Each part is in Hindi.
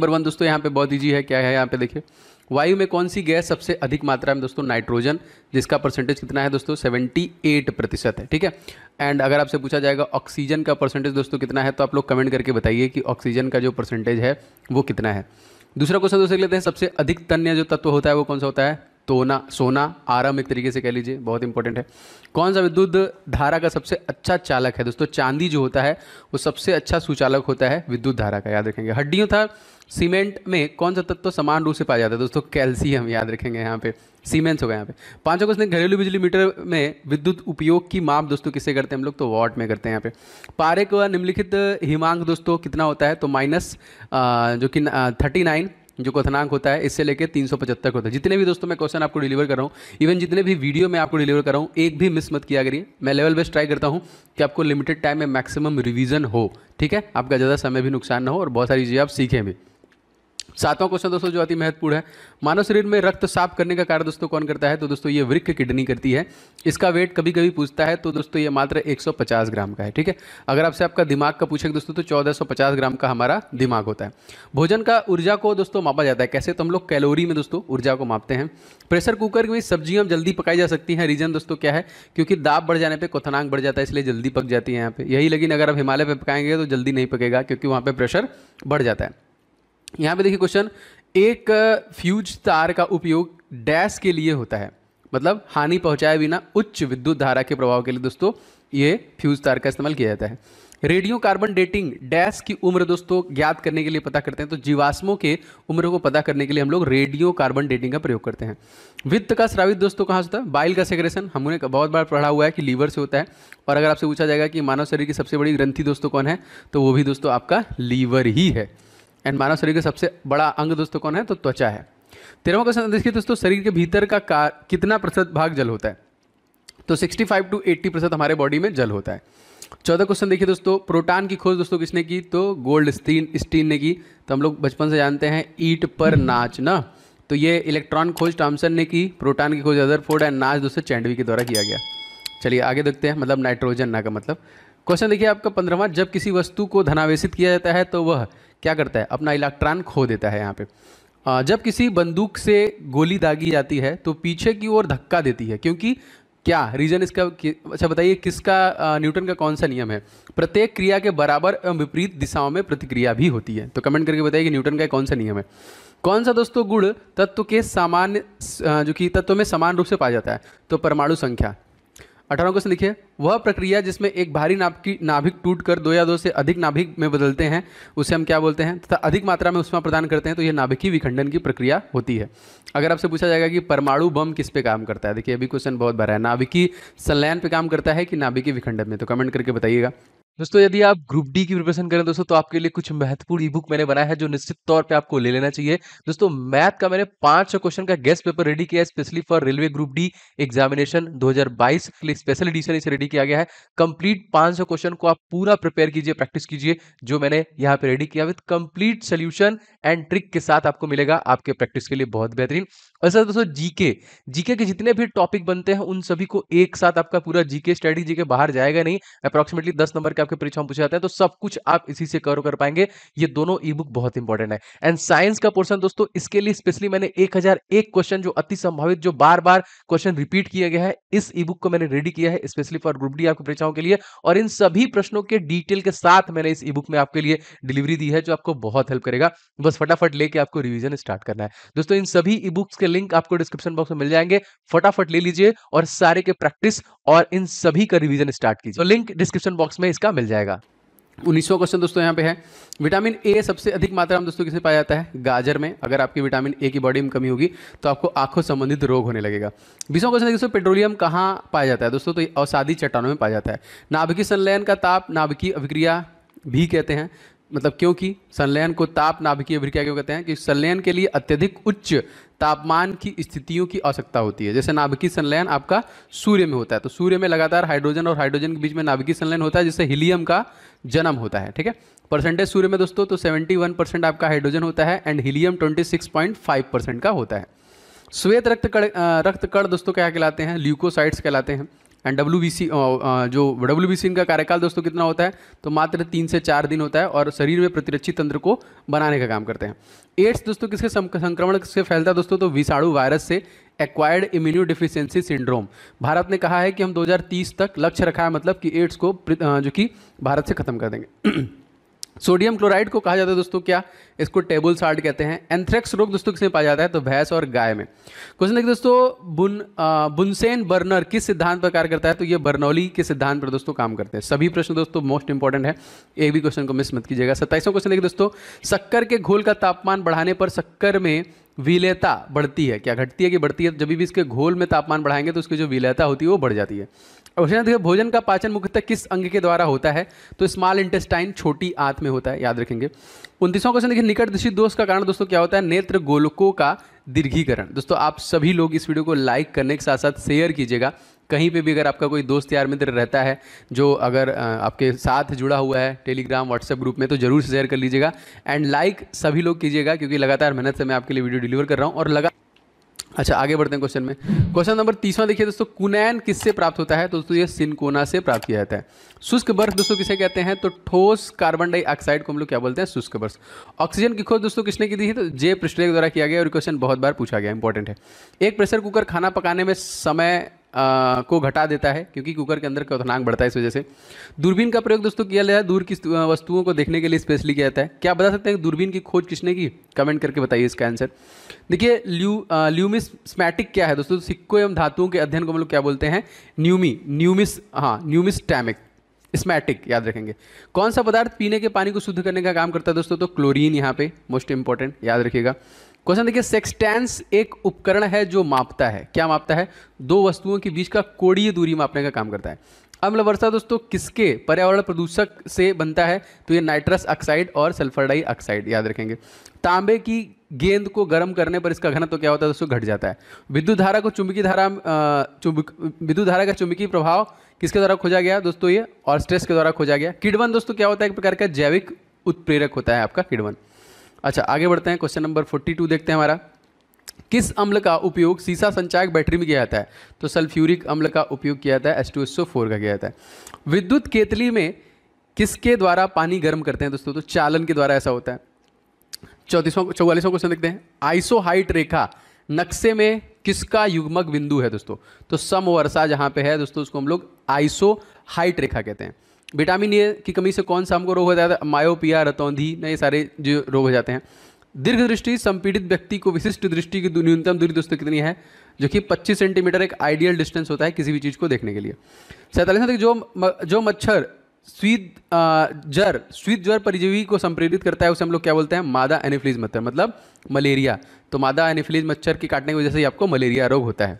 नंबर वन दोस्तों यहाँ पे बहुत ईजी है क्या है यहाँ पे देखिए वायु में कौन सी गैस सबसे अधिक मात्रा में दोस्तों नाइट्रोजन जिसका परसेंटेज कितना है दोस्तों 78 प्रतिशत है ठीक है एंड अगर आपसे पूछा जाएगा ऑक्सीजन का परसेंटेज दोस्तों कितना है तो आप लोग कमेंट करके बताइए कि ऑक्सीजन का जो परसेंटेज है वो कितना है दूसरा क्वेश्चन दोस्तों लेते हैं सबसे अधिक तन्य जो तत्व होता है वो कौन सा होता है तोना सोना आराम एक तरीके से कह लीजिए बहुत इंपॉर्टेंट है कौन सा विद्युत धारा का सबसे अच्छा चालक है दोस्तों चांदी जो होता है वो सबसे अच्छा सुचालक होता है विद्युत धारा का याद रखेंगे हड्डियों था सीमेंट में कौन सा तत्व तो समान रूप से पाया जाता है दोस्तों कैल्शियम याद रखेंगे यहाँ पे सीमेंट्स होगा यहाँ पे पांचों क्वेश्चन घरेलू बिजली मीटर में विद्युत उपयोग की माप दोस्तों किससे करते हैं हम लोग तो वॉट में करते हैं यहाँ पे पारे का निम्नलिखित हिमांक दोस्तों कितना होता है तो माइनस जो कि थर्टी नाइन जो कथनांक होता है इससे लेकर तीन सौ पचहत्तर होता है जितने भी दोस्तों मैं क्वेश्चन आपको डिलीवर कर रहा हूँ इवन जितने भी वीडियो मैं आपको डिलीवर कर रहा हूँ एक भी मिस मत किया करिए मैं लेवल बेस्ट ट्राई करता हूँ कि आपको लिमिटेड टाइम में मैक्सिमम रिवीजन हो ठीक है आपका ज़्यादा समय भी नुकसान ना हो और बहुत सारी चीज़ें आप सीखें भी सातवां क्वेश्चन दोस्तों जो अति महत्वपूर्ण है मानव शरीर में रक्त साफ करने का कार्य दोस्तों कौन करता है तो दोस्तों ये वृक्ष किडनी करती है इसका वेट कभी कभी पूछता है तो दोस्तों ये मात्र 150 ग्राम का है ठीक है अगर आपसे आपका दिमाग का पूछेगा दोस्तों तो 1450 ग्राम का हमारा दिमाग होता है भोजन का ऊर्जा को दोस्तों मापा जाता है कैसे तो हम लोग कैलोरी में दोस्तों ऊर्जा को मापते हैं प्रेशर कुकर में सब्जियाँ जल्दी पकाई जा सकती हैं रीजन दोस्तों क्या है क्योंकि दाब बढ़ जाने पर क्वथनांक बढ़ जाता है इसलिए जल्दी पक जाती है यहाँ पर यही लेकिन अगर आप हिमालय पर पकाएंगे तो जल्दी नहीं पकेगा क्योंकि वहाँ पर प्रेशर बढ़ जाता है यहाँ पे देखिए क्वेश्चन एक फ्यूज तार का उपयोग डैश के लिए होता है मतलब हानि पहुंचाए बिना उच्च विद्युत धारा के प्रभाव के लिए दोस्तों ये फ्यूज तार का इस्तेमाल किया जाता है रेडियो कार्बन डेटिंग डैश की उम्र दोस्तों ज्ञात करने के लिए पता करते हैं तो जीवाश्मों के उम्र को पता करने के लिए हम लोग रेडियो कार्बन डेटिंग का प्रयोग करते हैं वित्त का श्रावित दोस्तों कहाँ से होता है बाइल का सेग्रेशन हमने बहुत बार पढ़ा हुआ है कि लीवर से होता है और अगर आपसे पूछा जाएगा कि मानव शरीर की सबसे बड़ी ग्रंथी दोस्तों कौन है तो वो भी दोस्तों आपका लीवर ही है एंड मानव शरीर का सबसे बड़ा अंग दोस्तों कौन है तो त्वचा है तेरहवा क्वेश्चन देखिए दोस्तों शरीर के भीतर का, का कितना प्रतिशत भाग जल होता है तो 65 टू 80 प्रतिशत हमारे बॉडी में जल होता है चौदह क्वेश्चन देखिए दोस्तों प्रोटान की खोज दोस्तों किसने की तो गोल्ड स्टीन स्टीन ने की तो हम लोग बचपन से जानते हैं ईट पर नाच ना तो ये इलेक्ट्रॉन खोज टॉमसन ने की प्रोटान की खोज अदर फोर्ड एंड नाच दोस्तों चैंडवी के द्वारा किया गया चलिए आगे देखते हैं मतलब नाइट्रोजन ना का मतलब क्वेश्चन देखिए आपका पंद्रहवा जब किसी वस्तु को धनावेशित किया जाता है तो वह क्या करता है अपना इलेक्ट्रॉन खो देता है यहाँ पे जब किसी बंदूक से गोली दागी जाती है तो पीछे की ओर धक्का देती है क्योंकि क्या रीजन इसका अच्छा बताइए किसका न्यूटन का कौन सा नियम है प्रत्येक क्रिया के बराबर एवं विपरीत दिशाओं में प्रतिक्रिया भी होती है तो कमेंट करके बताइए कि न्यूटन का कौन सा नियम है कौन सा दोस्तों गुण तत्व के सामान्य जो कि तत्व में समान रूप से पाया जाता है तो परमाणु संख्या अठारह क्वेश्चन लिखिए वह प्रक्रिया जिसमें एक भारी नाभ की नाभिक टूट कर दो या दो से अधिक नाभिक में बदलते हैं उसे हम क्या बोलते हैं तथा अधिक मात्रा में उष्मा प्रदान करते हैं तो यह नाभिकी विखंडन की प्रक्रिया होती है अगर आपसे पूछा जाएगा कि परमाणु बम किस पे काम करता है देखिए अभी क्वेश्चन बहुत भरा है नाभिकी संलयन पर काम करता है कि नाभिकी विखंडन में तो कमेंट करके बताइएगा दोस्तों यदि आप ग्रुप डी की प्रिपरेशन करें दोस्तों तो आपके लिए कुछ महत्वपूर्ण ई बुक मैंने बनाया है जो निश्चित तौर पे आपको ले लेना चाहिए दोस्तों मैथ का मैंने पांच सौ क्वेश्चन का गेस्ट पेपर रेडी किया है specially for railway group D examination 2022 के लिए स्पेशल एडिशन इसे रेडी किया गया है कंप्लीट पांच क्वेश्चन को आप पूरा प्रिपेयर कीजिए प्रैक्टिस कीजिए जो मैंने यहाँ पे रेडी किया with complete solution and trick के साथ आपको मिलेगा आपके प्रैक्टिस के लिए बहुत बेहतरीन और सर दोस्तों जीके जीके के जितने भी टॉपिक बनते हैं उन सभी को एक साथ आपका पूरा जीके स्टडी जीके बाहर जाएगा नहीं अप्रोक्सीमेटली दस नंबर का के परीक्षा में पूछा जाता है तो सब कुछ आप इसी से कवर कर पाएंगे ये दोनों ई बुक बहुत इंपॉर्टेंट है एंड साइंस का पोर्सन दोस्तों इसके लिए स्पेशली मैंने एक क्वेश्चन जो अति संभावित जो बार बार क्वेश्चन रिपीट किया गया है इस ई बुक को मैंने रेडी किया है स्पेशली फॉर ग्रुप डी आपकी परीक्षाओं के लिए और इन सभी प्रश्नों के डिटेल के साथ मैंने इस ई बुक में आपके लिए डिलीवरी दी है जो आपको बहुत हेल्प करेगा बस फटाफट लेके आपको रिविजन स्टार्ट करना है दोस्तों इन सभी ई बुक्स के लिंक आपको डिस्क्रिप्शन बॉक्स में मिल जाएंगे फटाफट ले लीजिए और सारे के प्रैक्टिस और इन सभी का रिवीजन स्टार्ट कीजिए तो लिंक डिस्क्रिप्शन बॉक्स में इसका मिल जाएगा उन्नीसवा क्वेश्चन दोस्तों यहाँ पे है विटामिन ए सबसे अधिक मात्रा में दोस्तों किसे पाया जाता है गाजर में अगर आपकी विटामिन ए की बॉडी में कमी होगी तो आपको आंखों संबंधित रोग होने लगेगा बीसवा क्वेश्चन है दोस्तों पेट्रोलियम कहाँ पाया जाता है दोस्तों तो अवसादी चट्टानों में पाया जाता है नाभिकीय संलयन का ताप नाभिकीय अभिक्रिया भी कहते हैं मतलब क्योंकि संलयन को ताप नाभिकीय अभिक्रिया क्यों कहते हैं कि संलयन के लिए अत्यधिक उच्च तापमान की स्थितियों की आवश्यकता होती है जैसे नाभिकीय संलयन आपका सूर्य में होता है तो सूर्य में लगातार हाइड्रोजन और हाइड्रोजन के बीच में नाभिकीय संलयन होता है जिससे हीलियम का जन्म होता है ठीक है परसेंटेज सूर्य में दोस्तों तो 71 परसेंट आपका हाइड्रोजन होता है एंड हीलियम 26.5 परसेंट का होता है श्वेत रक्त कड़ रक्त कड़ दोस्तों क्या कहलाते हैं ल्यूकोसाइड्स कहलाते हैं एंड डब्ल्यू uh, uh, जो डब्ल्यू इनका कार्यकाल दोस्तों कितना होता है तो मात्र तीन से चार दिन होता है और शरीर में प्रतिरक्षित तंत्र को बनाने का काम करते हैं एड्स दोस्तों किसके संक्रमण से फैलता है दोस्तों तो विषाणु वायरस से acquired immunodeficiency syndrome Bharat ने कहा है कि हम 2030 तक लक्ष्य रखा है मतलब कि एड्स को जो कि भारत से खत्म कर देंगे सोडियम क्लोराइड को कहा जाता है दोस्तों क्या इसको टेबल साल्ट कहते हैं एंथ्रेक्स रोग दोस्तों किसने पाया जाता है तो भैंस और गाय में क्वेश्चन देखिए दोस्तों बुन आ, बुनसेन बर्नर किस सिद्धांत पर कार्य करता है तो ये बर्नौली के सिद्धांत पर दोस्तों काम करते हैं सभी प्रश्न दोस्तों मोस्ट इंपॉर्टेंट है एक भी क्वेश्चन को मिस मत कीजिएगा सत्ताईसों क्वेश्चन देखिए दोस्तों शक्कर के घोल का तापमान बढ़ाने पर शक्कर में विलेता बढ़ती है क्या घटती है कि बढ़ती है जब भी इसके घोल में तापमान बढ़ाएंगे तो उसकी जो विलेता होती है वो बढ़ जाती है क्वेश्चन देखिए भोजन का पाचन मुख्यतः किस अंग के द्वारा होता है तो स्मॉल इंटेस्टाइन छोटी आंत में होता है याद रखेंगे उनतीसवां क्वेश्चन देखिए निकट दृष्टि दोष का कारण दोस्तों क्या होता है नेत्र गोलकों का दीर्घीकरण दोस्तों आप सभी लोग इस वीडियो को लाइक करने के साथ साथ शेयर कीजिएगा कहीं पे भी अगर आपका कोई दोस्त यार मित्र रहता है जो अगर आपके साथ जुड़ा हुआ है टेलीग्राम व्हाट्सएप ग्रुप में तो जरूर शेयर कर लीजिएगा एंड लाइक सभी लोग कीजिएगा क्योंकि लगातार मेहनत से मैं आपके लिए वीडियो डिलीवर कर रहा हूँ और लगा अच्छा आगे बढ़ते हैं क्वेश्चन में क्वेश्चन नंबर तीसवा देखिए दोस्तों कुनैन किससे प्राप्त होता है तो दोस्तों ये सिनकोना से प्राप्त किया जाता है शुष्क बर्फ दोस्तों किसे कहते हैं तो ठोस कार्बन डाइऑक्साइड को हम लोग क्या बोलते हैं शुष्क बर्फ ऑक्सीजन की खोज दोस्तों किसने की दी है तो जे पृष्ठ के द्वारा किया गया और क्वेश्चन बहुत बार पूछा गया इंपॉर्टेंट है एक प्रेशर कुकर खाना पकाने में समय को घटा देता है क्योंकि कुकर के अंदर क्वथनांक बढ़ता है इस वजह से दूरबीन का प्रयोग दोस्तों किया जाता है दूर की वस्तुओं को देखने के लिए स्पेशली किया जाता है क्या बता सकते हैं दूरबीन की खोज किसने की कमेंट करके बताइए इसका आंसर देखिए ल्यू स्मैटिक क्या है दोस्तों सिक्कों एवं धातुओं के अध्ययन को हम लोग क्या बोलते हैं न्यूमी न्यूमिस हाँ न्यूमिस टैमिक स्मैटिक याद रखेंगे कौन सा पदार्थ पीने के पानी को शुद्ध करने का काम करता है दोस्तों तो क्लोरीन यहाँ पे मोस्ट इंपॉर्टेंट याद रखिएगा क्वेश्चन देखिए सेक्सटेंस एक उपकरण है जो मापता है क्या मापता है दो वस्तुओं के बीच का कोड़ीय दूरी मापने का काम करता है अम्ल वर्षा दोस्तों किसके पर्यावरण प्रदूषक से बनता है तो ये नाइट्रस ऑक्साइड और सल्फर डाइऑक्साइड याद रखेंगे तांबे की गेंद को गर्म करने पर इसका घनत्व तो क्या होता है दोस्तों घट जाता है विद्युत धारा को चुंबकीय धारा चुंबक विद्युत धारा का चुंबकीय प्रभाव किसके द्वारा खोजा गया दोस्तों ये और स्ट्रेस के द्वारा खोजा गया किडवन दोस्तों क्या होता है एक प्रकार का जैविक उत्प्रेरक होता है आपका किडवन अच्छा आगे बढ़ते हैं क्वेश्चन नंबर फोर्टी टू देखते हैं हमारा किस अम्ल का उपयोग सीसा संचायक बैटरी में किया जाता है तो सल्फ्यूरिक अम्ल का उपयोग किया जाता है एस टू एस फोर का किया जाता है विद्युत केतली में किसके द्वारा पानी गर्म करते हैं दोस्तों तो चालन के द्वारा ऐसा होता है चौतीसवां चौवालीसवां क्वेश्चन देखते हैं आइसोहाइट रेखा नक्शे में किसका युग्मक बिंदु है दोस्तों तो वर्षा जहां पे है दोस्तों उसको हम लोग आइसो हाइट रेखा कहते हैं विटामिन ए की कमी से कौन सा हमको रोग हो जाता है मायोपिया रतौंधी ये सारे जो रोग हो जाते हैं दीर्घ दृष्टि संपीड़ित व्यक्ति को विशिष्ट दृष्टि की न्यूनतम दूरी दोस्तों कितनी है जो कि 25 सेंटीमीटर एक आइडियल डिस्टेंस होता है किसी भी चीज़ को देखने के लिए सैंतालीस जो जो मच्छर स्वीत जर स्वीत जर परिजीवी को संप्रेरित करता है उसे हम लोग क्या बोलते हैं मादा एनिफ्लिज मच्छर मतलब मलेरिया तो मादा एनिफ्लिज मच्छर के काटने की वजह से ही आपको मलेरिया रोग होता है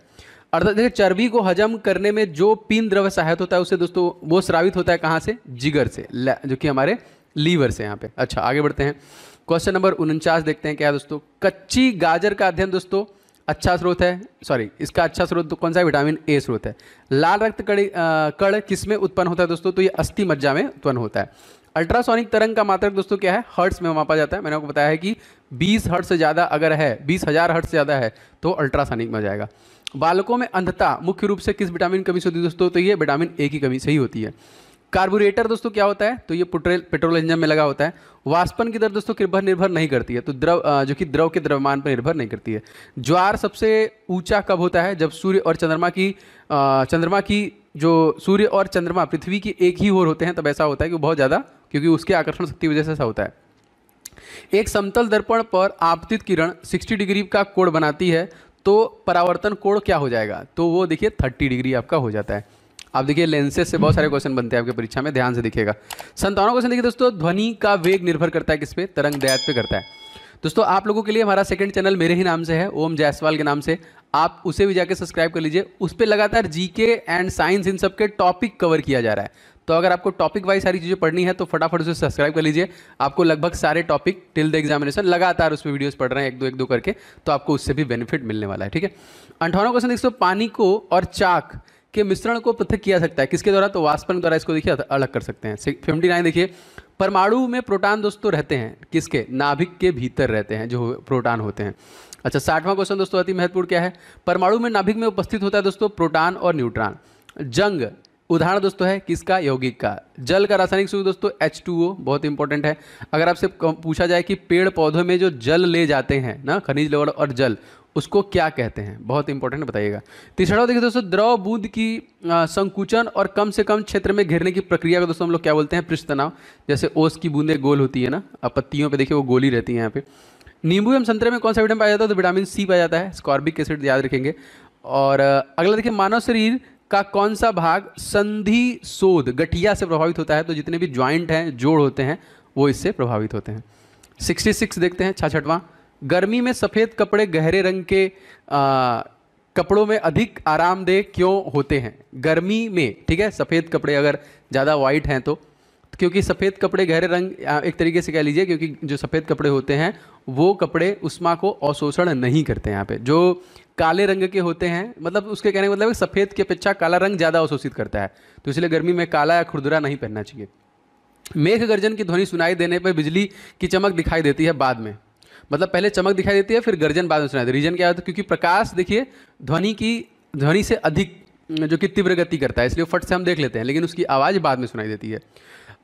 अर्थात देखिए चर्बी को हजम करने में जो पीन द्रव्य सहायत होता है उसे दोस्तों वो स्रावित होता है कहाँ से जिगर से जो कि हमारे लीवर से यहाँ पे अच्छा आगे बढ़ते हैं क्वेश्चन नंबर उनचास देखते हैं क्या दोस्तों कच्ची गाजर का अध्ययन दोस्तों अच्छा स्रोत है सॉरी इसका अच्छा स्रोत तो कौन सा विटामिन ए स्रोत है लाल रक्त कड़ी कड़ किस में उत्पन्न होता है दोस्तों तो ये अस्थि मज्जा में उत्पन्न होता है अल्ट्रासोनिक तरंग का मात्रक दोस्तों क्या है हर्ट्स में मापा जाता है मैंने आपको बताया है कि 20 हर्ट से ज़्यादा अगर है बीस हज़ार हर्ट से ज़्यादा है तो अल्ट्रासोनिक में जाएगा बालकों में अंधता मुख्य रूप से किस विटामिन कमी से होती है दोस्तों तो ये विटामिन ए की कमी से ही होती है कार्बोरेटर दोस्तों क्या होता है तो ये पेट्रोल पेट्रोल इंजन में लगा होता है वाष्पन की दर दोस्तों किरभर निर्भर नहीं करती है तो द्रव जो कि द्रव के द्रव्यमान पर निर्भर नहीं करती है ज्वार सबसे ऊंचा कब होता है जब सूर्य और चंद्रमा की चंद्रमा की जो सूर्य और चंद्रमा पृथ्वी की एक ही ओर होते हैं तब ऐसा होता है कि बहुत ज़्यादा क्योंकि उसके आकर्षण शक्ति वजह से ऐसा होता है एक समतल दर्पण पर आपतित किरण 60 डिग्री का कोण बनाती है तो परावर्तन कोण क्या हो जाएगा तो वो देखिए थर्टी डिग्री आपका हो जाता है आप देखिए लेंसेज से बहुत सारे क्वेश्चन बनते हैं आपके परीक्षा में ध्यान से दिखेगा संतानों क्वेश्चन देखिए दोस्तों ध्वनि का वेग निर्भर करता है किस पे तरंग दयात पे करता है दोस्तों आप लोगों के लिए हमारा सेकंड चैनल मेरे ही नाम से है ओम जायसवाल के नाम से आप उसे भी जाके सब्सक्राइब कर लीजिए उस पर लगातार जीके एंड साइंस इन सब के टॉपिक कवर किया जा रहा है तो अगर आपको टॉपिक वाइज सारी चीज़ें पढ़नी है तो फटाफट उसे सब्सक्राइब कर लीजिए आपको लगभग सारे टॉपिक टिल द एग्जामिनेशन लगातार उसमें वीडियोज़ पढ़ रहे हैं एक दो एक दो करके तो आपको उससे भी बेनिफिट मिलने वाला है ठीक है अंठावन क्वेश्चन देखो तो पानी को और चाक के मिश्रण को पृथक किया सकता है किसके द्वारा तो वास्पन द्वारा इसको देखिए अलग कर सकते हैं फिफ्टी नाइन देखिए परमाणु में प्रोटॉन दोस्तों रहते हैं किसके नाभिक के भीतर रहते हैं जो प्रोटॉन होते हैं अच्छा साठवां क्वेश्चन दोस्तों अति महत्वपूर्ण क्या है परमाणु में नाभिक में उपस्थित होता है दोस्तों प्रोटॉन और न्यूट्रॉन जंग उदाहरण दोस्तों है किसका यौगिक का जल का रासायनिक सूत्र दोस्तों एच टू ओ बहुत इंपॉर्टेंट है अगर आपसे पूछा जाए कि पेड़ पौधों में जो जल ले जाते हैं ना खनिज लवण और जल उसको क्या कहते हैं बहुत इंपॉर्टेंट बताइएगा तीसरा देखिए दोस्तों द्रव बूंद की संकुचन और कम से कम क्षेत्र में घेरने की प्रक्रिया को दोस्तों हम लोग क्या बोलते हैं पृष्ठ तनाव जैसे ओस की बूंदें गोल होती है ना पत्तियों पर देखिए वो गोली रहती है यहाँ पे नींबू एवं संतरे में कौन सा विटामिन पाया जाता है तो विटामिन सी पाया जाता है स्कॉर्बिक एसिड याद रखेंगे और अगला देखिए मानव शरीर का कौन सा भाग संधि शोध गठिया से प्रभावित होता है तो जितने भी ज्वाइंट हैं जोड़ होते हैं वो इससे प्रभावित होते हैं 66 देखते हैं छाछठवां गर्मी में सफ़ेद कपड़े गहरे रंग के आ, कपड़ों में अधिक आरामदेह क्यों होते हैं गर्मी में ठीक है सफ़ेद कपड़े अगर ज़्यादा वाइट हैं तो क्योंकि सफ़ेद कपड़े गहरे रंग एक तरीके से कह लीजिए क्योंकि जो सफ़ेद कपड़े होते हैं वो कपड़े उष्मा को अवशोषण नहीं करते यहाँ पे जो काले रंग के होते हैं मतलब उसके कहने का मतलब सफ़ेद की अपेक्षा काला रंग ज़्यादा अवशोषित करता है तो इसलिए गर्मी में काला या खुरदुरा नहीं पहनना चाहिए मेघ गर्जन की ध्वनि सुनाई देने पर बिजली की चमक दिखाई देती है बाद में मतलब पहले चमक दिखाई देती है फिर गर्जन बाद में सुनाई देती है रीजन क्या होता है क्योंकि प्रकाश देखिए ध्वनि की ध्वनि से अधिक जो कि तीव्र गति करता है इसलिए फट से हम देख लेते हैं लेकिन उसकी आवाज़ बाद में सुनाई देती है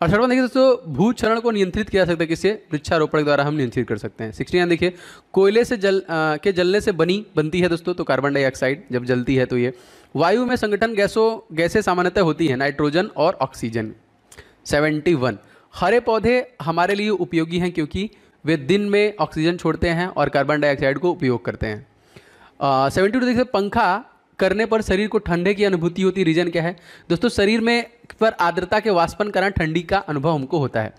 अठारहवा देखिए दोस्तों भू क्षरण को नियंत्रित किया सकता है किसे वृक्षारोपण के द्वारा हम नियंत्रित कर सकते हैं सिक्सटी यहाँ देखिए कोयले से जल आ, के जलने से बनी बनती है दोस्तों तो कार्बन डाइऑक्साइड जब जलती है तो ये वायु में संगठन गैसों गैसें सामान्यतः होती है नाइट्रोजन और ऑक्सीजन सेवेंटी वन हरे पौधे हमारे लिए उपयोगी हैं क्योंकि वे दिन में ऑक्सीजन छोड़ते हैं और कार्बन डाइऑक्साइड को उपयोग करते हैं सेवेंटी टू देखिए पंखा करने पर शरीर को ठंडे की अनुभूति होती रीजन क्या है दोस्तों शरीर में पर आर्द्रता के वाष्पन कारण ठंडी का अनुभव हमको होता है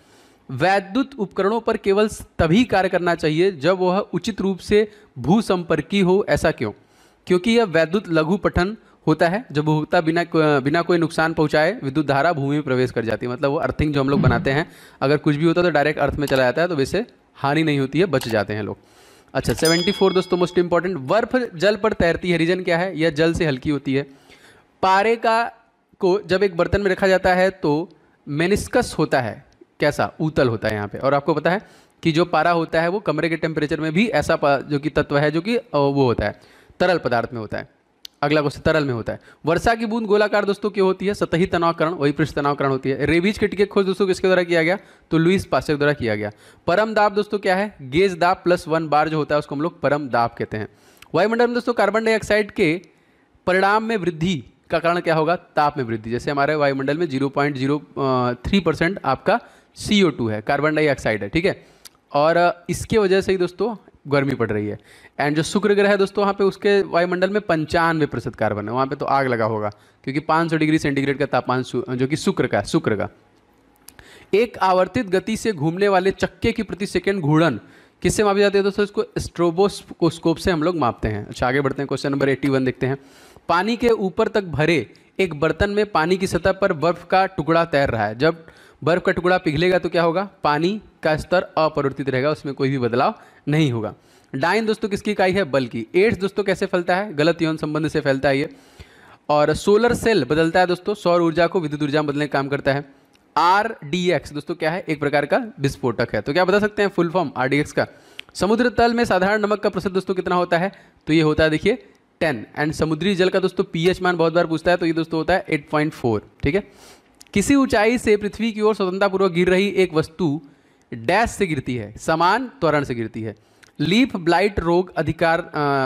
वैद्युत उपकरणों पर केवल तभी कार्य करना चाहिए जब वह उचित रूप से भूसंपर्की हो ऐसा क्यों क्योंकि यह वैद्युत लघु पठन होता है जब उपभोक्ता बिना बिना कोई नुकसान पहुंचाए विद्युत धारा भूमि में प्रवेश कर जाती है मतलब वो अर्थिंग जो हम लोग बनाते हैं अगर कुछ भी होता है तो डायरेक्ट अर्थ में चला जाता है तो वैसे हानि नहीं होती है बच जाते हैं लोग अच्छा 74 दोस्तों मोस्ट इंपॉर्टेंट बर्फ जल पर तैरती है रीजन क्या है यह जल से हल्की होती है पारे का को जब एक बर्तन में रखा जाता है तो मेनिस्कस होता है कैसा उतल होता है यहाँ पे और आपको पता है कि जो पारा होता है वो कमरे के टेम्परेचर में भी ऐसा जो कि तत्व है जो कि वो होता है तरल पदार्थ में होता है अगला क्वेश्चन तरल में होता है वर्षा की बूंद गोलाकार दोस्तों की होती है सतही तनावकरण वही पृष्ठ तनावकरण होती है रेबीज के टीके खोज दोस्तों किसके द्वारा किया गया तो लुइस पास्टर द्वारा किया गया परम दाब दोस्तों क्या है गेज दाब प्लस वन बार जो होता है उसको हम लोग परम दाब कहते हैं वायुमंडल में दोस्तों कार्बन डाइऑक्साइड के परिणाम में वृद्धि का कारण क्या होगा ताप में वृद्धि जैसे हमारे वायुमंडल में जीरो आपका सी है कार्बन डाइऑक्साइड है ठीक है और इसके वजह से ही दोस्तों गर्मी पड़ रही है एंड जो शुक्र ग्रह है दोस्तों वहाँ पे उसके वायुमंडल में पंचानवे प्रतिशत कार्बन है वहाँ पे तो आग लगा होगा क्योंकि 500 डिग्री सेंटीग्रेड का तापमान जो कि शुक्र का है शुक्र का एक आवर्तित गति से घूमने वाले चक्के की प्रति सेकेंड घूर्णन किससे मापी जाती है दोस्तों इसको स्ट्रोबोस्कोप से हम लोग मापते हैं अच्छा आगे बढ़ते हैं क्वेश्चन नंबर एट्टी वन देखते हैं पानी के ऊपर तक भरे एक बर्तन में पानी की सतह पर बर्फ का टुकड़ा तैर रहा है जब बर्फ़ का टुकड़ा पिघलेगा तो क्या होगा पानी का स्तर अपरिवर्तित रहेगा उसमें कोई भी बदलाव नहीं होगा डाइन दोस्तों किसकी इकाई है बल की एड्स दोस्तों कैसे फैलता है गलत यौन संबंध से फैलता है ये और सोलर सेल बदलता है दोस्तों सौर ऊर्जा को विद्युत ऊर्जा में बदलने का काम करता है आर डी एक्स दोस्तों क्या है एक प्रकार का विस्फोटक है तो क्या बता सकते हैं full form R D X का समुद्र तल में साधारण नमक का प्रतिशत दोस्तों कितना होता है तो ये होता है देखिए टेन एंड समुद्री जल का दोस्तों पीएच मान बहुत बार पूछता है तो ये दोस्तों होता है एट पॉइंट फोर ठीक है किसी ऊंचाई से पृथ्वी की ओर स्वतंत्रतापूर्वक गिर रही एक वस्तु डैश से गिरती है समान त्वरण से गिरती है लीफ ब्लाइट रोग अधिकार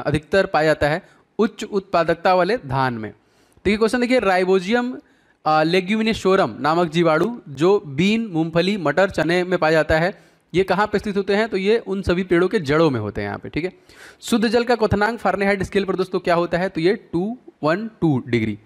अधिकतर पाया जाता है उच्च उत्पादकता वाले धान में देखिए तो क्वेश्चन देखिए राइबोजियम लेग्यूमिनेशोरम नामक जीवाणु जो बीन मूंगफली मटर चने में पाया जाता है ये कहाँ पर स्थित होते हैं तो ये उन सभी पेड़ों के जड़ों में होते हैं यहाँ पे ठीक है शुद्ध जल का क्वथनांक फारेनहाइट स्केल पर दोस्तों क्या होता है तो ये टू वन टू डिग्री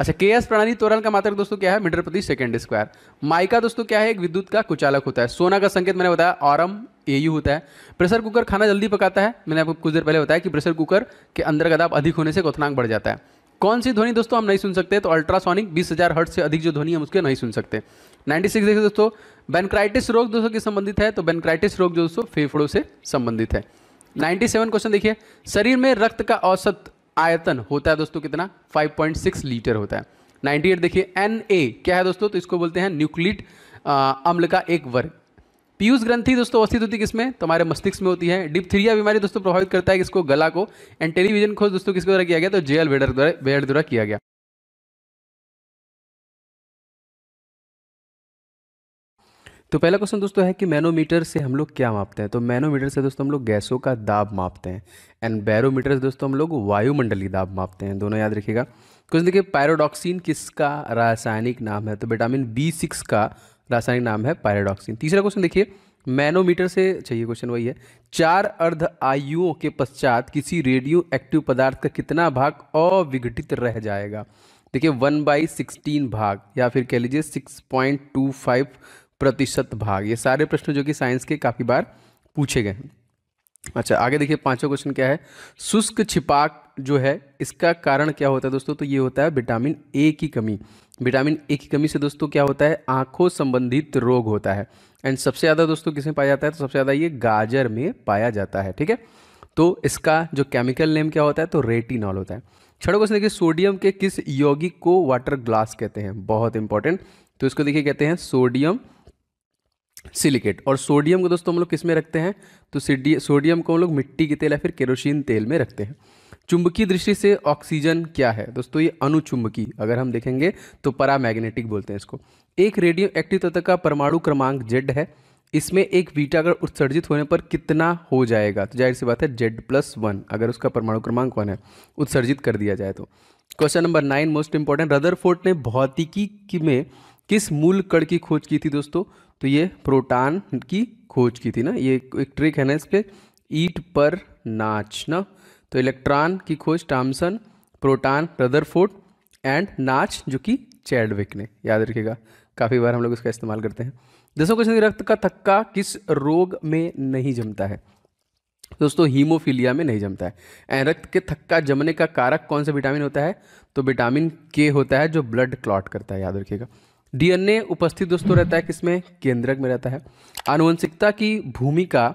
अच्छा के एस प्रणाली तोरण का मात्रक दोस्तों क्या है मीटर प्रति सेकंड स्क्वायर माइका दोस्तों क्या है एक विद्युत का कुचालक होता है सोना का संकेत मैंने बताया ऑरम ए यू होता है प्रेशर कुकर खाना जल्दी पकाता है मैंने आपको कुछ देर पहले बताया कि प्रेशर कुकर के अंदर का दाब अधिक होने से कथनाक बढ़ जाता है कौन सी ध्वनि दोस्तों हम नहीं सुन सकते तो अल्ट्रासोनिक बीस हज़ार हर्ट से अधिक जो ध्वनि हम उसके नहीं सुन सकते नाइन्टी सिक्स देखिए दोस्तों बेनक्राइटिस रोग दोस्तों के संबंधित है तो बेनक्राइटिस रोग जो दोस्तों फेफड़ों से संबंधित है 97 क्वेश्चन देखिए शरीर में रक्त का औसत आयतन होता है दोस्तों कितना 5.6 लीटर होता है 98 देखिए एन क्या है दोस्तों तो इसको बोलते हैं न्यूक्लिट अम्ल का एक वर्ग पीयूष ग्रंथि दोस्तों अवस्थित होती है किसमें तो मस्तिष्क में होती है डिप्थीरिया बीमारी दोस्तों प्रभावित करता है किसको गला को एंड टेलीविजन खोज दोस्तों किसके द्वारा किया गया तो जे एल वेडर द्वारा वेडर द्वारा किया गया तो पहला क्वेश्चन दोस्तों है कि मैनोमीटर से हम लोग क्या मापते हैं तो मैनोमीटर से दोस्तों हम लोग गैसों का दाब मापते हैं एंड बैरोमीटर से दोस्तों हम लोग वायुमंडलीय दाब मापते हैं दोनों याद रखिएगा क्वेश्चन देखिए पायरोडॉक्सिन किसका रासायनिक नाम है तो विटामिन बी सिक्स का रासायनिक नाम है पायरोडॉक्सिन तीसरा क्वेश्चन देखिए मैनोमीटर से चाहिए अच्छा क्वेश्चन वही है चार अर्ध आयुओं के पश्चात किसी रेडियो एक्टिव पदार्थ का कितना भाग अविघटित रह जाएगा देखिए वन बाई सिक्सटीन भाग या फिर कह लीजिए सिक्स पॉइंट टू फाइव प्रतिशत भाग ये सारे प्रश्न जो कि साइंस के काफ़ी बार पूछे गए हैं अच्छा आगे देखिए पांचवा क्वेश्चन क्या है शुष्क छिपाक जो है इसका कारण क्या होता है दोस्तों तो ये होता है विटामिन ए की कमी विटामिन ए की कमी से दोस्तों क्या होता है आंखों संबंधित रोग होता है एंड सबसे ज़्यादा दोस्तों किसमें पाया जाता है तो सबसे ज़्यादा ये गाजर में पाया जाता है ठीक है तो इसका जो केमिकल नेम क्या होता है तो रेटिनॉल होता है छठो क्वेश्चन देखिए सोडियम के किस यौगिक को वाटर ग्लास कहते हैं बहुत इंपॉर्टेंट तो इसको देखिए कहते हैं सोडियम सिलिकेट और सोडियम को दोस्तों हम लोग किस में रखते हैं तो सोडियम को हम लोग मिट्टी के तेल या फिर केरोसिन तेल में रखते हैं चुंबकीय दृष्टि से ऑक्सीजन क्या है दोस्तों ये अनुचुंबकीय अगर हम देखेंगे तो परामैग्नेटिक बोलते हैं इसको एक रेडियो एक्टिव तत्व का परमाणु क्रमांक जेड है इसमें एक बीटा अगर उत्सर्जित होने पर कितना हो जाएगा तो जाहिर सी बात है जेड प्लस वन अगर उसका परमाणु क्रमांक वन है उत्सर्जित कर दिया जाए तो question number nine most important Rutherford ने भौतिकी में किस मूल कण की खोज की थी दोस्तों तो ये प्रोटान की खोज की थी ना ये एक ट्रिक है ना इस पर ईट पर नाच ना तो इलेक्ट्रॉन की खोज टामसन प्रोटान रदरफोर्ड एंड नाच जो कि चैडविक ने याद रखिएगा काफ़ी बार हम लोग इसका इस्तेमाल करते हैं दसों क्वेश्चन रक्त का थक्का किस रोग में नहीं जमता है दोस्तों हीमोफीलिया में नहीं जमता है एंड रक्त के थक्का जमने का कारक कौन सा विटामिन होता है तो विटामिन के होता है जो ब्लड क्लॉट करता है याद रखिएगा डीएनए उपस्थित दोस्तों रहता है किसमें केंद्रक में रहता है आनुवंशिकता की भूमिका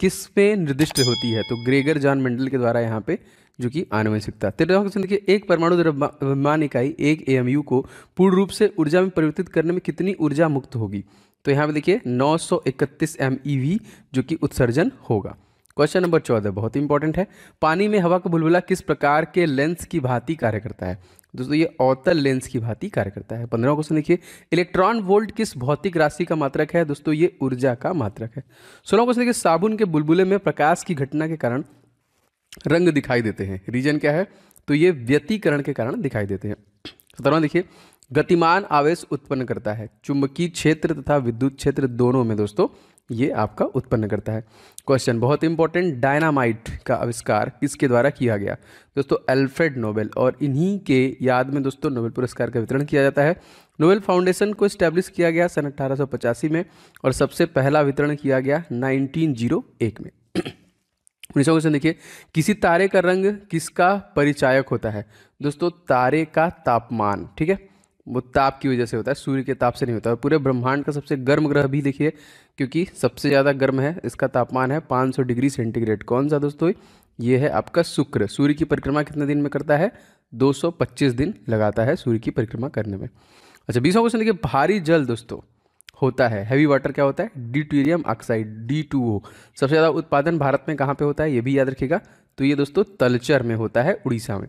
किस निर्दिष्ट होती है तो ग्रेगर जॉन मेंडल के द्वारा यहाँ पे जो कि आनुवंशिकता तेरह तो क्वेश्चन देखिए एक परमाणु द्रव्यमान इकाई एक ए को पूर्ण रूप से ऊर्जा में परिवर्तित करने में कितनी ऊर्जा मुक्त होगी तो यहाँ पे देखिए 931 सौ e जो कि उत्सर्जन होगा क्वेश्चन नंबर चौदह बहुत इंपॉर्टेंट है पानी में हवा का बुलबुला किस प्रकार के लेंस की भांति कार्य करता है दोस्तों ये अवतल लेंस की भांति कार्य करता है पंद्रह क्वेश्चन देखिए इलेक्ट्रॉन वोल्ट किस भौतिक राशि का मात्रक है दोस्तों ये ऊर्जा का मात्रक है सोलह क्वेश्चन देखिए साबुन के बुलबुले में प्रकाश की घटना के कारण रंग दिखाई देते हैं रीजन क्या है तो ये व्यतीकरण के कारण दिखाई देते हैं सत्रहवा देखिए गतिमान आवेश उत्पन्न करता है चुंबकीय क्षेत्र तथा विद्युत क्षेत्र दोनों में दोस्तों ये आपका उत्पन्न करता है क्वेश्चन बहुत इंपॉर्टेंट डायनामाइट का आविष्कार किसके द्वारा किया गया दोस्तों अल्फ्रेड नोबेल और इन्हीं के याद में दोस्तों नोबेल पुरस्कार का वितरण किया जाता है नोबेल फाउंडेशन को स्टैब्लिश किया गया सन अट्ठारह में और सबसे पहला वितरण किया गया नाइनटीन में उन्नीसवा क्वेश्चन देखिए किसी तारे का रंग किसका परिचायक होता है दोस्तों तारे का तापमान ठीक है वो ताप की वजह से होता है सूर्य के ताप से नहीं होता है पूरे ब्रह्मांड का सबसे गर्म ग्रह भी देखिए क्योंकि सबसे ज़्यादा गर्म है इसका तापमान है 500 डिग्री सेंटीग्रेड कौन सा दोस्तों ये है आपका शुक्र सूर्य की परिक्रमा कितने दिन में करता है 225 दिन लगाता है सूर्य की परिक्रमा करने में अच्छा बीसवा क्वेश्चन देखिए भारी जल दोस्तों होता है हैवी वाटर क्या होता है ड्यूटेरियम ऑक्साइड डी सबसे ज़्यादा उत्पादन भारत में कहाँ पर होता है ये भी याद रखिएगा तो ये दोस्तों तलचर में होता है उड़ीसा में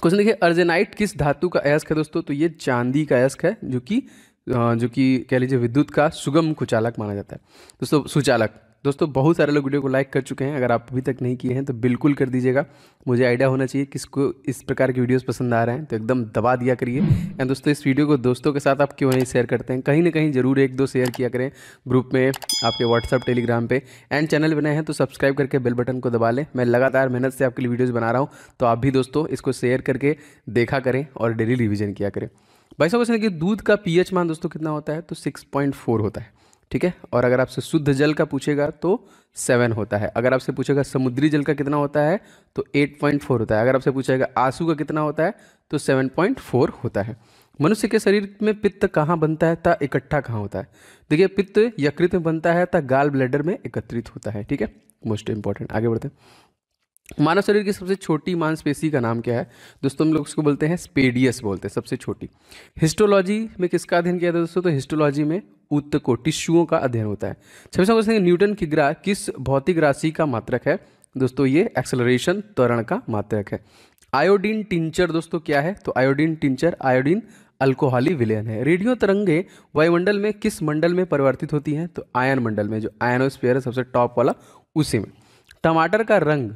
क्वेश्चन देखिए अर्जेनाइट किस धातु का अयस्क है दोस्तों तो ये चांदी का अयस्क है जो कि जो कि कह लीजिए विद्युत का सुगम कुचालक माना जाता है दोस्तों सुचालक दोस्तों बहुत सारे लोग वीडियो को लाइक कर चुके हैं अगर आप अभी तक नहीं किए हैं तो बिल्कुल कर दीजिएगा मुझे आइडिया होना चाहिए किसको इस प्रकार के वीडियोस पसंद आ रहे हैं तो एकदम दबा दिया करिए एंड दोस्तों इस वीडियो को दोस्तों के साथ आप क्यों नहीं शेयर करते हैं कहीं ना कहीं ज़रूर एक दो शेयर किया करें ग्रुप में आपके व्हाट्सअप टेलीग्राम पर एंड चैनल बनाए हैं तो सब्सक्राइब करके बेल बटन को दबा लें मैं लगातार मेहनत से आपके लिए वीडियोज़ बना रहा हूँ तो आप भी दोस्तों इसको शेयर करके देखा करें और डेली रिविज़न किया करें भाई साहब क्वेश्चन कि दूध का पी मान दोस्तों कितना होता है तो सिक्स होता है ठीक है और अगर आपसे शुद्ध जल का पूछेगा तो सेवन होता है अगर आपसे पूछेगा समुद्री जल का कितना होता है तो एट पॉइंट फोर होता है अगर आपसे पूछेगा आंसू का कितना होता है तो सेवन पॉइंट फोर होता है मनुष्य के शरीर में पित्त कहाँ बनता है ता इकट्ठा कहाँ होता है देखिए पित्त यकृत में बनता है ता गाल ब्लैडर में एकत्रित होता है ठीक है मोस्ट इंपॉर्टेंट आगे बढ़ते हैं मानव शरीर की सबसे छोटी मांसपेशी का नाम क्या है दोस्तों हम लोग उसको बोलते हैं स्पेडियस बोलते हैं सबसे छोटी हिस्टोलॉजी में किसका अध्ययन किया था दोस्तों तो हिस्टोलॉजी में उत्त को टिश्यूओं का अध्ययन होता है सबसे क्वेश्चन न्यूटन की ग्राह किस भौतिक राशि का मात्रक है दोस्तों ये एक्सलरेशन त्वरण का मात्रक है आयोडीन टिंचर दोस्तों क्या है तो आयोडीन टिंचर आयोडीन अल्कोहली विलयन है रेडियो तरंगे वायुमंडल में किस मंडल में परिवर्तित होती हैं तो आयन मंडल में जो आयनोस्फीयर है सबसे टॉप वाला उसी में टमाटर का रंग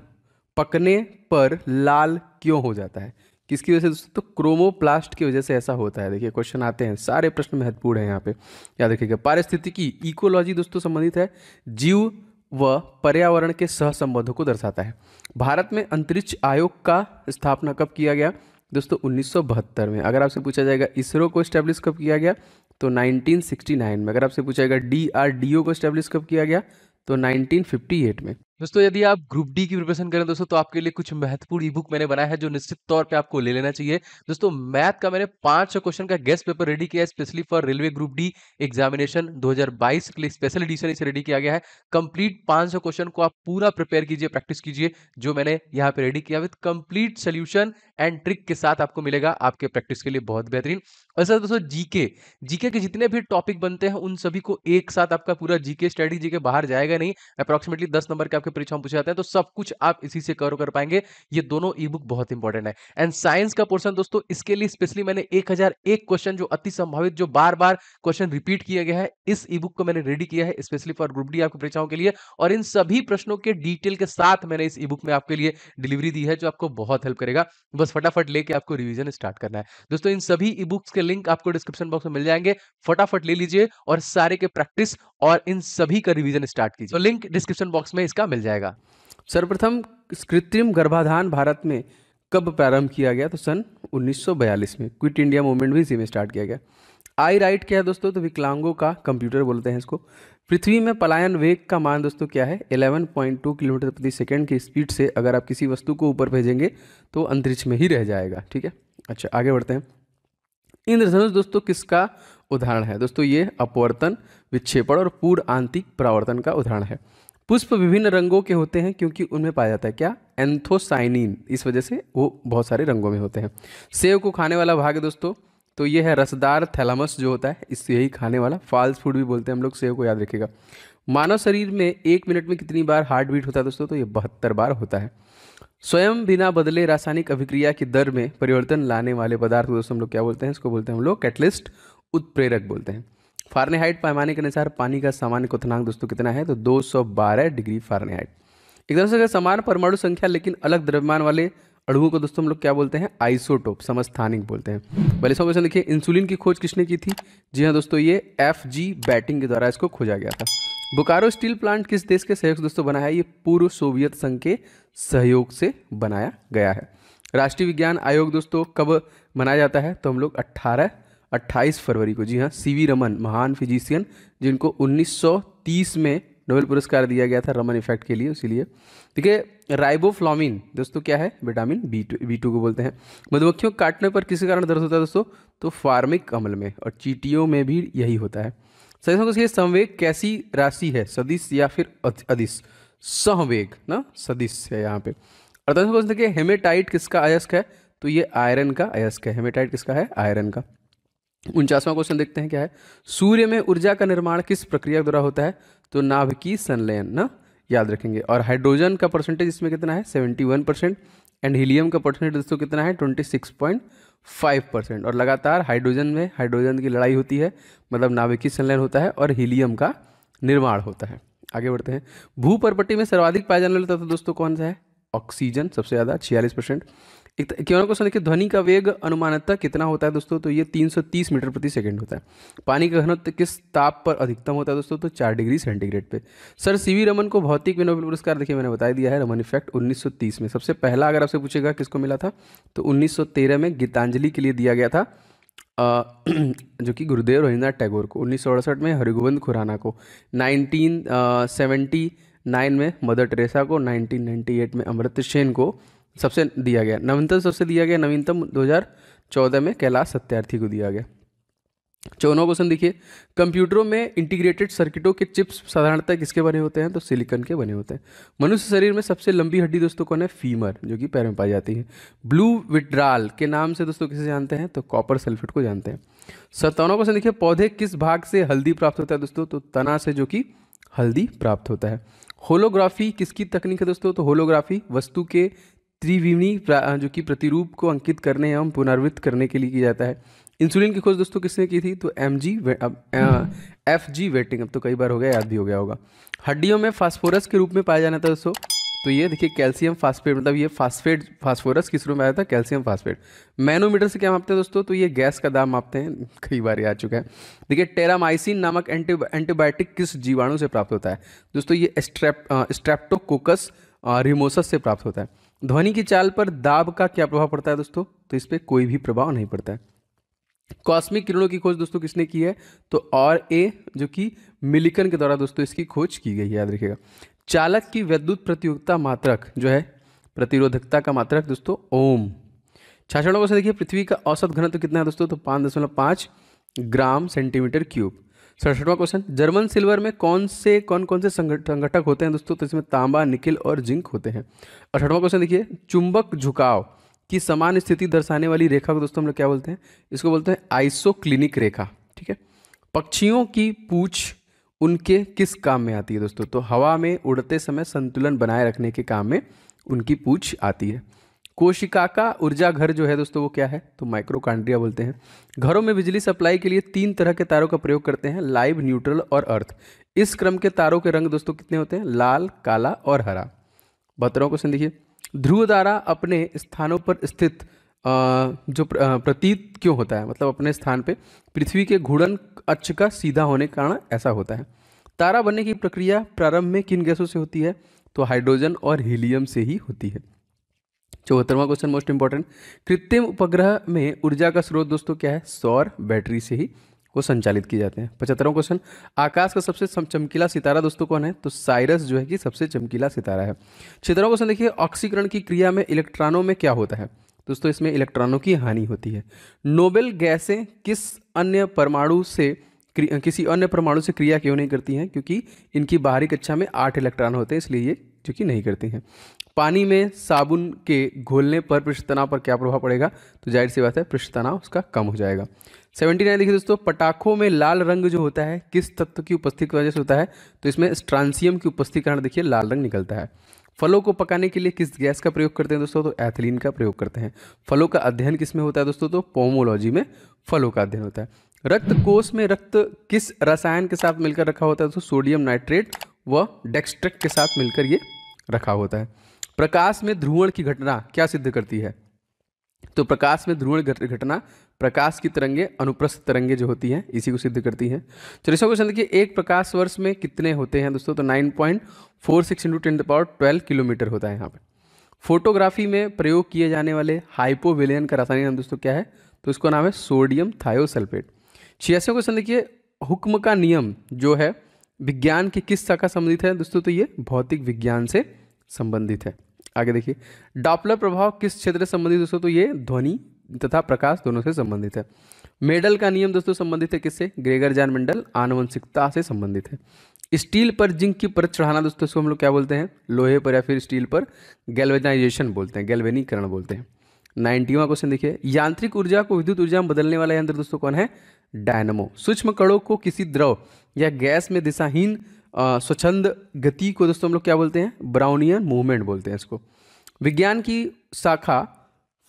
पकने पर लाल क्यों हो जाता है किसकी वजह से दोस्तों तो क्रोमोप्लास्ट की वजह से ऐसा होता है देखिए क्वेश्चन आते हैं सारे प्रश्न महत्वपूर्ण हैं यहाँ पे याद रखिएगा पारिस्थितिकी इकोलॉजी दोस्तों संबंधित है जीव व पर्यावरण के सहसंबंधों को दर्शाता है भारत में अंतरिक्ष आयोग का स्थापना कब किया गया दोस्तों उन्नीस में अगर आपसे पूछा जाएगा इसरो को स्टैब्लिश कब किया गया तो 1969 में अगर आपसे पूछा जाएगा डी को स्टैब्लिश कब किया गया तो 1958 में दोस्तों यदि आप ग्रुप डी की प्रिपरेशन करें दोस्तों तो आपके लिए कुछ महत्वपूर्ण ई बुक मैंने बनाया है जो निश्चित तौर पे आपको ले लेना चाहिए दोस्तों मैथ का मैंने पांच सौ क्वेश्चन का गेस्ट पेपर रेडी किया है specially for railway group D examination 2022 के लिए स्पेशल एडिशन इसे रेडी किया गया है कंप्लीट पांच सौ क्वेश्चन को आप पूरा प्रिपेयर कीजिए प्रैक्टिस कीजिए जो मैंने यहाँ पे रेडी किया with complete solution and trick के साथ आपको मिलेगा आपके प्रैक्टिस के लिए बहुत बेहतरीन और सर दोस्तों जीके जीके के जितने भी टॉपिक बनते हैं उन सभी को एक साथ आपका पूरा जीके स्टडी जीके बाहर जाएगा नहीं अप्रॉक्सिमेटली दस नंबर का आपके परीक्षा पूछे जाते हैं तो सब कुछ आप इसी से कवर कर पाएंगे ये दोनों ई बुक बहुत इंपॉर्टेंट है एंड साइंस का पोर्सन दोस्तों इसके लिए स्पेशली मैंने एक क्वेश्चन जो अति संभावित जो बार बार क्वेश्चन रिपीट किया गया है इस ई बुक को मैंने रेडी किया है स्पेशली फॉर ग्रुप डी आपकी परीक्षाओं के लिए और इन सभी प्रश्नों के डिटेल के साथ मैंने इस ई बुक में आपके लिए डिलीवरी दी है जो आपको बहुत हेल्प करेगा बस फटाफट लेके आपको रिविजन स्टार्ट करना है दोस्तों इन सभी ई बुक्स के लिंक आपको डिस्क्रिप्शन बॉक्स में मिल जाएंगे फटाफट ले लीजिए और सारे के प्रैक्टिस और इन सभी का रिवीजन स्टार्ट कीजिए तो लिंक डिस्क्रिप्शन बॉक्स में इसका मिल मिल जाएगा सर्वप्रथम कृत्रिम गर्भाधान भारत में कब प्रारंभ किया गया तो सन 1942 में क्विट इंडिया मूवमेंट भी इसी में स्टार्ट किया गया आई राइट क्या है दोस्तों तो विकलांगों का कंप्यूटर बोलते हैं इसको पृथ्वी में पलायन वेग का मान दोस्तों क्या है 11.2 किलोमीटर प्रति सेकंड की स्पीड से अगर आप किसी वस्तु को ऊपर भेजेंगे तो अंतरिक्ष में ही रह जाएगा ठीक है अच्छा आगे बढ़ते हैं इंद्रधनुष दोस्तों किसका उदाहरण है दोस्तों ये अपवर्तन विक्षेपण और पूर्व आंतिक परावर्तन का उदाहरण है पुष्प विभिन्न रंगों के होते हैं क्योंकि उनमें पाया जाता है क्या एंथोसाइनिन इस वजह से वो बहुत सारे रंगों में होते हैं सेब को खाने वाला भाग है दोस्तों तो ये है रसदार थैलामस जो होता है इस यही खाने वाला फाल्स फूड भी बोलते हैं हम लोग सेव को याद रखेगा मानव शरीर में एक मिनट में कितनी बार हार्ट बीट होता है दोस्तों तो ये बहत्तर बार होता है स्वयं बिना बदले रासायनिक अभिक्रिया की दर में परिवर्तन लाने वाले पदार्थ दोस्तों हम लोग क्या बोलते हैं इसको बोलते हैं हम लोग कैटलिस्ट उत्प्रेरक बोलते हैं फारनेहाइट पैमाने के अनुसार पानी का सामान्य क्वथनांक दोस्तों कितना है तो 212 डिग्री फारनेहाइट एक तरह से अगर समान परमाणु संख्या लेकिन अलग द्रव्यमान वाले अड़ुओं को दोस्तों हम लोग क्या बोलते हैं आइसोटोप समस्थानिक बोलते हैं पहले सौ क्वेश्चन देखिए इंसुलिन की खोज किसने की थी जी हाँ दोस्तों ये एफ जी बैटिंग के द्वारा इसको खोजा गया था बोकारो स्टील प्लांट किस देश के सहयोग दोस्तों बना है ये पूर्व सोवियत संघ के सहयोग से बनाया गया है राष्ट्रीय विज्ञान आयोग दोस्तों कब मनाया जाता है तो हम लोग अट्ठारह 28 फरवरी को जी हाँ सीवी रमन महान फिजिशियन जिनको 1930 में नोबेल पुरस्कार दिया गया था रमन इफेक्ट के लिए उसीलिए ठीक है राइबोफ्लामिन दोस्तों क्या है vitamin B two B two को बोलते हैं मधुमक्खियों काटने पर किसी कारण दर्द होता है दोस्तों तो फार्मिक अमल में और चीटियों में भी यही होता है सदस्यों संवेग कैसी राशि है सदिश या फिर अधिस सहवेग ना सदिश है यहाँ पे अर्थात क्वेश्चन देखिए हेमेटाइट किसका अयस्क है तो ये आयरन का अयस्क है हेमेटाइट किसका है आयरन का उनचासवां क्वेश्चन देखते हैं क्या है सूर्य में ऊर्जा का निर्माण किस प्रक्रिया द्वारा होता है तो की संलयन ना याद रखेंगे और हाइड्रोजन का परसेंटेज इसमें कितना है seventy one percent and helium का परसेंटेज दोस्तों कितना है twenty six point five percent और लगातार हाइड्रोजन में हाइड्रोजन की लड़ाई होती है मतलब नाभिकी संलयन होता है और हीलियम का निर्माण होता है आगे बढ़ते हैं भूपरपट्टी में सर्वाधिक पाया जाने वाला तत्व दोस्तों कौन सा है ऑक्सीजन सबसे ज़्यादा छियालीस परसेंट क्यों क्वेश्चन देखिए ध्वनि का वेग अनुमानता कितना होता है दोस्तों तो ये 330 मीटर प्रति सेकंड होता है पानी का घनत्व किस ताप पर अधिकतम होता है दोस्तों तो चार डिग्री सेंटीग्रेड पे सर सीवी रमन को भौतिक विनोबल पुरस्कार देखिए मैंने बता दिया है रमन इफेक्ट 1930 में सबसे पहला अगर आपसे पूछेगा किसको मिला था तो उन्नीस में गीतांजलि के लिए दिया गया था आ, जो कि गुरुदेव रविंद्रनाथ टैगोर को उन्नीस में हरिगोविंद खुराना को नाइनटीन में मदर टेरेसा को नाइनटीन में अमृत सेन को सबसे दिया गया नवीनतम सबसे दिया गया नवीनतम 2014 में कैलाश सत्यार्थी को दिया गया चौथा क्वेश्चन देखिए कंप्यूटरों में इंटीग्रेटेड सर्किटों के चिप्स साधारणतः किसके बने होते हैं तो सिलिकॉन के बने होते हैं मनुष्य शरीर में सबसे लंबी हड्डी दोस्तों कौन है फीमर जो कि पैर में पाई जाती है ब्लू विड्राल के नाम से दोस्तों किसे जानते हैं तो कॉपर सल्फेट को जानते हैं सत्तावनवा क्वेश्चन देखिए पौधे किस भाग से हल्दी प्राप्त होता है दोस्तों तो तना से जो कि हल्दी प्राप्त होता है होलोग्राफी किसकी तकनीक है दोस्तों तो होलोग्राफी वस्तु के त्रिवीणी जो कि प्रतिरूप को अंकित करने एवं पुनर्वृत्त करने के लिए किया जाता है इंसुलिन की खोज दोस्तों किसने की थी तो एम जी एफ जी वेटिंग अब तो कई बार हो गया याद भी हो गया होगा हड्डियों में फास्फोरस के रूप में पाया जाना था दोस्तों तो ये देखिए कैल्शियम फास्फेट मतलब ये फास्फेट फास्फोरस किस रूप में आया था कैल्शियम फास्फेट मैनोमीटर से क्या मापते हैं दोस्तों तो ये गैस का दाम मापते हैं कई बार आ चुका है देखिए टेरामाइसिन नामक एंटी एंटीबायोटिक किस जीवाणु से प्राप्त होता है दोस्तों ये स्ट्रेप स्ट्रेप्टोकोकस रिमोसस से प्राप्त होता है ध्वनि की चाल पर दाब का क्या प्रभाव पड़ता है दोस्तों तो इस पर कोई भी प्रभाव नहीं पड़ता है कॉस्मिक किरणों की खोज दोस्तों किसने की है तो और ए जो कि मिलिकन के द्वारा दोस्तों इसकी खोज की गई याद रखिएगा चालक की वैद्युत प्रतियोगिता मात्रक जो है प्रतिरोधकता का मात्रक दोस्तों ओम छाछाणों से देखिए पृथ्वी का औसत घनत्व तो कितना है दोस्तों तो पाँच दशमलव पाँच ग्राम सेंटीमीटर क्यूब सड़सठवा क्वेश्चन जर्मन सिल्वर में कौन से कौन कौन से संगठक होते हैं दोस्तों तो इसमें तांबा निकिल और जिंक होते हैं अड़सठवा क्वेश्चन देखिए चुंबक झुकाव की समान स्थिति दर्शाने वाली रेखा को दोस्तों हम लोग क्या बोलते हैं इसको बोलते हैं आइसोक्लिनिक रेखा ठीक है पक्षियों की पूछ उनके किस काम में आती है दोस्तों तो हवा में उड़ते समय संतुलन बनाए रखने के काम में उनकी पूछ आती है कोशिका का ऊर्जा घर जो है दोस्तों वो क्या है तो माइक्रोकांड्रिया बोलते हैं घरों में बिजली सप्लाई के लिए तीन तरह के तारों का प्रयोग करते हैं लाइव न्यूट्रल और अर्थ इस क्रम के तारों के रंग दोस्तों कितने होते हैं लाल काला और हरा बहत्तरवा क्वेश्चन देखिए ध्रुव तारा अपने स्थानों पर स्थित जो प्रतीत क्यों होता है मतलब अपने स्थान पर पृथ्वी के घूर्णन अक्ष का सीधा होने के कारण ऐसा होता है तारा बनने की प्रक्रिया प्रारंभ में किन गैसों से होती है तो हाइड्रोजन और हीलियम से ही होती है चौहत्तरवा क्वेश्चन मोस्ट इंपॉर्टेंट कृत्रिम उपग्रह में ऊर्जा का स्रोत दोस्तों क्या है सौर बैटरी से ही वो संचालित किए जाते हैं पचहत्तरवा क्वेश्चन आकाश का सबसे चमकीला सितारा दोस्तों कौन है तो साइरस जो है कि सबसे चमकीला सितारा है छत्तरवा क्वेश्चन देखिए ऑक्सीकरण की क्रिया में इलेक्ट्रॉनों में क्या होता है दोस्तों इसमें इलेक्ट्रॉनों की हानि होती है नोबेल गैसें किस अन्य परमाणु से किसी अन्य परमाणु से क्रिया क्यों नहीं करती हैं क्योंकि इनकी बाहरी कक्षा में आठ इलेक्ट्रॉन होते हैं इसलिए ये कि नहीं करती हैं पानी में साबुन के घोलने पर पृष्ठ तनाव पर क्या प्रभाव पड़ेगा तो जाहिर सी बात है पृष्ठ तनाव उसका कम हो जाएगा सेवेंटी नाइन देखिए दोस्तों पटाखों में लाल रंग जो होता है किस तत्व की उपस्थिति की वजह से होता है तो इसमें स्ट्रांसियम की उपस्थिति कारण देखिए लाल रंग निकलता है फलों को पकाने के लिए किस गैस का प्रयोग करते हैं दोस्तों तो एथिलीन का प्रयोग करते हैं फलों का अध्ययन किस में होता है दोस्तों तो पोमोलॉजी में फलों का अध्ययन होता है रक्त कोष में रक्त किस रसायन के साथ मिलकर रखा होता है दोस्तों सोडियम नाइट्रेट व डेक्स्ट्रेट के साथ मिलकर ये रखा होता है प्रकाश में ध्रुवण की घटना क्या सिद्ध करती है तो प्रकाश में ध्रुवण घटना प्रकाश की तरंगे अनुप्रस्थ तरंगे जो होती हैं इसी को सिद्ध करती हैं चलिए क्वेश्चन देखिए एक प्रकाश वर्ष में कितने होते हैं दोस्तों तो nine point four six into ten power twelve kilometre होता है यहाँ पर फोटोग्राफी में प्रयोग किए जाने वाले हाइपोविलियन का रासायनिक नाम दोस्तों क्या है तो उसका नाम है सोडियम थायोसल्फेट छियासी क्वेश्चन देखिए हुक्म का नियम जो है विज्ञान की किस शाखा संबंधित है दोस्तों तो ये भौतिक विज्ञान से संबंधित है आगे देखिए डॉपलर प्रभाव किस क्षेत्र से संबंधित दोस्तों तो ये ध्वनि तथा प्रकाश दोनों से संबंधित है मेडल का नियम दोस्तों संबंधित है किससे ग्रेगर जान मंडल आनुवंशिकता से संबंधित है स्टील पर जिंक की परत चढ़ाना दोस्तों इसको हम लोग क्या बोलते हैं लोहे पर या फिर स्टील पर गैल्वेनाइजेशन बोलते हैं गैल्वेनीकरण बोलते हैं नाइन्टीवा क्वेश्चन देखिए यांत्रिक ऊर्जा को विद्युत ऊर्जा में बदलने वाला यंत्र दोस्तों कौन है डायनमो सूक्ष्म कणों को किसी द्रव या गैस में दिशाहीन स्वच्छंद गति को दोस्तों हम लोग क्या बोलते हैं ब्राउनियन मूवमेंट बोलते हैं इसको विज्ञान की शाखा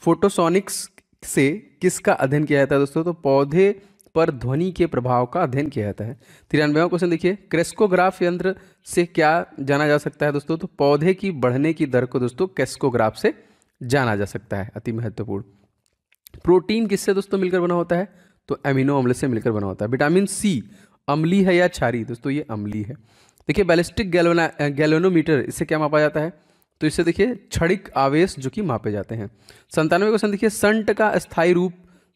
फोटोसोनिक्स से किसका अध्ययन किया जाता है दोस्तों तो पौधे पर ध्वनि के प्रभाव का अध्ययन किया जाता है तिरानवे क्वेश्चन देखिए क्रेस्कोग्राफ यंत्र से क्या जाना जा सकता है दोस्तों तो पौधे की बढ़ने की दर को दोस्तों क्रेस्कोग्राफ से जाना जा सकता है अति महत्वपूर्ण प्रोटीन किससे दोस्तों मिलकर बना होता है तो एमिनो अम्ल से मिलकर बना होता है विटामिन सी अमली है या छारी दोस्तों ये अमली है देखिए बैलिस्टिक गैलोना गैलोनोमीटर इससे क्या मापा जाता है तो इससे देखिए क्षणिक आवेश जो कि मापे जाते हैं संतानवे क्वेश्चन देखिए संट का स्थायी रूप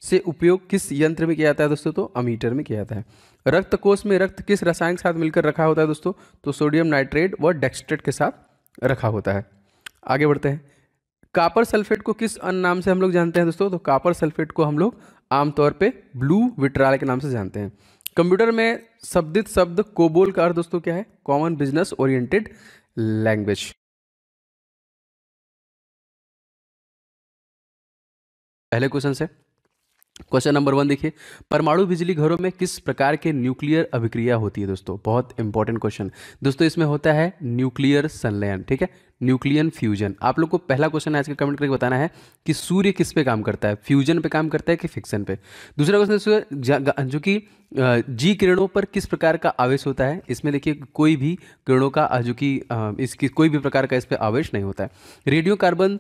से उपयोग किस यंत्र में किया जाता है दोस्तों तो अमीटर में किया जाता है रक्त कोष में रक्त किस रसायन के साथ मिलकर रखा होता है दोस्तों तो सोडियम नाइट्रेट व डेक्स्ट्रेट के साथ रखा होता है आगे बढ़ते हैं कापर सल्फेट को किस अन्य नाम से हम लोग जानते हैं दोस्तों तो कापर सल्फेट को हम लोग आमतौर पर ब्लू विट्राल के नाम से जानते हैं कंप्यूटर में शब्दित शब्द कोबोल का अर्थ दोस्तों क्या है कॉमन बिजनेस ओरिएंटेड लैंग्वेज पहले क्वेश्चन से क्वेश्चन नंबर वन देखिए परमाणु बिजली घरों में किस प्रकार के न्यूक्लियर अभिक्रिया होती है दोस्तों बहुत इंपॉर्टेंट क्वेश्चन दोस्तों इसमें होता है न्यूक्लियर संलयन ठीक है न्यूक्लियन फ्यूजन आप लोग को पहला क्वेश्चन आज का कमेंट करके बताना है कि सूर्य किस पे काम करता है फ्यूजन पे काम करता है कि फिक्सन पे दूसरा क्वेश्चन जो कि जी किरणों पर किस प्रकार का आवेश होता है इसमें देखिए कोई भी किरणों का जो कि इसकी कोई भी प्रकार का इस पर आवेश नहीं होता है रेडियो कार्बन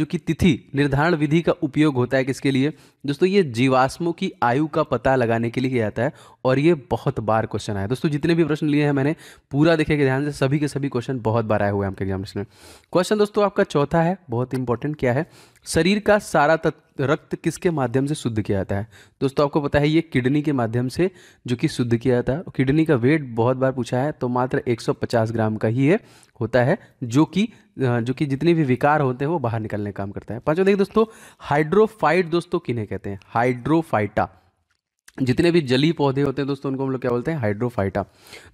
जो कि तिथि निर्धारण विधि का उपयोग होता है किसके लिए दोस्तों ये जीवाश्मों की आयु का पता लगाने के लिए किया जाता है और ये बहुत बार क्वेश्चन आया दोस्तों जितने भी प्रश्न लिए हैं मैंने पूरा देखे ध्यान से सभी के सभी क्वेश्चन बहुत बार आए हुए हैं आपके एग्जामिनेशन में क्वेश्चन दोस्तों आपका चौथा है बहुत इंपॉर्टेंट क्या है शरीर का सारा तत्व रक्त किसके माध्यम से शुद्ध किया जाता है दोस्तों आपको पता है ये किडनी के माध्यम से जो कि शुद्ध किया जाता है किडनी का वेट बहुत बार पूछा है तो मात्र 150 ग्राम का ही है होता है जो कि जो कि जितने भी विकार होते हैं वो बाहर निकलने का काम करता है पांचवा देखिए दोस्तों हाइड्रोफाइट दोस्तों किन्हें कहते हैं हाइड्रोफाइटा जितने भी जली पौधे होते हैं दोस्तों उनको हम लोग क्या बोलते हैं हाइड्रोफाइटा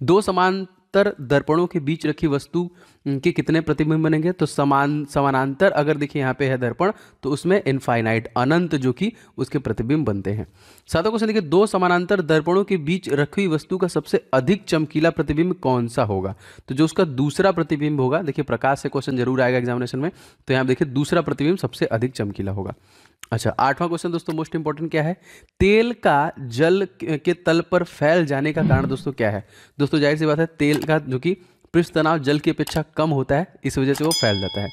दो समांतर दर्पणों के बीच रखी वस्तु के कितने प्रतिबिंब बनेंगे तो समान समानांतर अगर देखिए यहाँ पे है दर्पण तो उसमें इनफाइनाइट अनंत जो कि उसके प्रतिबिंब बनते हैं सातों क्वेश्चन देखिए दो समानांतर दर्पणों के बीच रखी वस्तु का सबसे अधिक चमकीला प्रतिबिंब कौन सा होगा तो जो उसका दूसरा प्रतिबिंब होगा देखिए प्रकाश से क्वेश्चन जरूर आएगा एग्जामिनेशन में तो यहाँ देखिए दूसरा प्रतिबिंब सबसे अधिक चमकीला होगा अच्छा आठवां क्वेश्चन दोस्तों मोस्ट इंपॉर्टेंट क्या है तेल का जल के तल पर फैल जाने का कारण दोस्तों क्या है दोस्तों जाहिर सी बात है तेल का जो कि पृष्ठ तनाव जल की अपेक्षा कम होता है इस वजह से वो फैल जाता है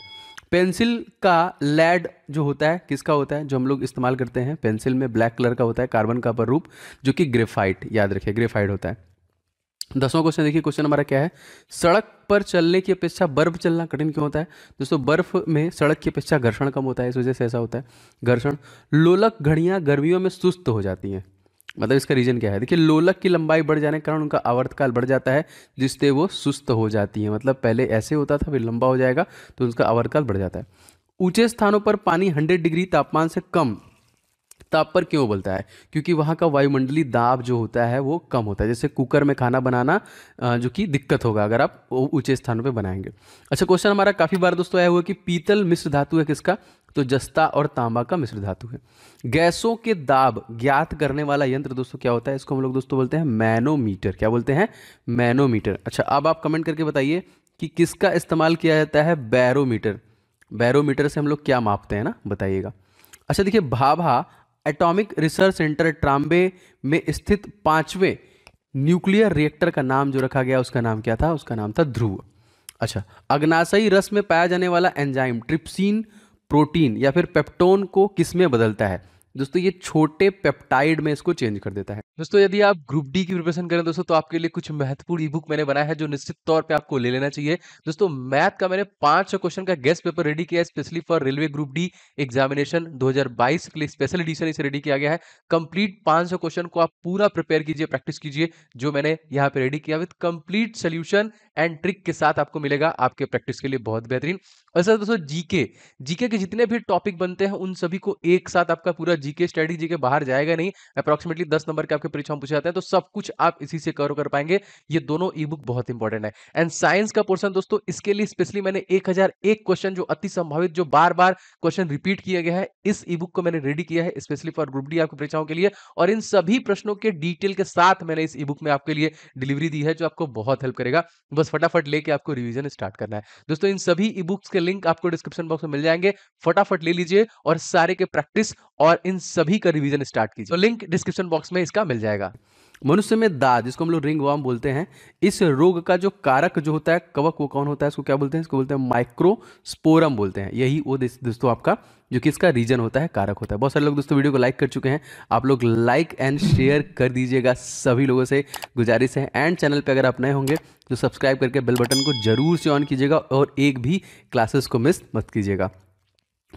पेंसिल का लैड जो होता है किसका होता है जो हम लोग इस्तेमाल करते हैं पेंसिल में ब्लैक कलर का होता है कार्बन का पर रूप जो कि ग्रेफाइट याद रखिए ग्रेफाइट होता है दसवां क्वेश्चन देखिए क्वेश्चन हमारा क्या है सड़क पर चलने की अपेक्षा बर्फ चलना कठिन क्यों होता है दोस्तों बर्फ में सड़क की अपेक्षा घर्षण कम होता है इस वजह से ऐसा होता है घर्षण लोलक घड़ियाँ गर्मियों में सुस्त हो जाती हैं मतलब इसका रीजन क्या है देखिए लोलक की लंबाई बढ़ जाने के कारण उनका आवर्तकाल बढ़ जाता है जिससे वो सुस्त हो जाती है मतलब पहले ऐसे होता था फिर लंबा हो जाएगा तो उसका आवर्तकाल बढ़ जाता है ऊंचे स्थानों पर पानी हंड्रेड डिग्री तापमान से कम ताप पर क्यों उबलता है क्योंकि वहाँ का वायुमंडलीय दाब जो होता है वो कम होता है जैसे कुकर में खाना बनाना जो कि दिक्कत होगा अगर आप ऊंचे स्थानों पे बनाएंगे अच्छा क्वेश्चन हमारा काफ़ी बार दोस्तों आया हुआ कि पीतल मिश्र धातु है किसका तो जस्ता और तांबा का मिश्र धातु है गैसों के दाब ज्ञात करने वाला यंत्र दोस्तों क्या होता है इसको हम लोग दोस्तों बोलते हैं मैनोमीटर क्या बोलते हैं मैनोमीटर अच्छा अब आप कमेंट करके बताइए कि किसका इस्तेमाल किया जाता है बैरोमीटर बैरोमीटर से हम लोग क्या मापते हैं ना बताइएगा अच्छा देखिए Bhabha atomic research centre Trombay में स्थित पांचवें न्यूक्लियर रिएक्टर का नाम जो रखा गया उसका नाम क्या था उसका नाम था ध्रुव अच्छा अग्नाशयी रस में पाया जाने वाला एंजाइम ट्रिप्सिन प्रोटीन या फिर पेप्टोन को किस में बदलता है दोस्तों ये छोटे पेप्टाइड में इसको चेंज कर देता है दोस्तों यदि आप ग्रुप डी की प्रिपरेशन करें दोस्तों तो आपके लिए कुछ महत्वपूर्ण ई बुक मैंने बनाया है जो निश्चित तौर पे आपको ले लेना चाहिए दोस्तों मैथ का मैंने पांच सौ क्वेश्चन का गेस्ट पेपर रेडी किया है specially for railway group D examination दो के लिए स्पेशल एडिशन इसे रेडी किया गया है कंप्लीट पांच सौ क्वेश्चन को आप पूरा प्रिपेयर कीजिए प्रैक्टिस कीजिए जो मैंने यहाँ पे रेडी किया with complete solution and trick के साथ आपको मिलेगा आपके प्रैक्टिस के लिए बहुत बेहतरीन और दोस्तों जीके जीके के जितने भी टॉपिक बनते हैं उन सभी को एक साथ आपका पूरा जीके स्टडी जीके बाहर जाएगा नहीं अप्रॉक्सिमेटली दस नंबर के आपके परीक्षा में पूछे जाते हैं तो सब कुछ आप इसी से कवर कर पाएंगे ये दोनों ई बुक बहुत इंपॉर्टेंट है एंड साइंस का पोर्सन दोस्तों इसके लिए स्पेशली मैंने एक क्वेश्चन जो अति संभावित जो बार बार क्वेश्चन रिपीट किया गया है इस ई बुक को मैंने रेडी किया है स्पेशली फॉर ग्रुप डी आपकी परीक्षाओं के लिए और इन सभी प्रश्नों के डिटेल के साथ मैंने इस ई बुक में आपके लिए डिलीवरी दी है जो आपको बहुत हेल्प करेगा बस फटाफट लेके आपको रिविजन स्टार्ट करना है दोस्तों इन सभी ई बुक्स के लिंक आपको डिस्क्रिप्शन बॉक्स में मिल जाएंगे फटाफट ले लीजिए और सारे के प्रैक्टिस और इन सभी का रिविजन स्टार्ट कीजिए तो लिंक डिस्क्रिप्शन बॉक्स में इसका मिल जाएगा मनुष्य में दाद जिसको हम लोग रिंग वाम बोलते हैं इस रोग का जो कारक जो होता है कवक वो कौन होता है इसको क्या बोलते हैं इसको बोलते हैं माइक्रोस्पोरम बोलते हैं यही वो दोस्तों आपका जो कि इसका रीजन होता है कारक होता है बहुत सारे लोग दोस्तों वीडियो को लाइक कर चुके हैं आप लोग लाइक एंड शेयर कर दीजिएगा सभी लोगों से गुजारिश है एंड चैनल पर अगर आप नए होंगे तो सब्सक्राइब करके बेल बटन को जरूर से ऑन कीजिएगा और एक भी क्लासेस को मिस मत कीजिएगा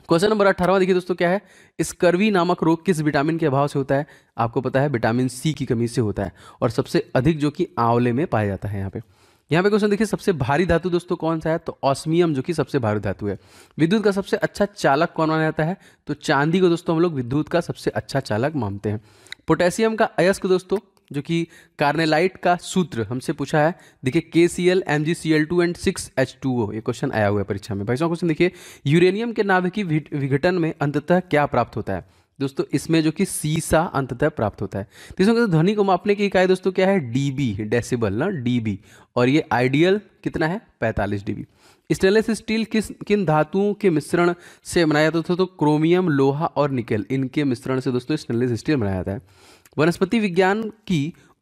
क्वेश्चन नंबर अठारह देखिए दोस्तों क्या है स्कर्वी नामक रोग किस विटामिन के अभाव से होता है आपको पता है विटामिन सी की कमी से होता है और सबसे अधिक जो कि आंवले में पाया जाता है यहाँ पे यहाँ पे क्वेश्चन देखिए सबसे भारी धातु दोस्तों कौन सा है तो ऑस्मियम जो कि सबसे भारी धातु है विद्युत का सबसे अच्छा चालक कौन माना जाता है तो चांदी को दोस्तों हम लोग विद्युत का सबसे अच्छा चालक मानते हैं पोटेशियम का अयस्क दोस्तों जो कि कार्नेलाइट का सूत्र हमसे पूछा है देखिए K C L M G C L two and six H two O ये क्वेश्चन आया हुआ है परीक्षा में भाई क्वेश्चन देखिए यूरेनियम के नाभिकी विघटन में अंततः क्या प्राप्त होता है दोस्तों इसमें जो कि सीसा अंततः प्राप्त होता है तो ध्वनि को मापने की इकाई दोस्तों क्या है डीबी डेसिबल ना डीबी और ये आइडियल कितना है 45 डीबी स्टेनलेस स्टील किस किन धातुओं के मिश्रण से बनाया जाता था तो क्रोमियम लोहा और निकेल इनके मिश्रण से दोस्तों स्टेनलेस स्टील बनाया जाता है वनस्पति विज्ञान की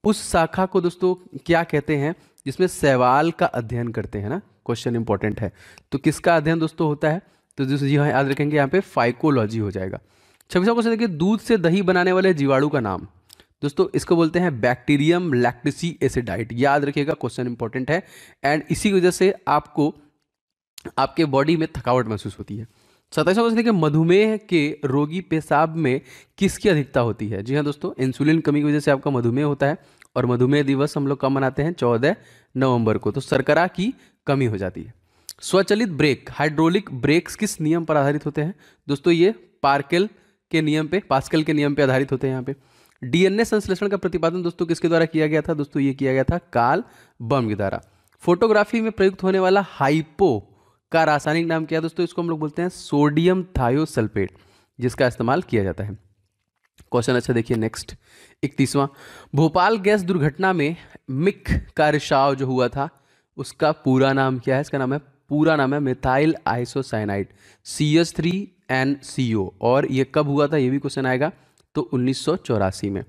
उस शाखा को दोस्तों क्या कहते हैं जिसमें सवाल का अध्ययन करते हैं ना क्वेश्चन इंपॉर्टेंट है तो किसका अध्ययन दोस्तों होता है तो जी हाँ याद रखेंगे यहाँ पे फाइकोलॉजी हो जाएगा छब्बीस क्वेश्चन देखिए दूध से दही बनाने वाले जीवाणु का नाम दोस्तों इसको बोलते हैं बैक्टीरियम लैक्टिसी एसिडाइट याद रखिएगा क्वेश्चन इंपॉर्टेंट है एंड इसी वजह से आपको आपके बॉडी में थकावट महसूस होती है सताईसवा प्रश्न देखिए मधुमेह के रोगी पेशाब में किसकी अधिकता होती है जी हाँ दोस्तों इंसुलिन कमी की वजह से आपका मधुमेह होता है और मधुमेह दिवस हम लोग कब मनाते हैं चौदह नवंबर को तो सरकरा की कमी हो जाती है स्वचलित ब्रेक हाइड्रोलिक ब्रेक्स किस नियम पर आधारित होते हैं दोस्तों ये पार्केल के नियम पे पास्कल के नियम पे आधारित होते हैं यहाँ पे डीएनए संश्लेषण का प्रतिपादन दोस्तों किसके द्वारा किया गया था दोस्तों ये किया गया था काल बम के द्वारा फोटोग्राफी में प्रयुक्त होने वाला हाइपो का रासायनिक नाम क्या है दोस्तों इसको हम लोग बोलते हैं सोडियम थायोसल्फेट जिसका इस्तेमाल किया जाता है क्वेश्चन अच्छा देखिए नेक्स्ट इकतीसवां भोपाल गैस दुर्घटना में मिक का रिसाव जो हुआ था उसका पूरा नाम क्या है इसका नाम है पूरा नाम है methyl isocyanide C S three N C O और ये कब हुआ था ये भी क्वेश्चन आएगा तो उन्नीस में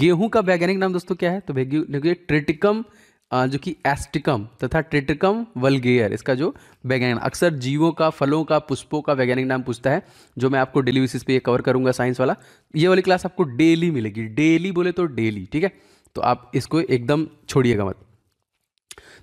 गेहूं का वैज्ञानिक नाम दोस्तों क्या है तो देखिए ट्रिटिकम जो कि एस्टिकम तथा ट्रिटिकम वलगेयर इसका जो वैज्ञानिक अक्सर जीवों का फलों का पुष्पों का वैज्ञानिक नाम पूछता है जो मैं आपको डेली बेसिस पे ये कवर करूंगा साइंस वाला ये वाली क्लास आपको डेली मिलेगी डेली बोले तो डेली ठीक है तो आप इसको एकदम छोड़िएगा मत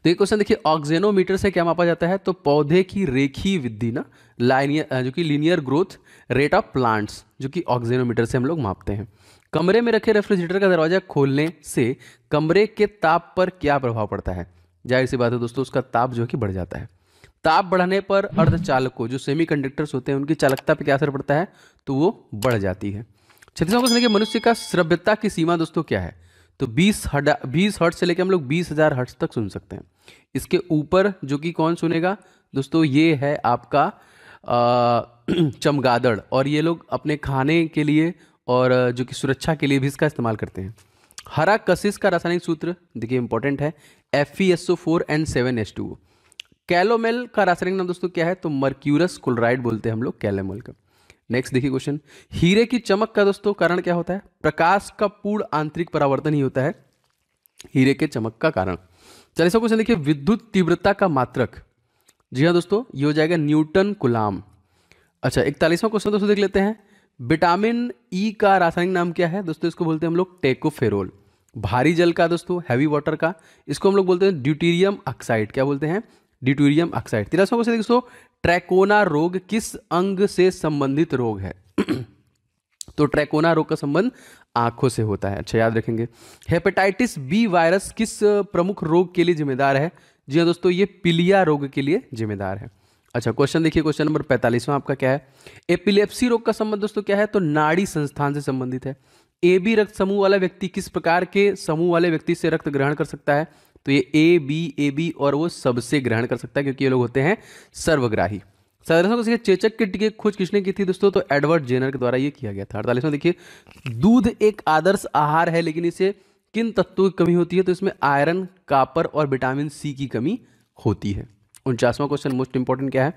तो ये क्वेश्चन देखिए ऑक्जेनोमीटर से क्या मापा जाता है तो पौधे की रेखी विधि ना लाइनियर जो कि linear growth rate of plants जो कि ऑक्जेनोमीटर से हम लोग मापते हैं कमरे में रखे रेफ्रिजरेटर का दरवाज़ा खोलने से कमरे के ताप पर क्या प्रभाव पड़ता है जाहिर सी बात है दोस्तों उसका ताप जो है कि बढ़ जाता है ताप बढ़ने पर अर्धचालकों जो सेमी कंडक्टर्स होते हैं उनकी चालकता पर क्या असर पड़ता है तो वो बढ़ जाती है छत्तीसवा क्वेश्चन देखिए मनुष्य का श्रव्यता की सीमा दोस्तों क्या है तो 20 हडा बीस हर्ट से लेकर हम लोग बीस हज़ार हर्ट तक सुन सकते हैं इसके ऊपर जो कि कौन सुनेगा दोस्तों ये है आपका चमगादड़ और ये लोग अपने खाने के लिए और जो कि सुरक्षा के लिए भी इसका इस्तेमाल करते हैं हरा कशिश का रासायनिक सूत्र देखिए इंपॉर्टेंट है F E S O four N seven S two calomel का रासायनिक नाम दोस्तों क्या है तो मर्क्यूरस क्लोराइड बोलते हैं हम लोग कैलोमेल का नेक्स्ट देखिए क्वेश्चन हीरे की चमक का दोस्तों कारण क्या होता है प्रकाश का पूर्ण आंतरिक परावर्तन ही होता है हीरे के चमक का कारण चलिए सब क्वेश्चन देखिए विद्युत तीव्रता का मात्रक जी हाँ दोस्तों ये हो जाएगा न्यूटन कुलाम अच्छा इकतालीसवां क्वेश्चन दोस्तों देख लेते हैं विटामिन ई e का रासायनिक नाम क्या है दोस्तों इसको बोलते हैं हम लोग टेकोफेरोल भारी जल का दोस्तों हैवी वाटर का इसको हम लोग बोलते हैं ड्यूटीरियम ऑक्साइड क्या बोलते हैं ड्यूटीरियम ऑक्साइड सौ क्वेश्चन दोस्तों ट्रैकोना रोग किस अंग से संबंधित रोग है तो ट्रैकोना रोग का संबंध आंखों से होता है अच्छा याद रखेंगे हेपेटाइटिस बी वायरस किस प्रमुख रोग के लिए जिम्मेदार है जी हाँ दोस्तों ये पीलिया रोग के लिए जिम्मेदार है अच्छा क्वेश्चन देखिए क्वेश्चन नंबर पैंतालीसवां आपका क्या है एपिलेप्सी रोग का संबंध दोस्तों क्या है तो नाड़ी संस्थान से संबंधित है ए बी रक्त समूह वाला व्यक्ति किस प्रकार के समूह वाले व्यक्ति से रक्त ग्रहण कर सकता है तो ये ए बी ए बी और वो सबसे ग्रहण कर सकता है क्योंकि ये लोग होते हैं सर्वग्राही सदरसों चेचक के टिके खोज किसने की थी दोस्तों तो एडवर्ड जेनर के द्वारा ये किया गया था में देखिए दूध एक आदर्श आहार है लेकिन इसे किन तत्वों की कमी होती है तो इसमें आयरन कापर और विटामिन सी की कमी होती है उनचासवा क्वेश्चन मोस्ट इंपॉर्टेंट क्या है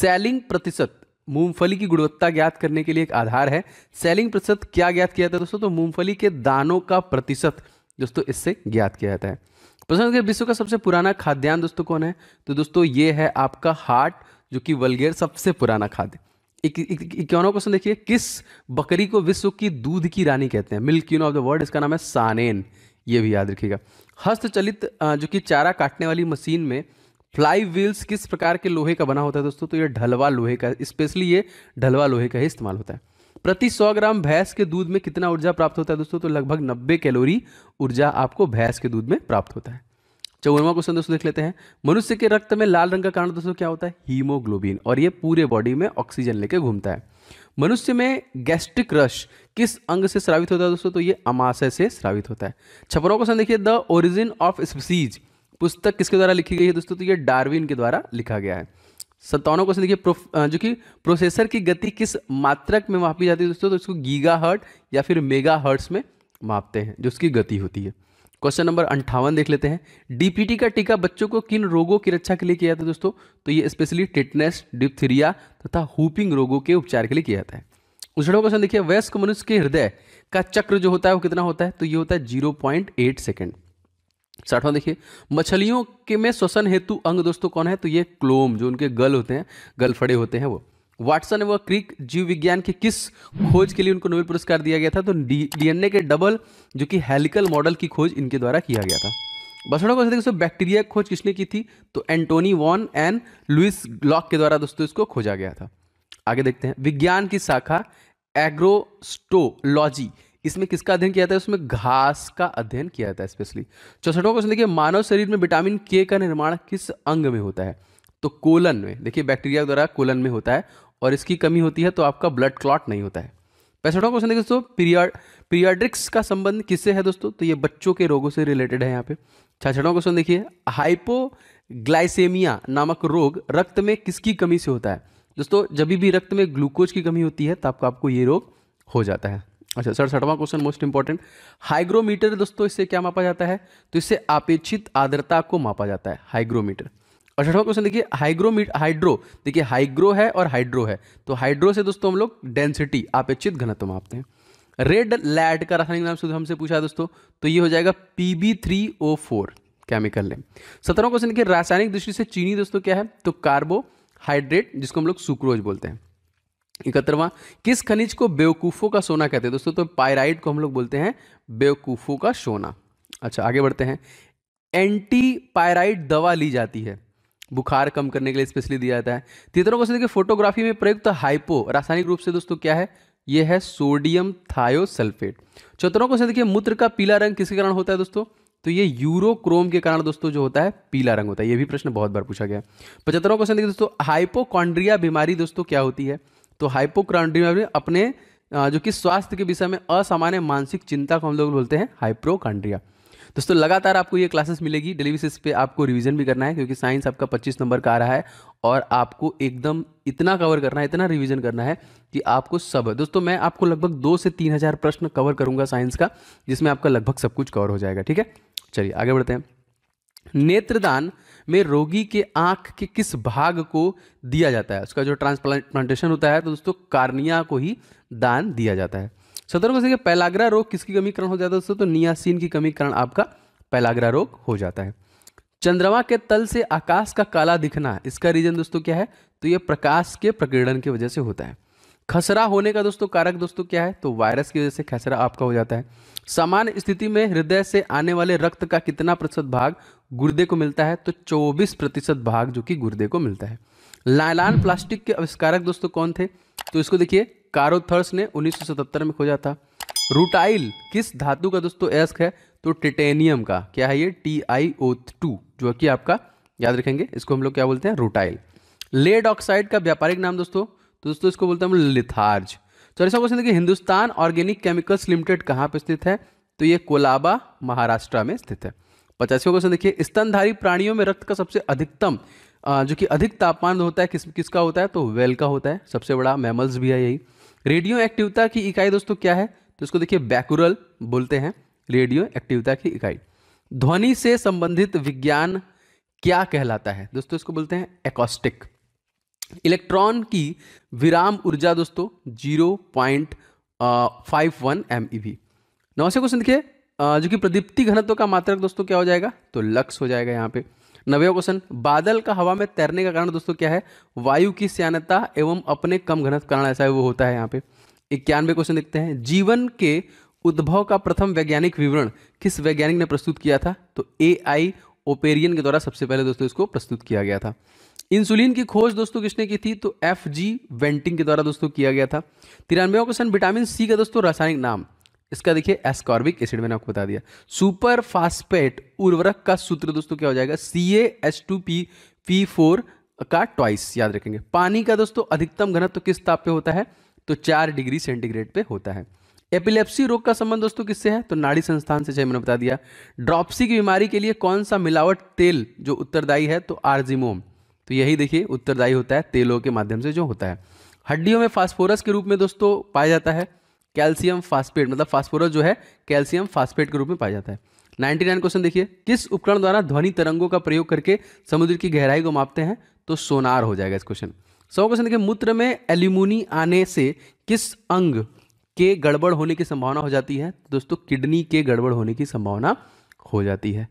सेलिंग प्रतिशत मूंगफली की गुणवत्ता ज्ञात करने के लिए एक आधार है सेलिंग प्रतिशत क्या ज्ञात किया जाता है दोस्तों तो मूंगफली के दानों का प्रतिशत दोस्तों इससे ज्ञात किया जाता है प्रश्न के विश्व का सबसे पुराना खाद्यान्न दोस्तों कौन है तो दोस्तों ये है आपका हार्ट जो कि वलगेर सबसे पुराना खाद्य इक्यावनवा क्वेश्चन देखिए किस बकरी को विश्व की दूध की रानी कहते हैं मिल्क यून ऑफ द वर्ल्ड इसका नाम है सानेन ये भी याद रखिएगा हस्तचलित जो कि चारा काटने वाली मशीन में फ्लाई व्हील्स किस प्रकार के लोहे का बना होता है दोस्तों तो ये ढलवा लोहे का स्पेशली ये ढलवा लोहे का ही इस्तेमाल होता है प्रति 100 ग्राम भैंस के दूध में कितना ऊर्जा प्राप्त होता है दोस्तों तो लगभग 90 कैलोरी ऊर्जा आपको भैंस के दूध में प्राप्त होता है चौवनवा क्वेश्चन दोस्तों देख लेते हैं मनुष्य के रक्त में लाल रंग का कारण दोस्तों क्या होता है हीमोग्लोबिन और ये पूरे बॉडी में ऑक्सीजन लेके घूमता है मनुष्य में गैस्ट्रिक रश किस अंग से श्रावित होता है दोस्तों तो ये अमाशय से श्रावित होता है छपरों क्वेश्चन देखिए द ओरिजिन ऑफ स्पीसीज़ पुस्तक किसके द्वारा लिखी गई है दोस्तों तो ये डार्विन के द्वारा लिखा गया है सत्तावनों क्वेश्चन देखिए जो कि प्रोसेसर की गति किस मात्रक में मापी जाती है दोस्तों तो इसको गीगा हर्ट या फिर मेगा हर्ट्स में मापते हैं जो उसकी गति होती है क्वेश्चन नंबर अंठावन देख लेते हैं डीपीटी का टीका बच्चों को किन रोगों की रक्षा के लिए किया जाता है दोस्तों तो ये स्पेशली टिटनेस डिप्थीरिया तथा हुपिंग रोगों के उपचार के लिए किया जाता है उछड़ो क्वेश्चन देखिए वयस्क मनुष्य के हृदय का चक्र जो होता है वो कितना होता है तो ये होता है जीरो पॉइंट एट सेकेंड साठवां देखिए मछलियों के में श्वसन हेतु अंग दोस्तों कौन है तो ये क्लोम जो उनके गल होते हैं गलफड़े होते हैं वो वाटसन व क्रिक जीव विज्ञान के किस खोज के लिए उनको नोबेल पुरस्कार दिया गया था तो डीएनए के डबल जो कि हेलिकल मॉडल की खोज इनके द्वारा किया गया था बसड़ों को दोस्तों बैक्टीरिया खोज किसने की थी तो एंटोनी वॉन एंड लुइस ग्लॉक के द्वारा दोस्तों इसको खोजा गया था आगे देखते हैं विज्ञान की शाखा एग्रोस्टोलॉजी इसमें किसका अध्ययन किया जाता है उसमें घास का अध्ययन किया जाता है स्पेशली चौसठवा क्वेश्चन देखिए मानव शरीर में विटामिन के का निर्माण किस अंग में होता है तो कोलन में देखिए बैक्टीरिया द्वारा कोलन में होता है और इसकी कमी होती है तो आपका ब्लड क्लॉट नहीं होता है पैंसठवा क्वेश्चन देखिए दोस्तों पीरियड का संबंध किससे है दोस्तों तो ये बच्चों के रोगों से रिलेटेड है यहाँ पे छाछठवा क्वेश्चन देखिए हाइपोग्लाइसेमिया नामक रोग रक्त में किसकी कमी से होता है दोस्तों जब भी रक्त में ग्लूकोज की कमी होती है तब आपको ये रोग हो जाता है अच्छा सड़सठवां क्वेश्चन मोस्ट इंपॉर्टेंट हाइग्रोमीटर दोस्तों इससे क्या मापा जाता है तो इससे अपेक्षित आर्द्रता को मापा जाता है हाइग्रोमीटर और क्वेश्चन देखिए हाइग्रोमीट हाइड्रो देखिए हाइग्रो है और हाइड्रो है तो हाइड्रो से दोस्तों हम लोग डेंसिटी अपेक्षित घनत्व मापते हैं रेड लैड का रासायनिक नाम शुद्ध हमसे पूछा दोस्तों तो ये हो जाएगा P B three O four chemical name सत्रह क्वेश्चन देखिए रासायनिक दृष्टि से चीनी दोस्तों क्या है तो कार्बोहाइड्रेट जिसको हम लोग सुक्रोज बोलते हैं इकहत्तरवा किस खनिज को बेवकूफ़ों का सोना कहते हैं दोस्तों तो पायराइड को हम लोग बोलते हैं बेवकूफ़ों का सोना अच्छा आगे बढ़ते हैं एंटी पायराइड दवा ली जाती है बुखार कम करने के लिए स्पेशली दिया जाता है तीतरों को देखिए फोटोग्राफी में प्रयुक्त हाइपो रासायनिक रूप से दोस्तों क्या है यह है सोडियम थायोसल्फेट चौतरों को देखिए मूत्र का पीला रंग किसके कारण होता है दोस्तों तो ये यूरोक्रोम के कारण दोस्तों जो होता है पीला रंग होता है ये भी प्रश्न बहुत बार पूछा गया पचहत्तरों क्वेश्चन देखिए दोस्तों हाइपोकॉन्ड्रिया बीमारी दोस्तों क्या होती है तो हाइपोक्रांड्रिया में अपने जो कि स्वास्थ्य के विषय में असामान्य मानसिक चिंता को हम लोग बोलते हैं हाइप्रोकांड्रिया दोस्तों लगातार आपको ये क्लासेस मिलेगी डेली बेसिस पे आपको रिवीजन भी करना है क्योंकि साइंस आपका 25 नंबर का आ रहा है और आपको एकदम इतना कवर करना है इतना रिवीजन करना है कि आपको सब दोस्तों मैं आपको लगभग दो से तीन हज़ार प्रश्न कवर करूंगा साइंस का जिसमें आपका लगभग सब कुछ कवर हो जाएगा ठीक है चलिए आगे बढ़ते हैं नेत्रदान में रोगी के आंख के किस भाग को दिया जाता है उसका जो ट्रांसप्लांटेशन होता है तो दोस्तों कार्निया को ही दान दिया जाता है सतर्क क्वेश्चन पैलाग्रा रोग किसकी कमी करण हो जाता है दोस्तों तो नियासीन की कमी करण आपका पैलाग्रा रोग हो जाता है चंद्रमा के तल से आकाश का काला दिखना इसका रीजन दोस्तों क्या है तो यह प्रकाश के प्रकीर्णन की वजह से होता है खसरा होने का दोस्तों कारक दोस्तों क्या है तो वायरस की वजह से खसरा आपका हो जाता है सामान्य स्थिति में हृदय से आने वाले रक्त का कितना प्रतिशत भाग गुर्दे को मिलता है तो 24 प्रतिशत भाग जो कि गुर्दे को मिलता है लायलान प्लास्टिक के आविष्कारक दोस्तों कौन थे तो इसको देखिए कारोथर्स ने 1977 में खोजा था रूटाइल किस धातु का दोस्तों एस्क है तो टिटेनियम का क्या है ये टी आई ओ टू जो कि आपका याद रखेंगे इसको हम लोग क्या बोलते हैं रूटाइल लेड ऑक्साइड का व्यापारिक नाम दोस्तों तो दोस्तों इसको बोलते हैं हम लिथार्ज चौथा तो क्वेश्चन देखिए हिंदुस्तान ऑर्गेनिक केमिकल्स लिमिटेड कहाँ पर स्थित है तो ये कोलाबा महाराष्ट्र में स्थित है पचासवें क्वेश्चन देखिए स्तनधारी प्राणियों में रक्त का सबसे अधिकतम जो कि अधिक तापमान होता है किस किसका होता है तो वेल का होता है सबसे बड़ा मैमल्स भी है यही रेडियो एक्टिवता की इकाई दोस्तों क्या है तो इसको देखिए बैकुरल बोलते हैं रेडियो एक्टिवता की इकाई ध्वनि से संबंधित विज्ञान क्या कहलाता है दोस्तों इसको बोलते हैं एकॉस्टिक इलेक्ट्रॉन की विराम ऊर्जा दोस्तों zero point five one M E e V नौसे क्वेश्चन देखिए जो कि प्रदीप्ति घनत्व का मात्रक दोस्तों क्या हो जाएगा तो लक्स हो जाएगा यहाँ पे नवे क्वेश्चन बादल का हवा में तैरने का कारण दोस्तों क्या है वायु की श्यानता एवं अपने कम घनत्व कारण ऐसा है वो होता है यहाँ पे इक्यानवे क्वेश्चन देखते हैं जीवन के उद्भव का प्रथम वैज्ञानिक विवरण किस वैज्ञानिक ने प्रस्तुत किया था तो ए आई ओपेरियन के द्वारा सबसे पहले दोस्तों इसको प्रस्तुत किया गया था इंसुलिन की खोज दोस्तों किसने की थी तो एफ जी वेंटिंग के द्वारा दोस्तों किया गया था तिरानवे क्वेश्चन विटामिन सी का दोस्तों रासायनिक नाम इसका देखिए एस्कॉर्बिक एसिड मैंने आपको बता दिया सुपर फास्पेट उर्वरक का सूत्र दोस्तों क्या हो जाएगा C S two P P four का ट्वाइस याद रखेंगे पानी का दोस्तों अधिकतम घनत्व तो किस ताप पे होता है तो चार डिग्री सेंटीग्रेड पे होता है एपिलेप्सी रोग का संबंध दोस्तों किससे है तो नाड़ी संस्थान से मैंने बता दिया ड्रॉपसी की बीमारी के लिए कौन सा मिलावट तेल जो उत्तरदायी है तो आर्जिमोम तो यही देखिए उत्तरदायी होता है तेलों के माध्यम से जो होता है हड्डियों में फास्फोरस के रूप में दोस्तों पाया जाता है कैल्शियम फास्फेट मतलब फास्फोरस जो है कैल्शियम फास्फेट के रूप में पाया जाता है 99 क्वेश्चन देखिए किस उपकरण द्वारा ध्वनि तरंगों का प्रयोग करके समुद्र की गहराई को मापते हैं तो सोनार हो जाएगा इस क्वेश्चन सौ क्वेश्चन देखिए मूत्र में एल्यूमिनी आने से किस अंग के गड़बड़ होने की संभावना हो जाती है दोस्तों किडनी के गड़बड़ होने की संभावना हो जाती है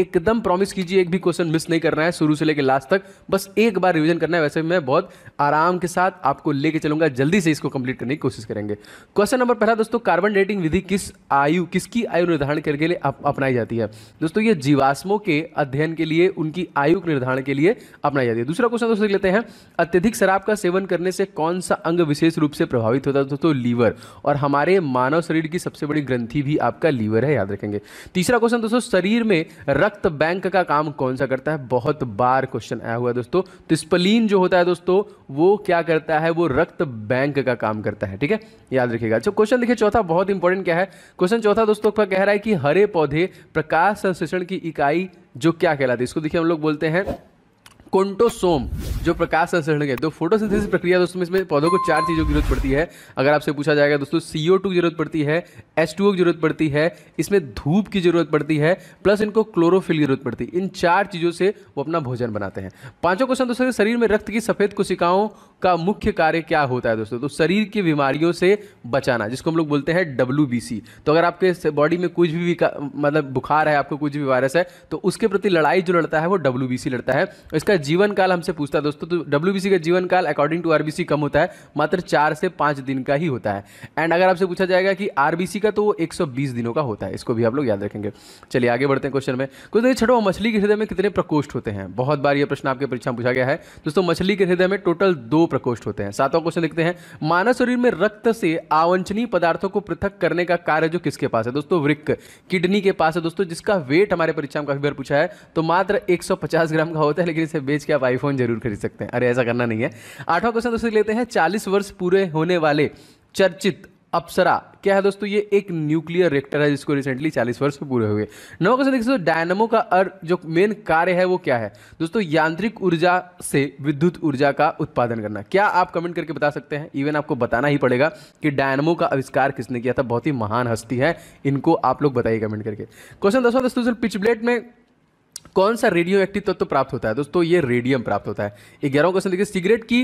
एकदम प्रॉमिस कीजिए एक भी क्वेश्चन मिस नहीं करना है शुरू से लेकर लास्ट तक बस एक बार रिवीजन करना है वैसे मैं बहुत आराम के साथ आपको लेके चलूंगा जल्दी से इसको कंप्लीट करने की कोशिश करेंगे क्वेश्चन नंबर पहला दोस्तों कार्बन डेटिंग विधि किस आयु किसकी आयु निर्धारण करने के लिए अपनाई जाती है दोस्तों ये जीवाश्मों के अध्ययन के लिए उनकी आयु निर्धारण के लिए अपनाई जाती है दूसरा क्वेश्चन दोस्तों लेते हैं अत्यधिक शराब का सेवन करने से कौन सा अंग विशेष रूप से प्रभावित होता है दोस्तों लीवर और हमारे मानव शरीर की सबसे बड़ी ग्रंथि भी आपका लीवर है याद रखेंगे तीसरा क्वेश्चन दोस्तों शरीर में रक्त रक्त बैंक का काम कौन सा करता है बहुत बार क्वेश्चन आया हुआ है दोस्तों तो स्पलीन जो होता है दोस्तों वो क्या करता है वो रक्त बैंक का काम करता है ठीक है याद रखिएगा अच्छा क्वेश्चन देखिए चौथा बहुत इंपॉर्टेंट क्या है क्वेश्चन चौथा दोस्तों का कह रहा है कि हरे पौधे प्रकाश संश्लेषण की इकाई जो क्या कहलाती है इसको देखिए हम लोग बोलते हैं कोंटोसोम जो प्रकाश संश्लेषण के दो तो फोटोसिंथेसिस प्रक्रिया दोस्तों इसमें पौधों को चार चीज़ों की जरूरत पड़ती है अगर आपसे पूछा जाएगा दोस्तों सी ओ टू की जरूरत पड़ती है एस टू ओ की जरूरत पड़ती है इसमें धूप की जरूरत पड़ती है प्लस इनको क्लोरोफिल की जरूरत पड़ती है इन चार चीज़ों से वो अपना भोजन बनाते हैं पांचों क्वेश्चन दोस्तों शरीर में रक्त की सफ़ेद कोशिकाओं का मुख्य कार्य क्या होता है दोस्तों तो शरीर की बीमारियों से बचाना जिसको हम लोग बोलते हैं डब्ल्यू तो अगर आपके बॉडी में कुछ भी मतलब बुखार है आपको कुछ भी वायरस है तो उसके प्रति लड़ाई जो लड़ता है वो डब्ल्यू लड़ता है इसका जीवन काल हमसे पूछता है दोस्तों तो डब्ल्यू का जीवन काल अकॉर्डिंग टू आर कम होता है मात्र चार से पाँच दिन का ही होता है एंड अगर आपसे पूछा जाएगा कि आर का तो वो एक दिनों का होता है इसको भी आप लोग याद रखेंगे चलिए आगे बढ़ते हैं क्वेश्चन में कुछ देखिए छठवा मछली के हृदय में कितने प्रकोष्ठ होते हैं बहुत बार ये प्रश्न आपके परीक्षा में पूछा गया है दोस्तों मछली के हृदय में टोटल दो प्रकोष्ठ होते हैं सातवां क्वेश्चन लिखते हैं मानव शरीर में रक्त से आवंचनीय पदार्थों को पृथक करने का कार्य जो किसके पास है दोस्तों वृक्क किडनी के पास है दोस्तों जिसका वेट हमारे परीक्षा में काफी बार पूछा है तो मात्र एक ग्राम का होता है लेकिन इसे बेच के आप आईफोन जरूर खरीद सकते हैं अरे ऐसा करना नहीं है आठवां क्वेश्चन दोस्तों लेते हैं चालीस वर्ष पूरे होने वाले चर्चित अप्सरा क्या है दोस्तों ये एक न्यूक्लियर रिएक्टर है जिसको रिसेंटली 40 वर्ष पूरे हुए नौ क्वेश्चन देखिए दोस्तों डायनामो का अर् जो मेन कार्य है वो क्या है दोस्तों यांत्रिक ऊर्जा से विद्युत ऊर्जा का उत्पादन करना क्या आप कमेंट करके बता सकते हैं इवन आपको बताना ही पड़ेगा कि डायनमो का आविष्कार किसने किया था बहुत ही महान हस्ती है इनको आप लोग बताइए कमेंट करके क्वेश्चन दसवा दोस्तों पिचब्लेट में कौन सा रेडियो एक्टिव तत्व तो प्राप्त होता है दोस्तों ये रेडियम प्राप्त होता है ग्यारह क्वेश्चन देखिए सिगरेट की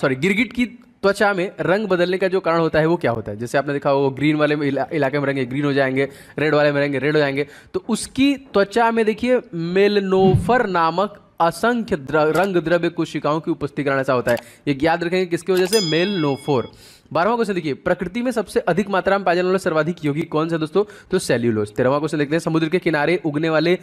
सॉरी गिरगिट की त्वचा में रंग बदलने का जो कारण होता है वो क्या होता है जैसे आपने देखा वो ग्रीन वाले में इला, इलाके में रहेंगे ग्रीन हो जाएंगे रेड वाले में रहेंगे रेड हो जाएंगे तो उसकी त्वचा में देखिए मेलनोफर नामक असंख्य द्र, रंग द्रव्य कोशिकाओं की उपस्थिति कारण ऐसा होता है ये याद रखेंगे किसकी वजह से मेलनोफोर बारहवा क्वेश्चन देखिए प्रकृति में सबसे अधिक मात्रा में पाए जाने वाले सर्वाधिक योगी कौन सा दोस्तों तो सेल्यूलोज तेरहवा क्वेश्चन देखते हैं समुद्र के किनारे उगने वाले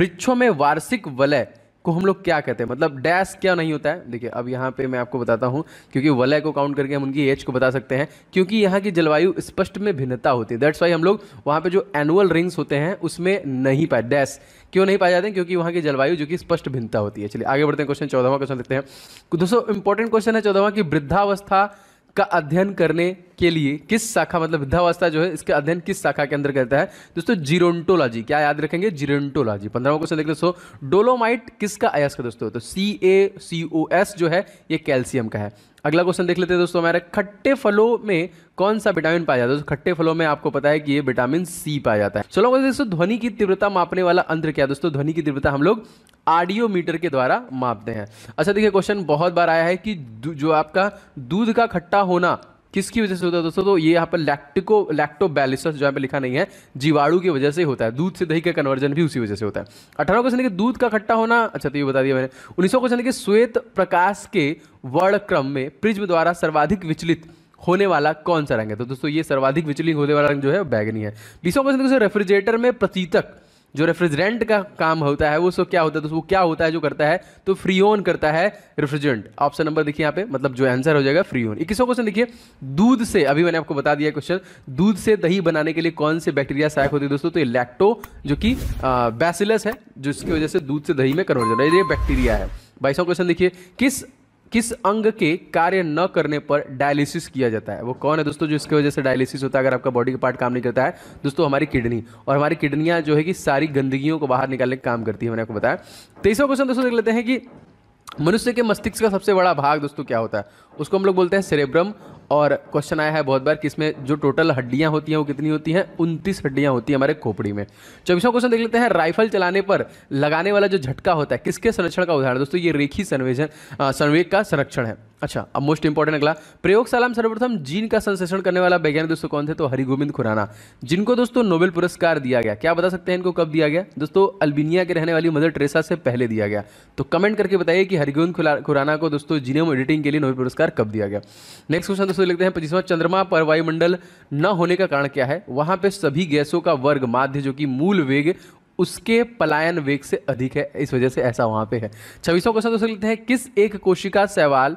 वृक्षों में वार्षिक वलय को हम लोग क्या कहते हैं मतलब डैश क्या नहीं होता है देखिए अब यहाँ पे मैं आपको बताता हूँ क्योंकि वलय को काउंट करके हम उनकी एज को बता सकते हैं क्योंकि यहाँ की जलवायु स्पष्ट में भिन्नता होती है दैट्स वाई हम लोग वहाँ पे जो एनुअल रिंग्स होते हैं उसमें नहीं पाए डैश क्यों नहीं पाए जाते हैं क्योंकि वहाँ की जलवायु जो कि स्पष्ट भिन्नता होती है चलिए आगे बढ़ते हैं क्वेश्चन चौदहवा क्वेश्चन देखते हैं दोस्तों इंपॉर्टेंट क्वेश्चन है चौदहवा की वृद्धावस्था का अध्ययन करने के लिए किस शाखा मतलब वृद्धावस्था जो है इसका अध्ययन किस शाखा के अंदर करता है दोस्तों जीरोन्टोलॉजी क्या याद रखेंगे जीरोन्टोलॉजी पंद्रह क्वेश्चन देख दोस्तों डोलोमाइट किसका अयस्क दोस्तों तो सी ए सी ओ एस जो है ये कैल्शियम का है अगला क्वेश्चन देख लेते हैं दोस्तों हमारे खट्टे फलों में कौन सा विटामिन पाया जाता है दोस्तों खट्टे फलों में आपको पता है कि ये विटामिन सी पाया जाता है चलो दोस्तों ध्वनि की तीव्रता मापने वाला अंतर क्या है दोस्तों ध्वनि की तीव्रता हम लोग आडियोमीटर के द्वारा मापते हैं अच्छा देखिए क्वेश्चन बहुत बार आया है कि जो आपका दूध का खट्टा होना किसकी वजह से होता है दोस्तों तो ये यहाँ पर लैक्टिको लैक्टोबैलिस जो यहाँ पे लिखा नहीं है जीवाणु की वजह से होता है दूध से दही का कन्वर्जन भी उसी वजह से होता है अठारह क्वेश्चन के दूध का खट्टा होना अच्छा तो ये बता दिया मैंने उन्नीसवा क्वेश्चन के श्वेत प्रकाश के वर्णक्रम में प्रिज्म द्वारा सर्वाधिक विचलित होने वाला कौन सा रंग है तो दोस्तों ये सर्वाधिक विचलित होने वाला रंग जो है बैगनी है बीसवा क्वेश्चन रेफ्रिजरेटर में प्रतीतक जो रेफ्रिजरेंट का काम होता है वो सो क्या होता है तो वो क्या होता है जो करता है तो फ्री ऑन करता है रेफ्रिजरेंट ऑप्शन नंबर देखिए यहाँ पे मतलब जो आंसर हो जाएगा फ्री ऑन इक्कीसवा क्वेश्चन देखिए दूध से अभी मैंने आपको बता दिया क्वेश्चन दूध से दही बनाने के लिए कौन से बैक्टीरिया सहायक होती है दोस्तों तो ये लैक्टो जो कि बैसिलस है जिसकी वजह से दूध से दही में कन्वर्जन है ये बैक्टीरिया है बाईसों क्वेश्चन देखिए किस किस अंग के कार्य न करने पर डायलिसिस किया जाता है वो कौन है दोस्तों जो इसकी वजह से डायलिसिस होता है अगर आपका बॉडी का पार्ट काम नहीं करता है दोस्तों हमारी किडनी और हमारी किडनियां जो है कि सारी गंदगियों को बाहर निकालने का काम करती है मैंने आपको बताया तीसरा तो क्वेश्चन दोस्तों देख लेते हैं कि मनुष्य के मस्तिष्क का सबसे बड़ा भाग दोस्तों क्या होता है उसको हम लोग बोलते हैं सेरेब्रम और क्वेश्चन आया है बहुत बार कि इसमें जो टोटल हड्डियां होती हैं वो कितनी होती हैं उनतीस हड्डियां होती हैं हमारे खोपड़ी में चौबीसों क्वेश्चन देख लेते हैं राइफल चलाने पर लगाने वाला जो झटका होता है किसके संरक्षण का उदाहरण दोस्तों ये रेखी संवेजन संवेग का संरक्षण है अच्छा अब मोस्ट इंपॉर्टेंट अगला प्रयोगशाला में सर्वप्रथम जीन का संश्लेषण करने वाला वैज्ञानिक दोस्तों कौन थे तो हरिगोविंद खुराना जिनको दोस्तों नोबेल पुरस्कार दिया गया क्या बता सकते हैं इनको कब दिया गया दोस्तों अल्बिनिया के रहने वाली मदर ट्रेसा से पहले दिया गया तो कमेंट करके बताइए कि हरिगोविंद खुराना को दोस्तों जीनोम एडिटिंग के लिए नोबेल पुरस्कार कब दिया गया नेक्स्ट क्वेश्चन प्रश्न लिखते हैं पच्चीसवा चंद्रमा पर वायुमंडल न होने का कारण क्या है वहां पे सभी गैसों का वर्ग माध्य जो कि मूल वेग उसके पलायन वेग से अधिक है इस वजह से ऐसा वहां पे है छब्बीसवा क्वेश्चन दोस्तों लिखते हैं किस एक कोशिका सवाल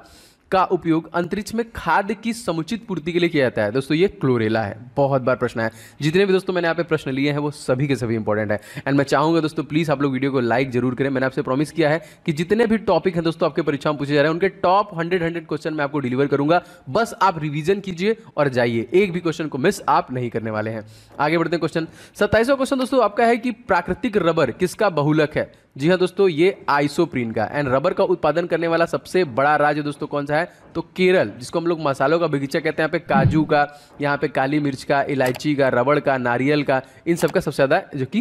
का उपयोग अंतरिक्ष में खाद्य की समुचित पूर्ति के लिए किया जाता है दोस्तों ये क्लोरेला है बहुत बार प्रश्न है जितने भी दोस्तों मैंने यहाँ पे प्रश्न लिए हैं वो सभी के सभी इंपॉर्टेंट है एंड मैं चाहूंगा दोस्तों प्लीज़ आप लोग वीडियो को लाइक जरूर करें मैंने आपसे प्रॉमिस किया है कि जितने भी टॉपिक हैं दोस्तों आपके परीक्षा में पूछे जा रहे हैं उनके टॉप हंड्रेड हंड्रेड क्वेश्चन मैं आपको डिलीवर करूंगा बस आप रिविजन कीजिए और जाइए एक भी क्वेश्चन को मिस आप नहीं करने वाले हैं आगे बढ़ते हैं क्वेश्चन सत्ताईसवा क्वेश्चन दोस्तों आपका है कि प्राकृतिक रबर किसका बहुलक है जी हाँ दोस्तों ये आइसोप्रीन का एंड रबर का उत्पादन करने वाला सबसे बड़ा राज्य दोस्तों कौन सा है तो केरल जिसको हम लोग मसालों का बगीचा कहते हैं यहाँ पे काजू का यहाँ पे काली मिर्च का इलायची का रबड़ का नारियल का इन सब का सबसे ज़्यादा जो कि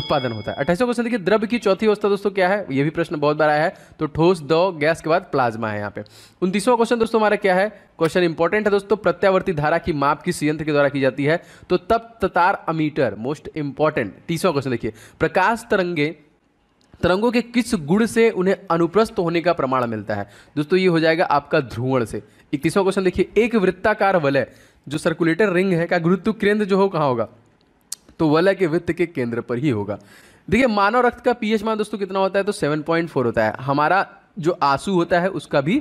उत्पादन होता है अट्ठाईसवा क्वेश्चन देखिए द्रव्य की चौथी अवस्था दोस्तों क्या है ये भी प्रश्न बहुत बार आया है तो ठोस दो गैस के बाद प्लाज्मा है यहाँ पे उनतीसवा क्वेश्चन दोस्तों हमारा क्या है क्वेश्चन इंपॉर्टेंट है दोस्तों प्रत्यावर्ती धारा की माप किस यंत्र के द्वारा की जाती है तो तप ततार अमीटर मोस्ट इंपॉर्टेंट तीसवा क्वेश्चन देखिए प्रकाश तरंगे तरंगों के किस गुण से उन्हें अनुप्रस्त होने का प्रमाण मिलता है दोस्तों ये हो जाएगा आपका ध्रुवण से इकतीसवां क्वेश्चन देखिए एक वृत्ताकार वलय जो सर्कुलेटर रिंग है का गुरुत्व केंद्र जो हो कहाँ होगा तो वलय के वृत्त के केंद्र पर ही होगा देखिए मानव रक्त का पीएच मान दोस्तों कितना होता है तो 7.4 होता है हमारा जो आंसू होता है उसका भी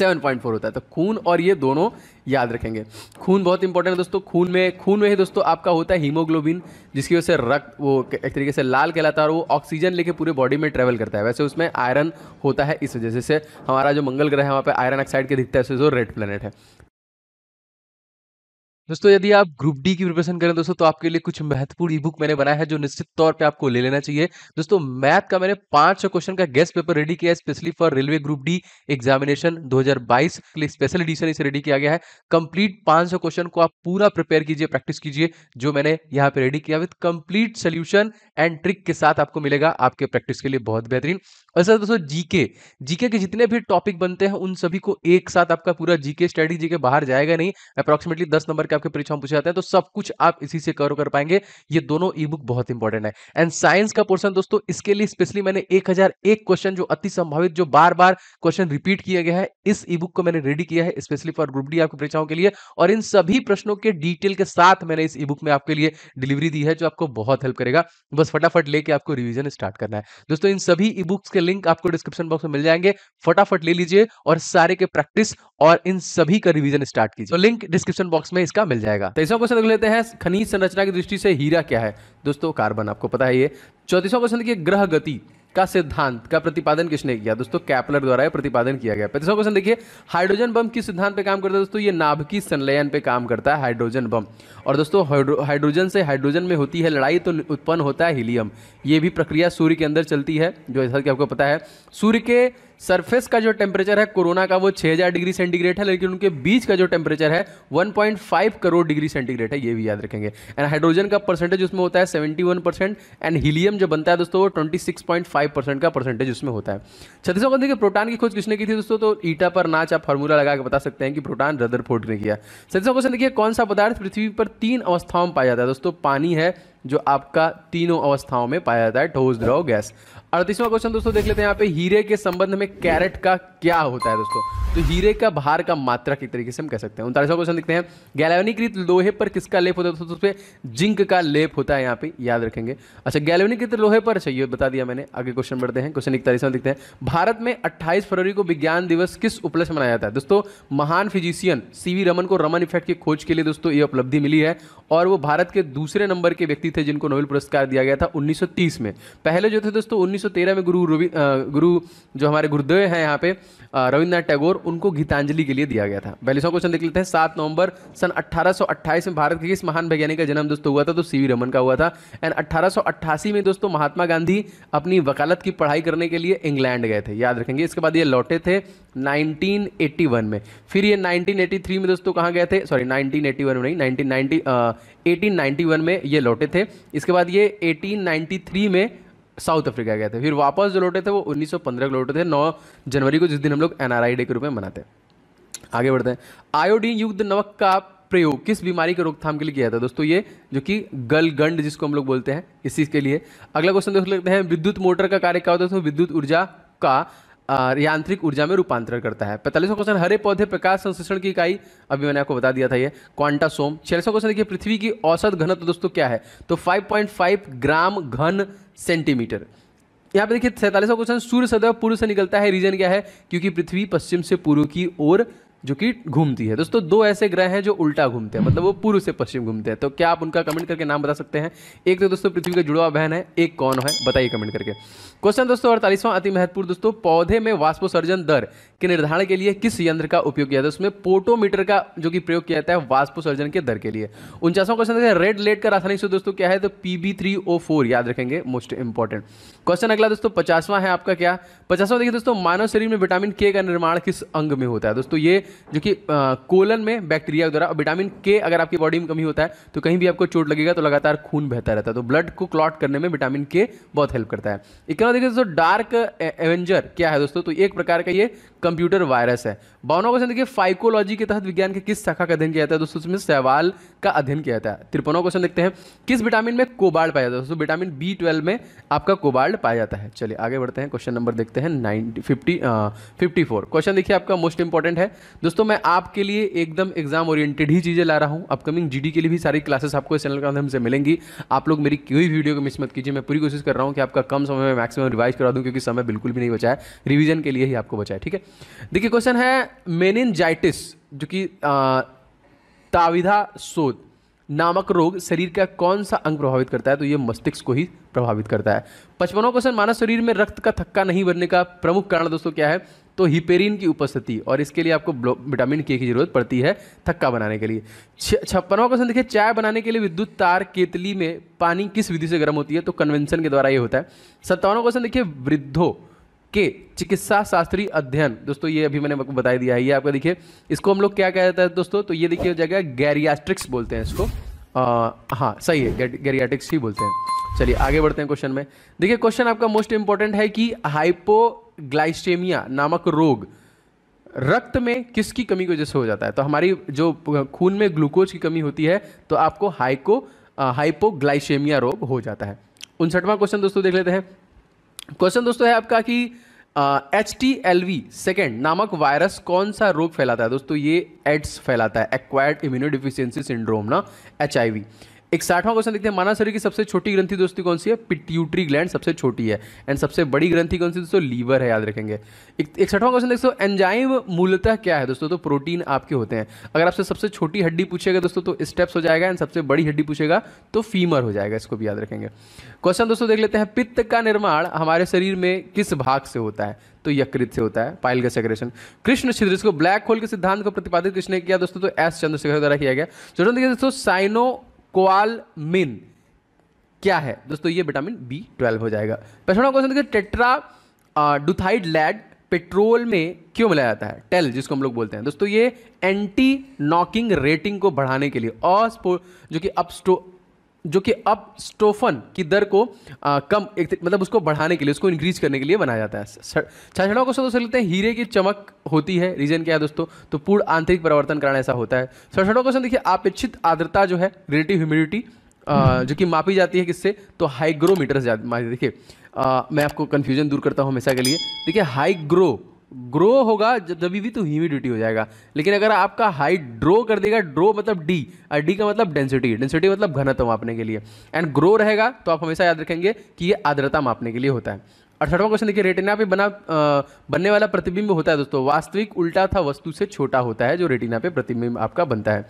7.4 होता है तो खून और ये दोनों याद रखेंगे खून बहुत इंपॉर्टेंट है दोस्तों खून में खून में ही दोस्तों आपका होता है हीमोग्लोबिन जिसकी वजह से रक्त वो एक तरीके से लाल कहलाता है और वो ऑक्सीजन लेके पूरे बॉडी में ट्रेवल करता है वैसे उसमें आयरन होता है इस वजह से हमारा जो मंगल ग्रह है वहाँ पर आयरन ऑक्साइड के दिखता है जो रेड प्लानट है दोस्तों यदि आप ग्रुप डी की प्रिपरेशन करें दोस्तों तो आपके लिए कुछ महत्वपूर्ण ई बुक मैंने बनाया है जो निश्चित तौर पे आपको ले लेना चाहिए दोस्तों मैथ का मैंने पांच सौ क्वेश्चन का गेस्ट पेपर रेडी किया है specially for railway group D examination 2022 के लिए स्पेशल एडिशन इसे रेडी किया गया है कंप्लीट पांच क्वेश्चन को आप पूरा प्रिपेयर कीजिए प्रैक्टिस कीजिए जो मैंने यहाँ पे रेडी किया with complete solution and trick के साथ आपको मिलेगा आपके प्रैक्टिस के लिए बहुत बेहतरीन और सर दोस्तों जीके जीके के जितने भी टॉपिक बनते हैं उन सभी को एक साथ आपका पूरा जीके स्टडी जीके बाहर जाएगा नहीं अप्रोक्सीमेटली दस नंबर का आपके परीक्षा में पूछे जाते हैं तो सब कुछ आप इसी से कवर कर पाएंगे ये दोनों ई बुक बहुत इंपॉर्टेंट है एंड साइंस का पोर्सन दोस्तों इसके लिए स्पेशली मैंने एक हजार एक क्वेश्चन जो अति संभावित जो बार बार क्वेश्चन रिपीट किया गया है इस ई बुक को मैंने रेडी किया है स्पेशली फॉर ग्रुप डी आपकी परीक्षाओं के लिए और इन सभी प्रश्नों के डिटेल के साथ मैंने इस ई बुक में आपके लिए डिलीवरी दी है जो आपको बहुत हेल्प करेगा बस फटाफट लेके आपको रिविजन स्टार्ट करना है दोस्तों इन सभी ई बुक्स के लिंक आपको डिस्क्रिप्शन बॉक्स में मिल जाएंगे फटाफट ले लीजिए और सारे के प्रैक्टिस और इन सभी का रिविजन स्टार्ट कीजिए तो लिंक डिस्क्रिप्शन बॉक्स में इसका मिल जाएगा तेईसवा तो क्वेश्चन देख लेते हैं खनिज संरचना की दृष्टि से हीरा क्या है दोस्तों कार्बन आपको पता है ये चौतीसवा क्वेश्चन देखिए ग्रह गति का सिद्धांत का प्रतिपादन किसने किया दोस्तों कैपलर द्वारा यह प्रतिपादन किया गया पैंतीसवा क्वेश्चन देखिए हाइड्रोजन बम किस सिद्धांत पे काम करता है दोस्तों ये नाभ की संलयन पे काम करता है हाइड्रोजन बम और दोस्तों हाइड्रोजन से हाइड्रोजन में होती है लड़ाई तो उत्पन्न होता है हीलियम ये भी प्रक्रिया सूर्य के अंदर चलती है जो जैसा कि आपको पता है सूर्य के सरफेस का जो टेम्परेचर है कोरोना का वो 6000 डिग्री सेंटीग्रेड है लेकिन उनके बीच का जो टेम्परेचर है 1.5 करोड़ डिग्री सेंटीग्रेड है ये भी याद रखेंगे एंड हाइड्रोजन का परसेंटेज उसमें होता है 71 परसेंट एंड हीलियम जो बनता है दोस्तों वो 26.5 परसेंट का परसेंटेज उसमें होता है छत्तीसगढ़ गांधी के प्रोटान की खोज किसने की थी दोस्तों तो ईटा पर नाच आप फॉर्मूला लगा के बता सकते हैं कि प्रोटान रदर ने किया छत्तीसगढ़ क्वेश्चन देखिए कौन सा पदार्थ पृथ्वी पर तीन अवस्थाओं में पाया जाता है दोस्तों पानी है जो आपका तीनों अवस्थाओं में पाया जाता है ठोस द्रव गैस अड़तीसवा क्वेश्चन दोस्तों देख लेते हैं यहाँ पे हीरे के संबंध में कैरेट का क्या होता है दोस्तों तो हीरे का भार का मात्रा किस तरीके से हम कह सकते हैं उनतालीसवा क्वेश्चन देखते हैं गैलेवनीकृत लोहे पर किसका लेप होता है दोस्तों तो जिंक का लेप होता है यहाँ पे याद रखेंगे अच्छा गैलेवनीकृत लोहे पर चाहिए अच्छा, बता दिया मैंने आगे क्वेश्चन बढ़ते हैं क्वेश्चन इकतालीसवा देखते हैं भारत में अट्ठाईस फरवरी को विज्ञान दिवस किस उपलक्ष्य मनाया जाता है दोस्तों महान फिजिशियन सी रमन को रमन इफेक्ट की खोज के लिए दोस्तों ये उपलब्धि मिली है और वो भारत के दूसरे नंबर के व्यक्ति थे जिनको नोबेल पुरस्कार दिया गया था उन्नीस में पहले जो थे दोस्तों उन्नीस 1913 में गुरु रवि गुरु जो हमारे गुरुदेव हैं यहाँ पे रविन्द्रनाथ टैगोर उनको गीतांजलि के लिए दिया गया था पहले सौ क्वेश्चन देख लेते हैं सात नवंबर सन 1828 में भारत के किस महान वैज्ञानिक का जन्म दोस्तों हुआ था तो सी रमन का हुआ था एंड अट्ठारह में दोस्तों महात्मा गांधी अपनी वकालत की पढ़ाई करने के लिए इंग्लैंड गए थे याद रखेंगे इसके बाद ये लौटे थे 1981 में फिर ये 1983 में दोस्तों कहाँ गए थे सॉरी 1981 में नहीं 1990 1891 में ये लौटे थे इसके बाद ये 1893 में साउथ अफ्रीका गए थे फिर वापस जो लौटे थे वो 1915 को लौटे थे 9 जनवरी को जिस दिन हम लोग एनआरआई डे के रूप में मनाते हैं आगे बढ़ते हैं आयोडीन युक्त नमक का प्रयोग किस बीमारी के रोकथाम के लिए किया था दोस्तों ये जो कि गलगंड जिसको हम लोग बोलते हैं इस चीज़ के लिए अगला क्वेश्चन देख लेते हैं विद्युत मोटर का कार्य क्या होता है दोस्तों विद्युत ऊर्जा का यांत्रिक ऊर्जा में रूपांतरण करता है पैंतालीसवा क्वेश्चन हरे पौधे प्रकाश संश्लेषण की इकाई अभी मैंने आपको बता दिया था ये क्वांटा सोम छियालीसवा क्वेश्चन देखिए पृथ्वी की औसत घनत्व दोस्तों क्या है तो 5.5 ग्राम घन सेंटीमीटर यहाँ पे देखिए सैंतालीसवा क्वेश्चन सूर्य सदैव पूर्व से निकलता है रीजन क्या है क्योंकि पृथ्वी पश्चिम से पूर्व की ओर जो कि घूमती है दोस्तों दो ऐसे ग्रह हैं जो उल्टा घूमते हैं मतलब वो पूर्व से पश्चिम घूमते हैं तो क्या आप उनका कमेंट करके नाम बता सकते हैं एक तो दोस्तों पृथ्वी का जुड़वा बहन है एक कौन है बताइए कमेंट करके क्वेश्चन दोस्तों अड़तालीसवां अति महत्वपूर्ण दोस्तों पौधे में वाष्पोसर्जन दर के निर्धारण के लिए किस यंत्र का उपयोग किया जाता है उसमें पोटोमीटर का जो कि प्रयोग किया जाता है वाष्पोसर्जन के दर के लिए उनचासवां क्वेश्चन रेड लेट का रासायनिक दोस्तों क्या है तो पीबी याद रखेंगे मोस्ट इंपॉर्टेंट क्वेश्चन अगला दोस्तों पचासवां है आपका क्या पचासवां देखिए दोस्तों मानव शरीर में विटामिन के का निर्माण किस अंग में होता है दोस्तों ये जो कि कोलन में बैक्टीरिया के द्वारा विटामिन के अगर आपकी बॉडी में कमी होता है तो कहीं भी आपको चोट लगेगा तो लगातार खून बहता रहता है तो ब्लड को क्लॉट करने में विटामिन के बहुत हेल्प करता है इकना देखिए दोस्तों डार्क एवेंजर क्या है दोस्तों तो एक प्रकार का ये कंप्यूटर वायरस है बावनवा क्वेश्चन देखिए फाइकोलॉजी के तहत विज्ञान के किस शाखा का अध्ययन किया जाता है दोस्तों उसमें सवाल का अध्ययन किया जाता है तिरपनवा क्वेश्चन देखते हैं किस विटामिन में कोबाल्ट पाया जाता है दोस्तों विटामिन बी ट्वेल्व में आपका कोबाल्ट पाया जाता है चलिए आगे बढ़ते हैं क्वेश्चन नंबर देखते हैं फिफ्टी फिफ्टी फोर क्वेश्चन देखिए आपका मोस्ट इंपॉर्टेंट है दोस्तों मैं आपके लिए एकदम एग्जाम ओरिएंटेड ही चीज़ें ला रहा हूँ अपकमिंग जी के लिए भी सारी क्लासेस आपको इस चैनल के माध्यम से मिलेंगी आप लोग मेरी कोई वीडियो को मिस मत कीजिए मैं पूरी कोशिश कर रहा हूँ कि आपका कम समय में मैक्सिमम रिवाइज करा दूँ क्योंकि समय बिल्कुल भी नहीं बचा है रिविजन के लिए ही आपको बचा है ठीक है देखिए क्वेश्चन है मेनिनजाइटिस जो कि ताविधा शोध नामक रोग शरीर का कौन सा अंग प्रभावित करता है तो ये मस्तिष्क को ही प्रभावित करता है पचपनवा क्वेश्चन मानव शरीर में रक्त का थक्का नहीं बनने का प्रमुख कारण दोस्तों क्या है तो हिपेरिन की उपस्थिति और इसके लिए आपको विटामिन के की जरूरत पड़ती है थक्का बनाने के लिए छप्पनवा क्वेश्चन देखिए चाय बनाने के लिए विद्युत तार केतली में पानी किस विधि से गर्म होती है तो कन्वेंशन के द्वारा ये होता है सत्तावनवा क्वेश्चन देखिए वृद्धों के चिकित्सा शास्त्री अध्ययन दोस्तों ये अभी मैंने आपको बता दिया है ये आपका देखिए इसको हम लोग क्या कह जाता है दोस्तों तो ये देखिए हो जाएगा गैरियास्ट्रिक्स बोलते हैं इसको आ, हाँ सही है गैरियाट्रिक्स ही बोलते हैं चलिए आगे बढ़ते हैं क्वेश्चन में देखिए क्वेश्चन आपका मोस्ट इंपॉर्टेंट है कि हाइपोग्लाइस्टेमिया नामक रोग रक्त में किसकी कमी की वजह से हो जाता है तो हमारी जो खून में ग्लूकोज की कमी होती है तो आपको हाइको हाइपोग्लाइसेमिया रोग हो जाता है उनसठवां क्वेश्चन दोस्तों देख लेते हैं क्वेश्चन दोस्तों है आपका कि H T L V second नामक वायरस कौन सा रोग फैलाता है दोस्तों ये एड्स फैलाता है acquired immunodeficiency syndrome no H I V एक साठवां क्वेश्चन देखते हैं मानव शरीर की सबसे छोटी ग्रंथि दोस्ती कौन सी है पिट्यूटरी ग्लैंड सबसे छोटी है एंड सबसे बड़ी ग्रंथि कौन सी दोस्तों लीवर है याद रखेंगे एक साठवां क्वेश्चन देखते हो एंजाइम मूलतः क्या है दोस्तों तो प्रोटीन आपके होते हैं अगर आपसे सबसे छोटी हड्डी पूछेगा दोस्तों तो स्टेप्स हो जाएगा एंड सबसे बड़ी हड्डी पूछेगा तो फीमर हो जाएगा इसको भी याद रखेंगे क्वेश्चन दोस्तों देख लेते हैं पित्त का निर्माण हमारे शरीर में किस भाग से होता है तो यकृत से होता है पाइल का सेग्रेशन कृष्ण छिद्र इसको ब्लैक होल के सिद्धांत को प्रतिपादित किसने किया दोस्तों तो एस चंद्रशेखर द्वारा किया गया चलो देखिए दोस्तों साइनो क्वालमिन क्या है दोस्तों ये विटामिन बी ट्वेल्व हो जाएगा पैसठवा क्वेश्चन देखिए टेट्रा डुथाइड लैड पेट्रोल में क्यों मिलाया जाता है टेल जिसको हम लोग बोलते हैं दोस्तों ये एंटी नॉकिंग रेटिंग को बढ़ाने के लिए जो कि अपस्टो जो कि अप स्टोफन की दर को आ, कम एक मतलब उसको बढ़ाने के लिए उसको इंक्रीज करने के लिए बनाया जाता है छाछड़ाओं को सदस्य लेते हैं हीरे की चमक होती है रीजन क्या है दोस्तों तो पूर्ण आंतरिक परिवर्तन कारण ऐसा होता है सड़सठों को देखिए अपेक्षित आर्द्रता जो है रिलेटिव ह्यूमिडिटी जो कि मापी जाती है किससे तो हाइग्रोमीटर से देखिए मैं आपको कन्फ्यूजन दूर करता हूँ हमेशा के लिए देखिए हाइग्रो ग्रो होगा जब भी तो ह्यूमिडिटी हो जाएगा लेकिन अगर आपका हाइट ड्रो कर देगा ड्रो मतलब डी और डी का मतलब डेंसिटी डेंसिटी मतलब घनत्व मापने के लिए एंड ग्रो रहेगा तो आप हमेशा याद रखेंगे कि ये आर्द्रता मापने के लिए होता है अठारहवा क्वेश्चन देखिए रेटिना पे बना आ, बनने वाला प्रतिबिंब होता है दोस्तों वास्तविक उल्टा था वस्तु से छोटा होता है जो रेटिना पे प्रतिबिंब आपका बनता है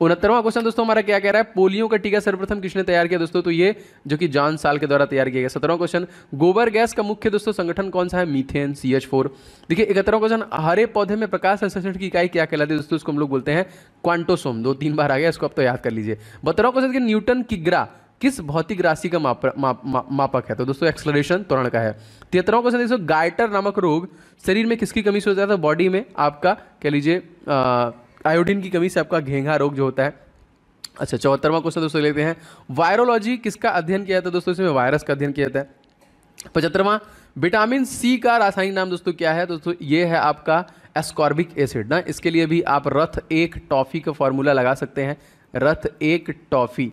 उनहत्तरवा क्वेश्चन दोस्तों हमारा क्या कह रहा है पोलियो का टीका सर्वप्रथम किसने तैयार किया दोस्तों तो ये जो कि जॉन साल के द्वारा तैयार किया गया सत्रहवा क्वेश्चन गोबर गैस का मुख्य दोस्तों संगठन कौन सा है मीथेन सी एच फोर देखिए इकहत्तरवा क्वेश्चन हरे पौधे में प्रकाश संश्लेषण की इकाई क्या कहलाती है दोस्तों इसको हम लोग बोलते हैं क्वांटोसोम दो तीन बार आ गया इसको आप तो याद कर लीजिए बतरवा क्वेश्चन न्यूटन किग्रा किस भौतिक राशि का माप, मा, मा, मापक है तो दोस्तों एक्सलरेशन त्वरण का है तिहत्तरवा क्वेश्चन देखो गाइटर नामक रोग शरीर में किसकी कमी से होता है है तो बॉडी में आपका कह लीजिए आयोडीन की कमी से आपका घेंघा रोग जो होता है अच्छा चौहत्तरवा क्वेश्चन दोस्तों लेते हैं वायरोलॉजी किसका अध्ययन किया जाता है दोस्तों इसमें वायरस का अध्ययन किया जाता है पचहत्तरवा विटामिन सी का रासायनिक नाम दोस्तों क्या है दोस्तों ये है आपका एस्कॉर्बिक एसिड ना इसके लिए भी आप रथ एक टॉफ़ी का फॉर्मूला लगा सकते हैं रथ एक टॉफ़ी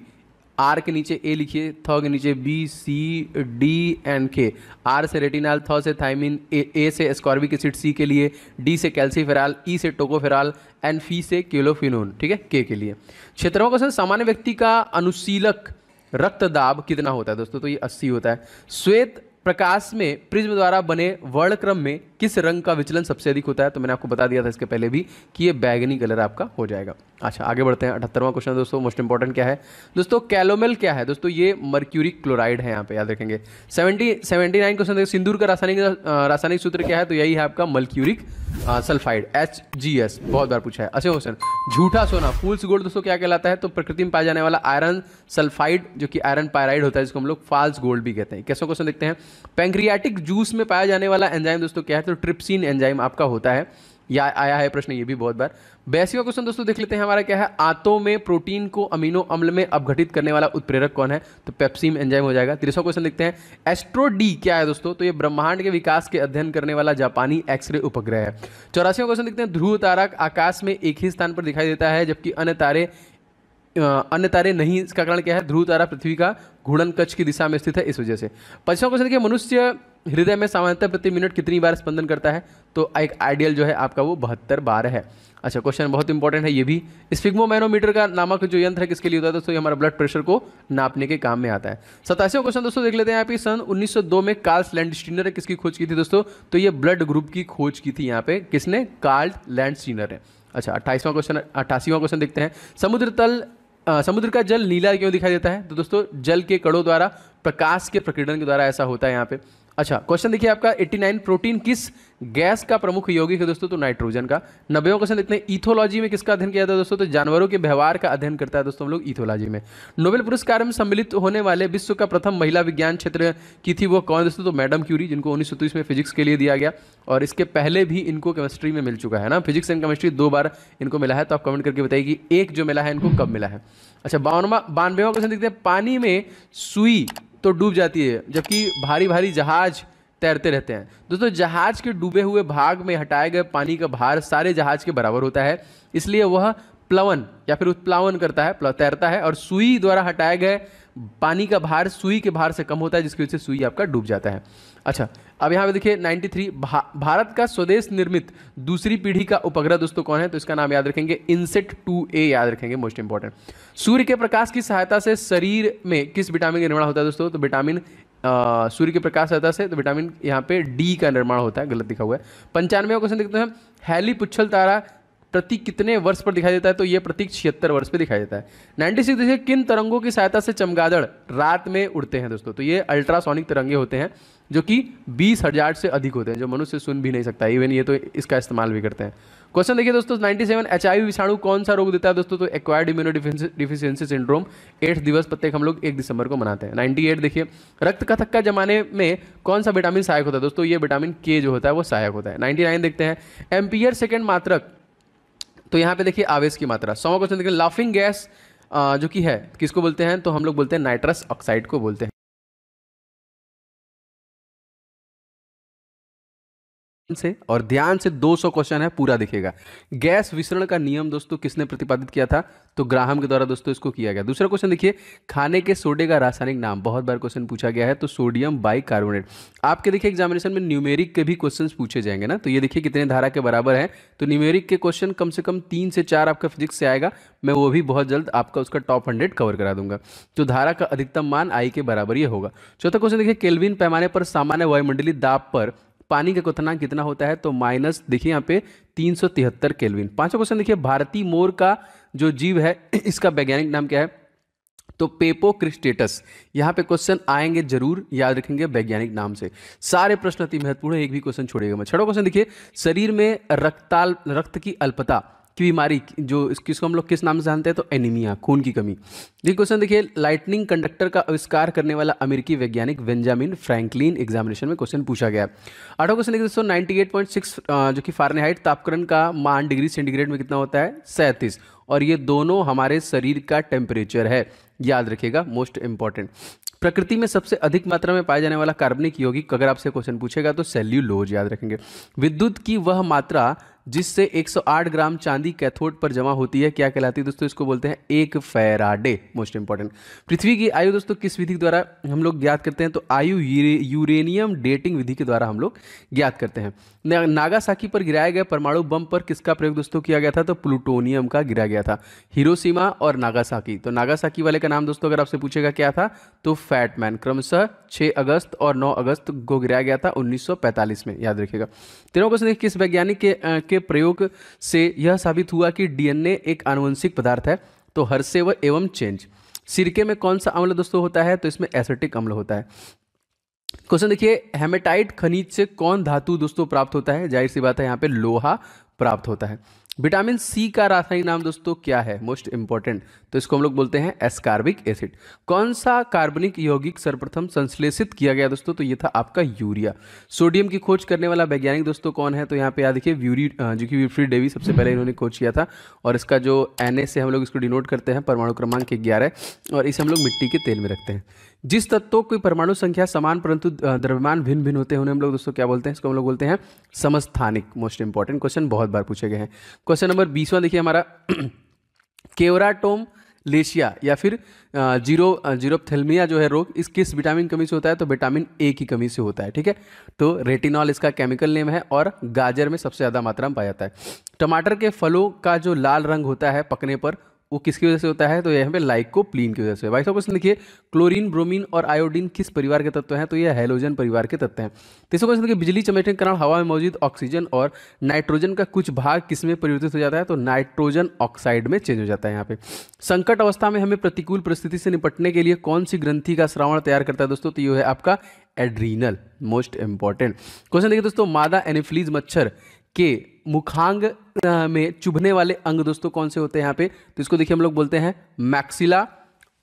आर के नीचे ए लिखिए थ के नीचे B C D and K आर से रेटिनाल थ से थाइमिन ए ए से स्कॉर्बिक एसिड सी के लिए डी से कैल्सीफेराल ई से टोकोफेराल एंड फी से केलोफिनोन ठीक है के के लिए क्षेत्रों का सामान्य व्यक्ति का अनुशीलक रक्त दाब कितना होता है दोस्तों तो ये अस्सी होता है श्वेत प्रकाश में प्रिज्म द्वारा बने वर्णक्रम में किस रंग का विचलन सबसे अधिक होता है तो मैंने आपको बता दिया था इसके पहले भी कि ये बैगनी कलर आपका हो जाएगा अच्छा आगे बढ़ते हैं अठहत्तरवां क्वेश्चन दोस्तों मोस्ट इंपॉर्टेंट क्या है दोस्तों कैलोमेल क्या है दोस्तों ये मर्क्यूरिक क्लोराइड है यहाँ पे याद रखेंगे सेवेंटी सेवेंटी नाइन क्वेश्चन सिंदूर का रासायनिक रासायनिक सूत्र क्या है तो यही है आपका mercuric sulphide H G S बहुत बार पूछा है अच्छा क्वेश्चन झूठा सोना फूल्स गोल्ड दोस्तों क्या कहलाता है तो प्रकृति में पाया जाने वाला आयरन सल्फाइड जो कि आयरन पायराइड होता है जिसको हम लोग फाल्स गोल्ड भी कहते हैं कैसे क्वेश्चन देखते हैं पेंक्रियाटिक जूस में पाया जाने वाला एंजाइम दोस्तों क्या है तो ट्रिप्सिन एंजाइम आपका होता है या आया है प्रश्न ये भी बहुत बार बैसिवा क्वेश्चन दोस्तों देख लेते हैं हमारा क्या है आंतों में प्रोटीन को अमीनो अम्ल में अपघटित करने वाला उत्प्रेरक कौन है तो पेप्सिम एंजाइम हो जाएगा तीसरा क्वेश्चन देखते हैं एस्ट्रोडी क्या है दोस्तों तो ये ब्रह्मांड के विकास के अध्ययन करने वाला जापानी एक्सरे उपग्रह है चौरासीवा क्वेश्चन देखते हैं ध्रुव तारक आकाश में एक ही स्थान पर दिखाई देता है जबकि अन्य तारे अन्य तारे नहीं इसका कारण क्या है ध्रुव तारा पृथ्वी का घूर्णन कच्छ की दिशा में स्थित है इस वजह से पच्चीसवा क्वेश्चन देखिए मनुष्य हृदय में सामान्यतः प्रति मिनट कितनी बार स्पंदन करता है तो एक आइडियल जो है आपका वो बहत्तर बार है अच्छा क्वेश्चन बहुत इंपॉर्टेंट है ये भी मैनोमीटर का नामक जो यंत्र है किसके लिए होता है दोस्तों ये हमारा ब्लड प्रेशर को नापने के काम में आता है सतासी क्वेश्चन दोस्तों देख लेते हैं यहाँ पे सन 1902 में कार्ल लैंड स्टीनर ने किसकी खोज की थी दोस्तों तो ये ब्लड ग्रुप की खोज की थी यहाँ पे किसने कार्ल लैंड स्टीनर ने अच्छा अट्ठाईसवां क्वेश्चन अट्ठासीवां क्वेश्चन देखते हैं समुद्र तल समुद्र का जल नीला क्यों दिखाई देता है तो दोस्तों जल के कड़ों द्वारा प्रकाश के प्रकीर्णन के द्वारा ऐसा होता है यहाँ पे अच्छा क्वेश्चन देखिए आपका 89 प्रोटीन किस गैस का प्रमुख यौगिक है दोस्तों तो नाइट्रोजन का नब्बे क्वेश्चन देखते हैं इथोलॉजी में किसका अध्ययन किया जाता है दोस्तों तो जानवरों के व्यवहार का अध्ययन करता है दोस्तों हम लोग इथोलॉजी में नोबेल पुरस्कार में सम्मिलित होने वाले विश्व का प्रथम महिला विज्ञान क्षेत्र की थी वो कौन दोस्तों तो मैडम क्यूरी जिनको उन्नीस में फिजिक्स के लिए दिया गया और इसके पहले भी इनको केमिस्ट्री में मिल चुका है ना फिजिक्स एंड केमिस्ट्री दो बार इनको मिला है तो आप कमेंट करके बताइए कि एक जो मिला है इनको कब मिला है अच्छा बावनवा क्वेश्चन देखते हैं पानी में सुई तो डूब जाती है जबकि भारी भारी जहाज़ तैरते रहते हैं दोस्तों जहाज के डूबे हुए भाग में हटाए गए पानी का भार सारे जहाज के बराबर होता है इसलिए वह प्लवन या फिर उत्प्लावन करता है तैरता है और सुई द्वारा हटाए गए पानी का भार सुई के भार से कम होता है जिसकी वजह से सुई आपका डूब जाता है अच्छा अब यहाँ पे देखिए 93 भा, भारत का स्वदेश निर्मित दूसरी पीढ़ी का उपग्रह दोस्तों कौन है तो इसका नाम याद रखेंगे इंसेट टू ए याद रखेंगे मोस्ट इंपॉर्टेंट सूर्य के प्रकाश की सहायता से शरीर में किस विटामिन का निर्माण होता है दोस्तों तो विटामिन सूर्य के प्रकाश सहायता से तो विटामिन यहाँ पे डी का निर्माण होता है गलत दिखा हुआ है पंचानवे क्वेश्चन देखते हैं हैली पुच्छल तारा प्रति कितने वर्ष पर दिखाई देता है तो यह प्रति छिहत्तर वर्ष पर दिखाई देता है नाइन्टी सिक्स देखिए किन तरंगों की सहायता से चमगादड़ रात में उड़ते हैं दोस्तों तो ये अल्ट्रासोनिक तरंगे होते हैं जो कि बीस हजार से अधिक होते हैं जो मनुष्य सुन भी नहीं सकता इवन ये तो इसका इस्तेमाल भी करते हैं क्वेश्चन देखिए दोस्तों नाइन्टी सेवन एच विषाणु कौन सा रोग देता है दोस्तों तो एक्वायर्ड इम्यूनो डिफिशियंसी सिंड्रोम एट्थ दिवस प्रत्येक हम लोग एक दिसंबर को मनाते हैं एट देखिए रक्त का थक्का जमाने में कौन सा विटामिन सहायक होता है दोस्तों ये विटामिन के जो होता है वो सहायक होता है नाइन देखते हैं एम्पियर सेकेंड मात्रक तो यहाँ पे देखिए आवेश की मात्रा सौ क्वेश्चन देखिए लाफिंग गैस जो कि है किसको बोलते हैं तो हम लोग बोलते हैं नाइट्रस ऑक्साइड को बोलते हैं से और ध्यान से 200 क्वेश्चन है पूरा दिखेगा गैस विसरण का नियम दोस्तों किसने प्रतिपादित किया था तो ग्राहम के द्वारा दोस्तों इसको किया गया दूसरा क्वेश्चन देखिए खाने के सोडे का रासायनिक नाम बहुत बार क्वेश्चन पूछा गया है तो सोडियम बाई कार्बोनेट आपके देखिए एग्जामिनेशन में न्यूमेरिक के भी क्वेश्चन पूछे जाएंगे ना तो ये देखिए कितने धारा के बराबर है तो न्यूमेरिक के क्वेश्चन कम से कम तीन से चार आपका फिजिक्स से आएगा मैं वो भी बहुत जल्द आपका उसका टॉप हंड्रेड कवर करा दूंगा तो धारा का अधिकतम मान आई के बराबर ये होगा चौथा क्वेश्चन देखिए केलविन पैमाने पर सामान्य वायुमंडली दाब पर पानी का क्वथना कितना होता है तो माइनस देखिए यहाँ पे तीन सौ तिहत्तर केल्विन पांचवा क्वेश्चन देखिए भारतीय मोर का जो जीव है इसका वैज्ञानिक नाम क्या है तो पेपो क्रिस्टेटस यहाँ पे क्वेश्चन आएंगे जरूर याद रखेंगे वैज्ञानिक नाम से सारे प्रश्न अति महत्वपूर्ण है एक भी क्वेश्चन छोड़ेगा मैं छठो क्वेश्चन देखिए शरीर में रक्ताल रक्त की अल्पता की बीमारी जो किसको हम लोग किस नाम से जानते हैं तो एनीमिया खून की कमी ये क्वेश्चन देखिए लाइटनिंग कंडक्टर का आविष्कार करने वाला अमेरिकी वैज्ञानिक बेंजामिन फ्रैंकलिन एग्जामिनेशन में क्वेश्चन पूछा गया आठो क्वेश्चन देखिए दोस्तों नाइन्टी जो कि फारनहाइट तापकरण का मान डिग्री सेंटीग्रेड में कितना होता है सैंतीस और ये दोनों हमारे शरीर का टेम्परेचर है याद रखिएगा मोस्ट इंपॉर्टेंट प्रकृति में सबसे अधिक मात्रा में पाया जाने वाला कार्बनिक यौगिक अगर आपसे क्वेश्चन पूछेगा तो सेल्यूलोज याद रखेंगे विद्युत की वह मात्रा जिससे 108 ग्राम चांदी कैथोड पर जमा होती है क्या कहलाती है दोस्तों इसको बोलते हैं एक फेराडे मोस्ट इंपॉर्टेंट पृथ्वी की आयु दोस्तों किस विधि के द्वारा हम लोग ज्ञात करते हैं तो आयु यूरेनियम डेटिंग विधि के द्वारा हम लोग ज्ञात करते हैं नागासाकी पर गिराए गए परमाणु बम पर किसका प्रयोग दोस्तों किया गया था तो प्लूटोनियम का गिरा गया था हिरोसीमा और नागासाकी तो नागासाकी वाले का नाम दोस्तों अगर आपसे पूछेगा क्या था तो फैटमैन क्रमशः 6 अगस्त और 9 अगस्त को गिराया गया था 1945 में याद रखिएगा तेरह क्वेश्चन किस वैज्ञानिक के, के प्रयोग से यह साबित हुआ कि डीएनए एक आनुवंशिक पदार्थ है तो हर्सेवर एवं चेंज सिरके में कौन सा अम्ल दोस्तों होता है तो इसमें एसेटिक अम्ल होता है क्वेश्चन देखिए हेमेटाइट खनिज से कौन धातु दोस्तों प्राप्त होता है जाहिर सी बात है यहाँ पे लोहा प्राप्त होता है विटामिन सी का रासायनिक नाम दोस्तों क्या है मोस्ट इंपॉर्टेंट तो इसको हम लोग बोलते हैं एस्कार्बिक एसिड कौन सा कार्बनिक यौगिक सर्वप्रथम संश्लेषित किया गया दोस्तों तो ये था आपका यूरिया सोडियम की खोज करने वाला वैज्ञानिक दोस्तों कौन है तो यहाँ पे याद देखिए व्यूरी जो कि व्यूफ्री डेवी सबसे पहले इन्होंने खोज किया था और इसका जो एन से हम लोग इसको डिनोट करते हैं परमाणु क्रमांक ग्यारह और इसे हम लोग मिट्टी के तेल में रखते हैं जिस तत्वों की परमाणु संख्या समान परंतु द्रव्यमान भिन्न भिन्न होते हैं उन्हें हम लोग दोस्तों क्या बोलते हैं इसको हम लोग बोलते हैं समस्थानिक मोस्ट इंपॉर्टेंट क्वेश्चन बहुत बार पूछे गए हैं क्वेश्चन नंबर बीसवा देखिए हमारा केवराटोम लेशिया या फिर जीरो थेलमिया जो है रोग इस किस विटामिन कमी से होता है तो विटामिन ए की कमी से होता है ठीक है तो रेटिनॉल इसका केमिकल नेम है और गाजर में सबसे ज़्यादा मात्रा में पाया जाता है टमाटर के फलों का जो लाल रंग होता है पकने पर वो किसकी वजह से होता है तो यहाँ पे लाइकोप्लीन की वजह से साहब क्वेश्चन देखिए क्लोरीन ब्रोमीन और आयोडीन किस परिवार के तत्व हैं तो ये हेलोजन परिवार के तत्व हैं तीसरा क्वेश्चन देखिए बिजली चमेटने के कारण हवा में मौजूद ऑक्सीजन और नाइट्रोजन का कुछ भाग किस में परिवर्तित हो जाता है तो नाइट्रोजन ऑक्साइड में चेंज हो जाता है यहाँ पे संकट अवस्था में हमें प्रतिकूल परिस्थिति से निपटने के लिए कौन सी ग्रंथि का श्रावण तैयार करता है दोस्तों तो ये है आपका एड्रीनल मोस्ट इंपॉर्टेंट क्वेश्चन देखिए दोस्तों मादा एनिफ्लीज मच्छर के मुखांग में चुभने वाले अंग दोस्तों तो कौन से होते हैं यहाँ पे तो इसको देखिए हम लोग बोलते हैं मैक्सिला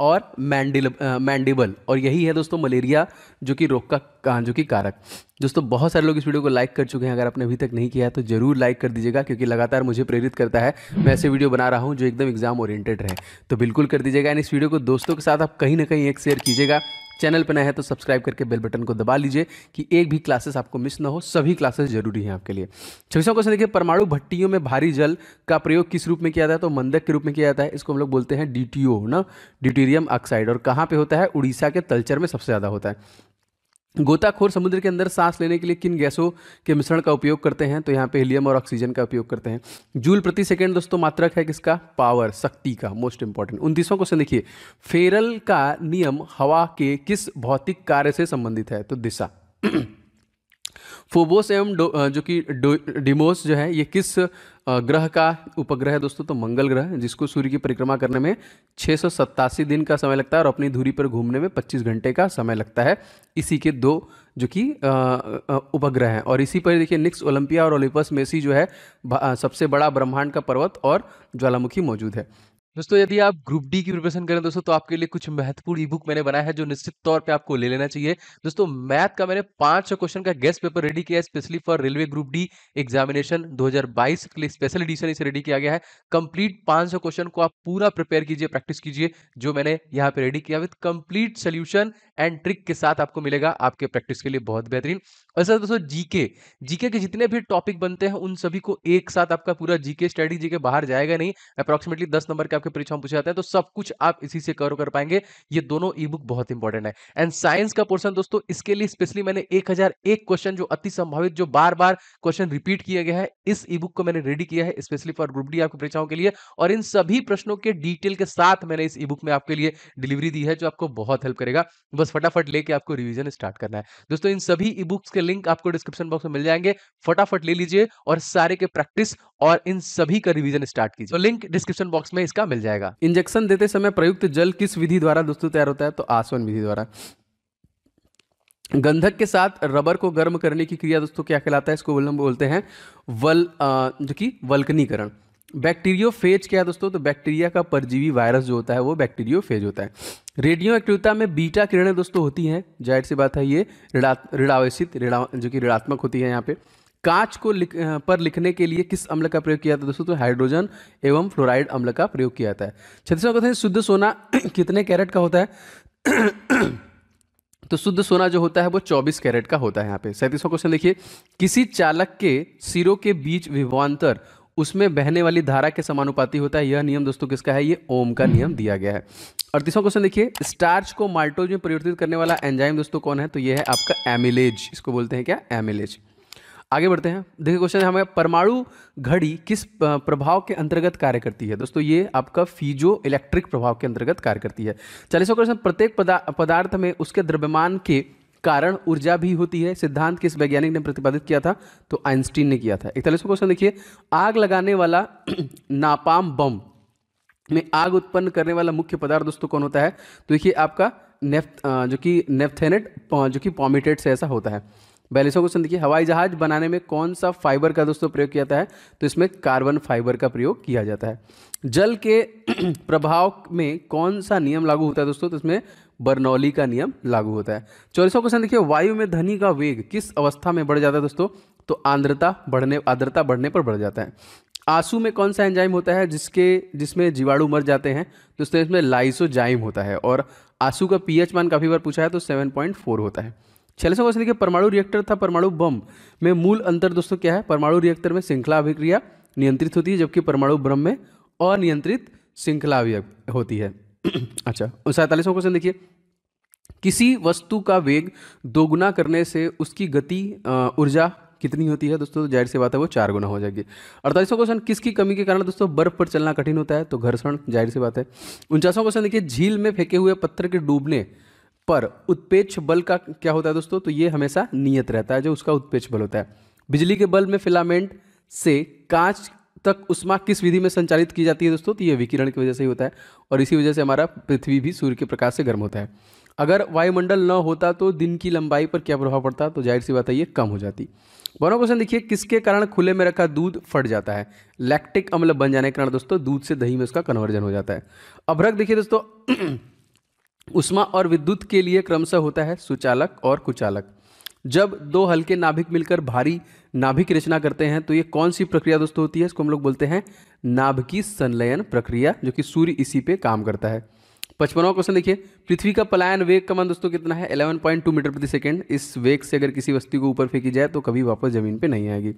और मैंडिल मैंडिबल और यही है दोस्तों मलेरिया जो कि रोग का जो कि कारक दोस्तों बहुत सारे लोग इस वीडियो को लाइक कर चुके हैं अगर आपने अभी तक नहीं किया है तो जरूर लाइक कर दीजिएगा क्योंकि लगातार मुझे प्रेरित करता है मैं ऐसे वीडियो बना रहा हूँ जो एकदम एग्जाम ओरिएंटेड रहे तो बिल्कुल कर दीजिएगा एंड इस वीडियो को दोस्तों के साथ आप कहीं ना कहीं एक शेयर कीजिएगा चैनल पर नए हैं तो सब्सक्राइब करके बेल बटन को दबा लीजिए कि एक भी क्लासेस आपको मिस ना हो सभी क्लासेस जरूरी हैं आपके लिए छब्बीसवां क्वेश्चन देखिए परमाणु भट्टियों में भारी जल का प्रयोग किस रूप में किया जाता है तो मंदक के रूप में किया जाता है इसको हम लोग बोलते हैं डी ना ड्यूटीरियम ऑक्साइड और कहाँ पर होता है उड़ीसा के तलचर में सबसे ज़्यादा होता है गोताखोर समुद्र के अंदर सांस लेने के लिए किन गैसों के मिश्रण का उपयोग करते हैं तो यहाँ पे हीलियम और ऑक्सीजन का उपयोग करते हैं जूल प्रति सेकंड दोस्तों मात्रक है किसका पावर शक्ति का मोस्ट इंपॉर्टेंट उनतीसवां क्वेश्चन देखिए फेरल का नियम हवा के किस भौतिक कार्य से संबंधित है तो दिशा फोबोस एवं जो कि डिमोस जो है ये किस ग्रह का उपग्रह है दोस्तों तो मंगल ग्रह जिसको सूर्य की परिक्रमा करने में छः दिन का समय लगता है और अपनी धूरी पर घूमने में 25 घंटे का समय लगता है इसी के दो जो कि उपग्रह हैं और इसी पर देखिए निक्स ओलंपिया और ओलिपस मेसी जो है सबसे बड़ा ब्रह्मांड का पर्वत और ज्वालामुखी मौजूद है दोस्तों यदि आप ग्रुप डी की प्रिपरेशन करें दोस्तों तो आपके लिए कुछ महत्वपूर्ण ई बुक मैंने बनाया है जो निश्चित तौर पे आपको ले लेना चाहिए दोस्तों मैथ का मैंने पांच सौ क्वेश्चन का गेस्ट पेपर रेडी किया है specially for railway group D examination 2022 के लिए स्पेशल एडिशन इसे रेडी किया गया है कंप्लीट पांच क्वेश्चन को आप पूरा प्रिपेयर कीजिए प्रैक्टिस कीजिए जो मैंने यहाँ पे रेडी किया with complete solution and trick के साथ आपको मिलेगा आपके प्रैक्टिस के लिए बहुत बेहतरीन और साथ दोस्तों जीके जीके के जितने भी टॉपिक बनते हैं उन सभी को एक साथ आपका पूरा जीके स्टडी जीके बाहर जाएगा नहीं अप्रॉक्सिमेटली दस नंबर के आपके परीक्षा में पूछा जाता है तो सब कुछ आप इसी से कवर कर पाएंगे ये दोनों ई बुक बहुत इंपॉर्टेंट है एंड साइंस का पोर्सन दोस्तों इसके लिए स्पेशली मैंने एक क्वेश्चन जो अति संभावित जो बार बार क्वेश्चन रिपीट किया गया है इस ई बुक को मैंने रेडी किया है स्पेशली फॉर ग्रुप डी आपकी परीक्षाओं के लिए और इन सभी प्रश्नों के डिटेल के साथ मैंने इस ई बुक में आपके लिए डिलीवरी दी है जो आपको बहुत हेल्प करेगा बस फटाफट लेके आपको रिवीजन स्टार्ट करना है दोस्तों इन सभी ई बुक्स के लिंक आपको डिस्क्रिप्शन बॉक्स में मिल जाएंगे फटाफट ले लीजिए और सारे के प्रैक्टिस और इन सभी का रिविजन स्टार्ट कीजिए तो लिंक डिस्क्रिप्शन बॉक्स में इसका मिल जाएगा इंजेक्शन देते समय प्रयुक्त जल किस विधि द्वारा दोस्तों तैयार होता है तो आसवन विधि द्वारा गंधक के साथ रबर को गर्म करने की क्रिया दोस्तों क्या कहलाता है इसको बोलते हैं वल जो कि वल्कनीकरण फेज क्या है दोस्तों तो बैक्टीरिया का परजीवी वायरस जो होता है वो बैक्टीरियो फेज होता है रेडियो एक्टिवता में बीटा किरणें दोस्तों होती हैं जाहिर सी बात है ये ऋणावेशित रिडा, ऋणा जो कि ऋणात्मक होती है यहाँ पे कांच को लिख, पर लिखने के लिए किस अम्ल का प्रयोग किया जाता है दोस्तों तो हाइड्रोजन एवं फ्लोराइड अम्ल का प्रयोग किया जाता है छत्तीसवा क्वेश्चन शुद्ध सोना कितने कैरेट का होता है तो शुद्ध सोना जो होता है वो 24 कैरेट का होता है यहाँ पे सैंतीसवा क्वेश्चन देखिए किसी चालक के सिरों के बीच विभवान्तर उसमें बहने वाली धारा के समानुपाती होता है यह नियम दोस्तों किसका है ये ओम का नियम दिया गया है अड़तीसवा क्वेश्चन देखिए स्टार्च को माल्टोज में परिवर्तित करने वाला एंजाइम दोस्तों कौन है तो यह है आपका एमिलेज इसको बोलते हैं क्या एमिलेज आगे बढ़ते हैं देखिए क्वेश्चन हमें परमाणु घड़ी किस प्रभाव के अंतर्गत कार्य करती है दोस्तों ये आपका फीजो इलेक्ट्रिक प्रभाव के अंतर्गत कार्य करती है चालीसवा क्वेश्चन प्रत्येक पदार्थ में उसके द्रव्यमान के कारण ऊर्जा भी होती है सिद्धांत किस वैज्ञानिक ने प्रतिपादित किया था तो आइंस्टीन ने किया था इकतालीसवा क्वेश्चन देखिए आग लगाने वाला नापाम बम में आग उत्पन्न करने वाला मुख्य पदार्थ दोस्तों कौन होता है तो देखिए आपका नेफ्थ जो कि नेफ्थेनेट जो कि पॉमिटेट से ऐसा होता है बयालीसवा क्वेश्चन देखिए हवाई जहाज बनाने में कौन सा फाइबर का दोस्तों प्रयोग किया जाता है तो इसमें कार्बन फाइबर का प्रयोग किया जाता है जल के प्रभाव में कौन सा नियम लागू होता है दोस्तों तो इसमें बर्नौली का नियम लागू होता है चौबीसवा क्वेश्चन देखिए वायु में ध्वनि का वेग किस अवस्था में बढ़ जाता है दोस्तों तो आंद्रता बढ़ने आर्द्रता बढ़ने पर बढ़ जाता है आंसू में कौन सा एंजाइम होता है जिसके जिसमें जीवाणु मर जाते हैं दोस्तों इसमें लाइसोजाइम होता है और आंसू का पीएच मान काफ़ी बार पूछा है तो 7.4 होता है छियालीसवा क्वेश्चन देखिए परमाणु रिएक्टर था परमाणु बम में मूल अंतर दोस्तों क्या है परमाणु रिएक्टर में श्रृंखला अभिक्रिया नियंत्रित होती है जबकि परमाणु ब्रम में अनियंत्रित श्रृंखला होती है अच्छा सैंतालीसवा क्वेश्चन देखिए किसी वस्तु का वेग दोगुना करने से उसकी गति ऊर्जा कितनी होती है दोस्तों जाहिर सी बात है वो चार गुना हो जाएगी अड़तालीसवा क्वेश्चन किसकी कमी के कारण दोस्तों बर्फ पर चलना कठिन होता है तो घर्षण जाहिर सी बात है उनचासवां क्वेश्चन देखिए झील में फेंके हुए पत्थर के डूबने पर उत्पेच बल का क्या होता है दोस्तों तो ये हमेशा नियत रहता है जो उसका उत्पेच बल होता है बिजली के बल्ब में फिलामेंट से कांच तक उष्मा किस विधि में संचालित की जाती है दोस्तों तो ये विकिरण की वजह से ही होता है और इसी वजह से हमारा पृथ्वी भी सूर्य के प्रकाश से गर्म होता है अगर वायुमंडल न होता तो दिन की लंबाई पर क्या प्रभाव पड़ता तो जाहिर सी बात है ये कम हो जाती बनो क्वेश्चन देखिए किसके कारण खुले में रखा दूध फट जाता है लैक्टिक अम्ल बन जाने के कारण दोस्तों दूध से दही में उसका कन्वर्जन हो जाता है अभ्रक देखिए दोस्तों उष्मा और विद्युत के लिए क्रमशः होता है सुचालक और कुचालक जब दो हल्के नाभिक मिलकर भारी नाभिक रचना करते हैं तो ये कौन सी प्रक्रिया दोस्तों होती है इसको हम लोग बोलते हैं नाभिकी संलयन प्रक्रिया जो कि सूर्य इसी पे काम करता है पचपनवा क्वेश्चन देखिए पृथ्वी का पलायन वेग का मान दोस्तों कितना है 11.2 मीटर प्रति सेकंड इस वेग से अगर किसी वस्तु को ऊपर फेंकी जाए तो कभी वापस जमीन पे नहीं आएगी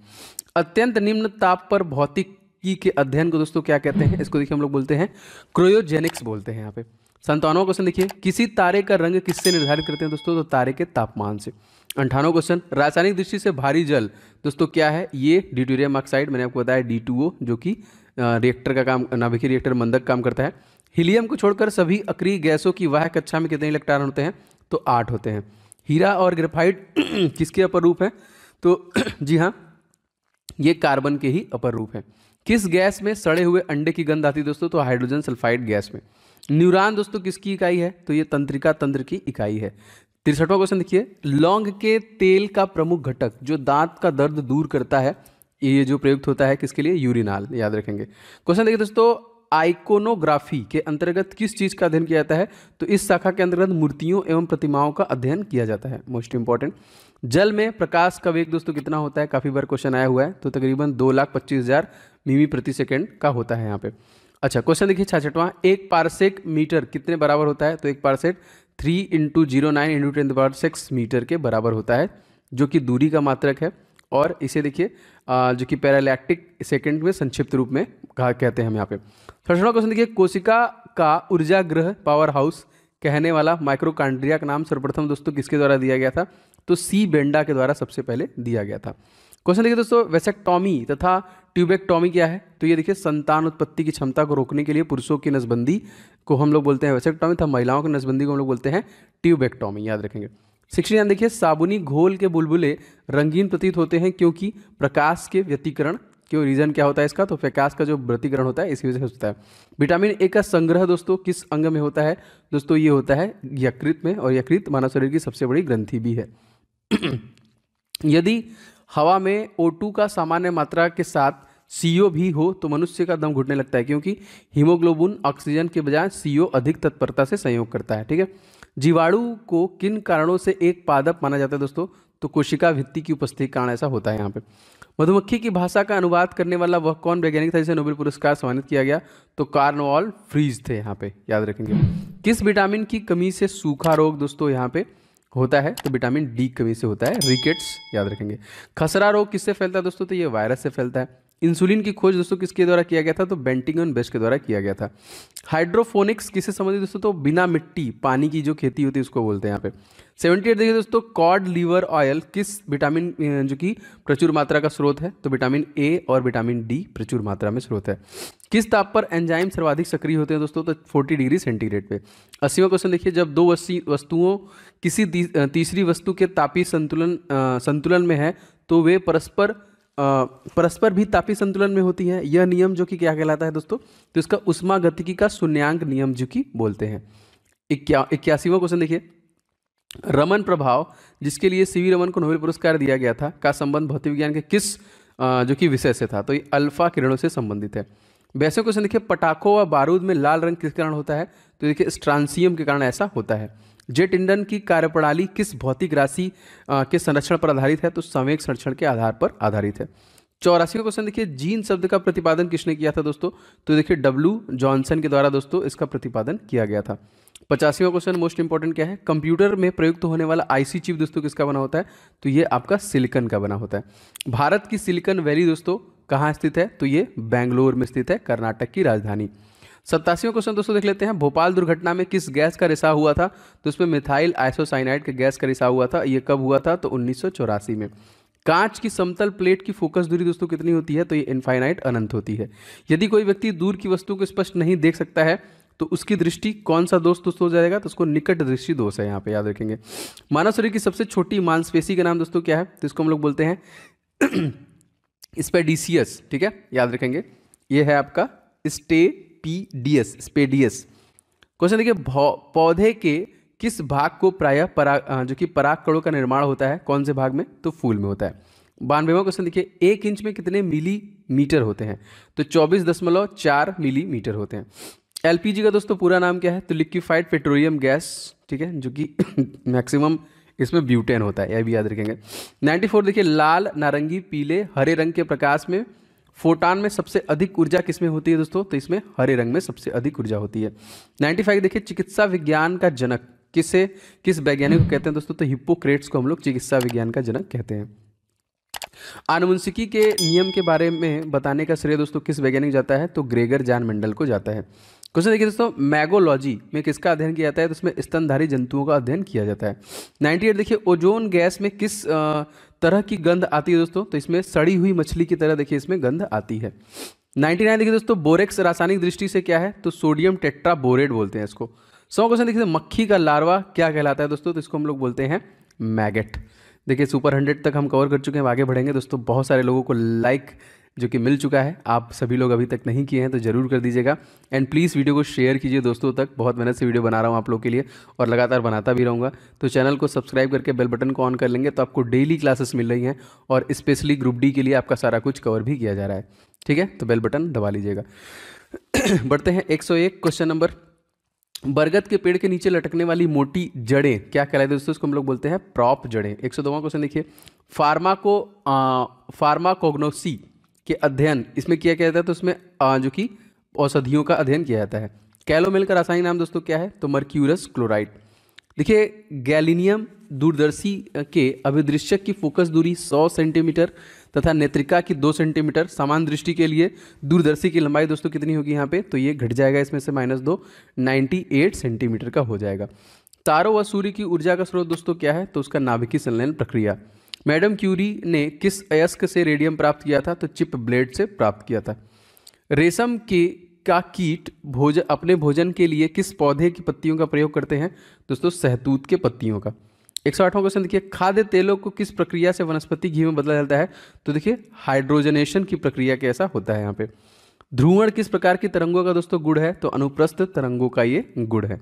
अत्यंत निम्न ताप पर भौतिकी के अध्ययन को दोस्तों क्या कहते हैं इसको देखिए हम लोग बोलते हैं क्रोयोजेनिक्स बोलते हैं यहाँ पे संतानवा क्वेश्चन देखिए किसी तारे का रंग किससे निर्धारित करते हैं दोस्तों तो तारे के तापमान से अंठानवे क्वेश्चन रासायनिक दृष्टि से भारी जल दोस्तों क्या है ये डिटोरियम ऑक्साइड मैंने आपको बताया डी जो कि रिएक्टर का काम नाभिकीय रिएक्टर मंदक काम करता है हीलियम को छोड़कर सभी अक्री गैसों की वाह कक्षा में कितने इलेक्ट्रॉन होते हैं तो आठ होते हैं हीरा और ग्रेफाइट किसके अपर रूप है तो जी हाँ ये कार्बन के ही अपर रूप है किस गैस में सड़े हुए अंडे की गंध आती है दोस्तों तो हाइड्रोजन सल्फाइड गैस में न्यूरॉन दोस्तों किसकी इकाई है तो ये तंत्रिका तंत्र की इकाई है तिरसठवा क्वेश्चन देखिए लौंग के तेल का प्रमुख घटक जो दांत का दर्द दूर करता है ये जो प्रयुक्त होता है किसके लिए यूरिनाल याद रखेंगे क्वेश्चन देखिए दोस्तों आइकोनोग्राफी के अंतर्गत किस चीज़ का अध्ययन किया जाता है तो इस शाखा के अंतर्गत मूर्तियों एवं प्रतिमाओं का अध्ययन किया जाता है मोस्ट इंपॉर्टेंट जल में प्रकाश का वेग दोस्तों कितना होता है काफ़ी बार क्वेश्चन आया हुआ है तो तकरीबन दो लाख पच्चीस हज़ार मीमी प्रति सेकेंड का होता है यहाँ पे अच्छा क्वेश्चन देखिए छाछवा एक पारसेक मीटर कितने बराबर होता है तो एक parsec three into zero nine into ten power six metre के बराबर होता है जो कि दूरी का मात्रक है और इसे देखिए जो कि पैरालैक्टिक सेकेंड में संक्षिप्त रूप में कहा कहते हैं हम यहाँ पे सड़सठवा क्वेश्चन देखिए कोशिका का ऊर्जा ग्रह पावर हाउस कहने वाला माइक्रोकांड्रिया का नाम सर्वप्रथम दोस्तों किसके द्वारा दिया गया था तो सी बेंडा के द्वारा सबसे पहले दिया गया था क्वेश्चन देखिए दोस्तों वेसेक्टॉमी तथा ट्यूबेक्टॉमी क्या है तो ये देखिए संतान उत्पत्ति की क्षमता को रोकने के लिए पुरुषों की नसबंदी को हम लोग बोलते हैं वेसेक्टॉमी तथा महिलाओं की नसबंदी को हम लोग बोलते हैं ट्यूबेक्टॉमी याद रखेंगे सिक्सटी नाइन देखिए साबुनी घोल के बुलबुले रंगीन प्रतीत होते हैं क्योंकि प्रकाश के व्यतीकरण क्यों रीज़न क्या होता है इसका तो प्रकाश का जो व्यतीकरण होता है इसी वजह से होता है विटामिन ए का संग्रह दोस्तों किस अंग में होता है दोस्तों ये होता है यकृत में और यकृत मानव शरीर की सबसे बड़ी ग्रंथि भी है यदि हवा में ओ का सामान्य मात्रा के साथ सीओ भी हो तो मनुष्य का दम घुटने लगता है क्योंकि हीमोग्लोबिन ऑक्सीजन के बजाय सीओ अधिक तत्परता से संयोग करता है ठीक है जीवाणु को किन कारणों से एक पादप माना जाता है दोस्तों तो कोशिका भित्ति की उपस्थिति कारण ऐसा होता है यहाँ पे मधुमक्खी की भाषा का अनुवाद करने वाला वह कौन वैज्ञानिक था जिसे नोबेल पुरस्कार सम्मानित किया गया तो कार्नवाल फ्रीज थे यहाँ पे याद रखेंगे किस विटामिन की कमी से सूखा रोग दोस्तों यहाँ पे होता है तो विटामिन डी कमी से होता है रिकेट्स याद रखेंगे खसरा रोग किससे फैलता है दोस्तों तो ये वायरस से फैलता है इंसुलिन की खोज दोस्तों किसके द्वारा किया गया था तो बेंटिंग एंड बेस्ट के द्वारा किया गया था हाइड्रोफोनिक्स किसे समझे दोस्तों तो बिना मिट्टी पानी की जो खेती होती है उसको बोलते हैं यहाँ पे सेवेंटी एट देखिए दोस्तों कॉड लीवर ऑयल किस विटामिन जो कि प्रचुर मात्रा का स्रोत है तो विटामिन ए और विटामिन डी प्रचुर मात्रा में स्रोत है किस ताप पर एंजाइम सर्वाधिक सक्रिय होते हैं दोस्तों तो फोर्टी डिग्री सेंटीग्रेड पे अस्सीवा क्वेश्चन देखिए जब दो वस्तुओं किसी तीसरी वस्तु के तापी संतुलन संतुलन में है तो वे परस्पर परस्पर भी तापी संतुलन में होती है यह नियम जो कि क्या कहलाता है दोस्तों तो इसका उष्मा गतिकी का शून्यांक नियम जो कि बोलते हैं इक्यासीवा क्वेश्चन देखिए रमन प्रभाव जिसके लिए सी वी रमन को नोबेल पुरस्कार दिया गया था का संबंध भौतिक विज्ञान के किस जो कि विषय से था तो ये अल्फा किरणों से संबंधित है वैसे क्वेश्चन देखिए पटाखों व बारूद में लाल रंग किस कारण होता है तो देखिए स्ट्रांसियम के कारण ऐसा होता है जेट इंडन की कार्यप्रणाली किस भौतिक राशि के संरक्षण पर आधारित है तो संवेग संरक्षण के आधार पर आधारित है चौरासी का क्वेश्चन देखिए जीन शब्द का प्रतिपादन किसने किया था दोस्तों तो देखिए डब्ल्यू जॉनसन के द्वारा दोस्तों इसका प्रतिपादन किया गया था पचासीवा क्वेश्चन मोस्ट इंपॉर्टेंट क्या है कंप्यूटर में प्रयुक्त होने वाला आईसी चिप दोस्तों किसका बना होता है तो ये आपका सिलिकन का बना होता है भारत की सिलिकन वैली दोस्तों कहाँ स्थित है तो ये बेंगलोर में स्थित है कर्नाटक की राजधानी सत्तासी क्वेश्चन दोस्तों देख लेते हैं भोपाल दुर्घटना में किस गैस का रिसाव हुआ था तो उसमें मिथाइल आइसोसाइनाइड के गैस का रिसाव हुआ था ये कब हुआ था तो उन्नीस में कांच की समतल प्लेट की फोकस दूरी दोस्तों कितनी होती है तो ये इनफाइनाइट अनंत होती है यदि कोई व्यक्ति दूर की वस्तु को स्पष्ट नहीं देख सकता है तो उसकी दृष्टि कौन सा दोष दोस्त हो जाएगा तो उसको निकट दृष्टि दोष है यहाँ पे याद रखेंगे मानव शरीर की सबसे छोटी मांसपेशी का नाम दोस्तों क्या है तो इसको हम लोग बोलते हैं स्पेडिसियस ठीक है याद रखेंगे ये है आपका स्टे पी डी एस स्पेडियस क्वेश्चन देखिए पौधे के किस भाग को प्रायः परा जो कि परागकणों का निर्माण होता है कौन से भाग में तो फूल में होता है बानवेवा क्वेश्चन देखिए एक इंच में कितने मिलीमीटर होते हैं तो चौबीस दशमलव चार मिलीमीटर होते हैं एलपीजी का दोस्तों पूरा नाम क्या है तो लिक्विफाइड पेट्रोलियम गैस ठीक है जो कि मैक्सिमम इसमें ब्यूटेन होता है यह भी याद रखेंगे 94 देखिए लाल नारंगी पीले हरे रंग के प्रकाश में फोटान में सबसे अधिक ऊर्जा किसमें होती है दोस्तों तो इसमें हरे रंग में सबसे अधिक ऊर्जा होती है फाइव देखिए चिकित्सा विज्ञान का जनक किसे किस वैज्ञानिक को कहते हैं दोस्तों तो हिप्पोक्रेट्स को हम लोग चिकित्सा विज्ञान का जनक कहते हैं आनुवंशिकी के नियम के बारे में बताने का श्रेय दोस्तों किस वैज्ञानिक जाता है तो ग्रेगर जान मंडल को जाता है क्वेश्चन देखिए दोस्तों मैगोलॉजी में किसका अध्ययन किया जाता है तो उसमें स्तनधारी जंतुओं का अध्ययन किया जाता है 98 देखिए ओजोन गैस में किस तरह की गंध आती है दोस्तों तो इसमें सड़ी हुई मछली की तरह देखिए इसमें गंध आती है 99 देखिए दोस्तों बोरेक्स रासायनिक दृष्टि से क्या है तो सोडियम टेट्रा बोरेट बोलते हैं इसको सौ क्वेश्चन देखिए मक्खी का लार्वा क्या कहलाता है दोस्तों तो इसको हम लोग बोलते हैं मैगेट देखिए सुपर हंड्रेड तक हम कवर कर चुके हैं आगे बढ़ेंगे दोस्तों बहुत सारे लोगों को लाइक जो कि मिल चुका है आप सभी लोग अभी तक नहीं किए हैं तो ज़रूर कर दीजिएगा एंड प्लीज़ वीडियो को शेयर कीजिए दोस्तों तक बहुत मेहनत से वीडियो बना रहा हूँ आप लोग के लिए और लगातार बनाता भी रहूँगा तो चैनल को सब्सक्राइब करके बेल बटन को ऑन कर लेंगे तो आपको डेली क्लासेस मिल रही हैं और स्पेशली ग्रुप डी के लिए आपका सारा कुछ कवर भी किया जा रहा है ठीक है तो बेल बटन दबा लीजिएगा बढ़ते हैं एक क्वेश्चन नंबर बरगद के पेड़ के नीचे लटकने वाली मोटी जड़ें क्या कहलाते हैं दोस्तों इसको हम लोग बोलते हैं प्रॉप जड़ें एक सौ दो क्वेश्चन देखिए फार्माको फार्माकोग्नोसी के अध्ययन इसमें किया जाता है तो उसमें आ, जो कि औषधियों का अध्ययन किया जाता है कैलोमेल का रासायनिक नाम दोस्तों क्या है तो मर्क्यूरस क्लोराइड देखिए गैलिनियम दूरदर्शी के अभिदृश्यक की फोकस दूरी 100 सेंटीमीटर तथा नेत्रिका की दो सेंटीमीटर समान दृष्टि के लिए दूरदर्शी की लंबाई दोस्तों कितनी होगी यहाँ पे तो ये घट जाएगा इसमें से माइनस दो नाइन्टी सेंटीमीटर का हो जाएगा तारों व सूर्य की ऊर्जा का स्रोत दोस्तों क्या है तो उसका नाभिकी संलयन प्रक्रिया मैडम क्यूरी ने किस अयस्क से रेडियम प्राप्त किया था तो चिप ब्लेड से प्राप्त किया था रेशम के का कीट भोज अपने भोजन के लिए किस पौधे की पत्तियों का प्रयोग करते हैं दोस्तों सहतूत के पत्तियों का एक सौ आठवां क्वेश्चन देखिए खाद्य तेलों को किस प्रक्रिया से वनस्पति घी में बदला जाता है तो देखिए हाइड्रोजनेशन की प्रक्रिया के ऐसा होता है यहाँ पे ध्रुवण किस प्रकार की तरंगों का दोस्तों गुड़ है तो अनुप्रस्थ तरंगों का ये गुड़ है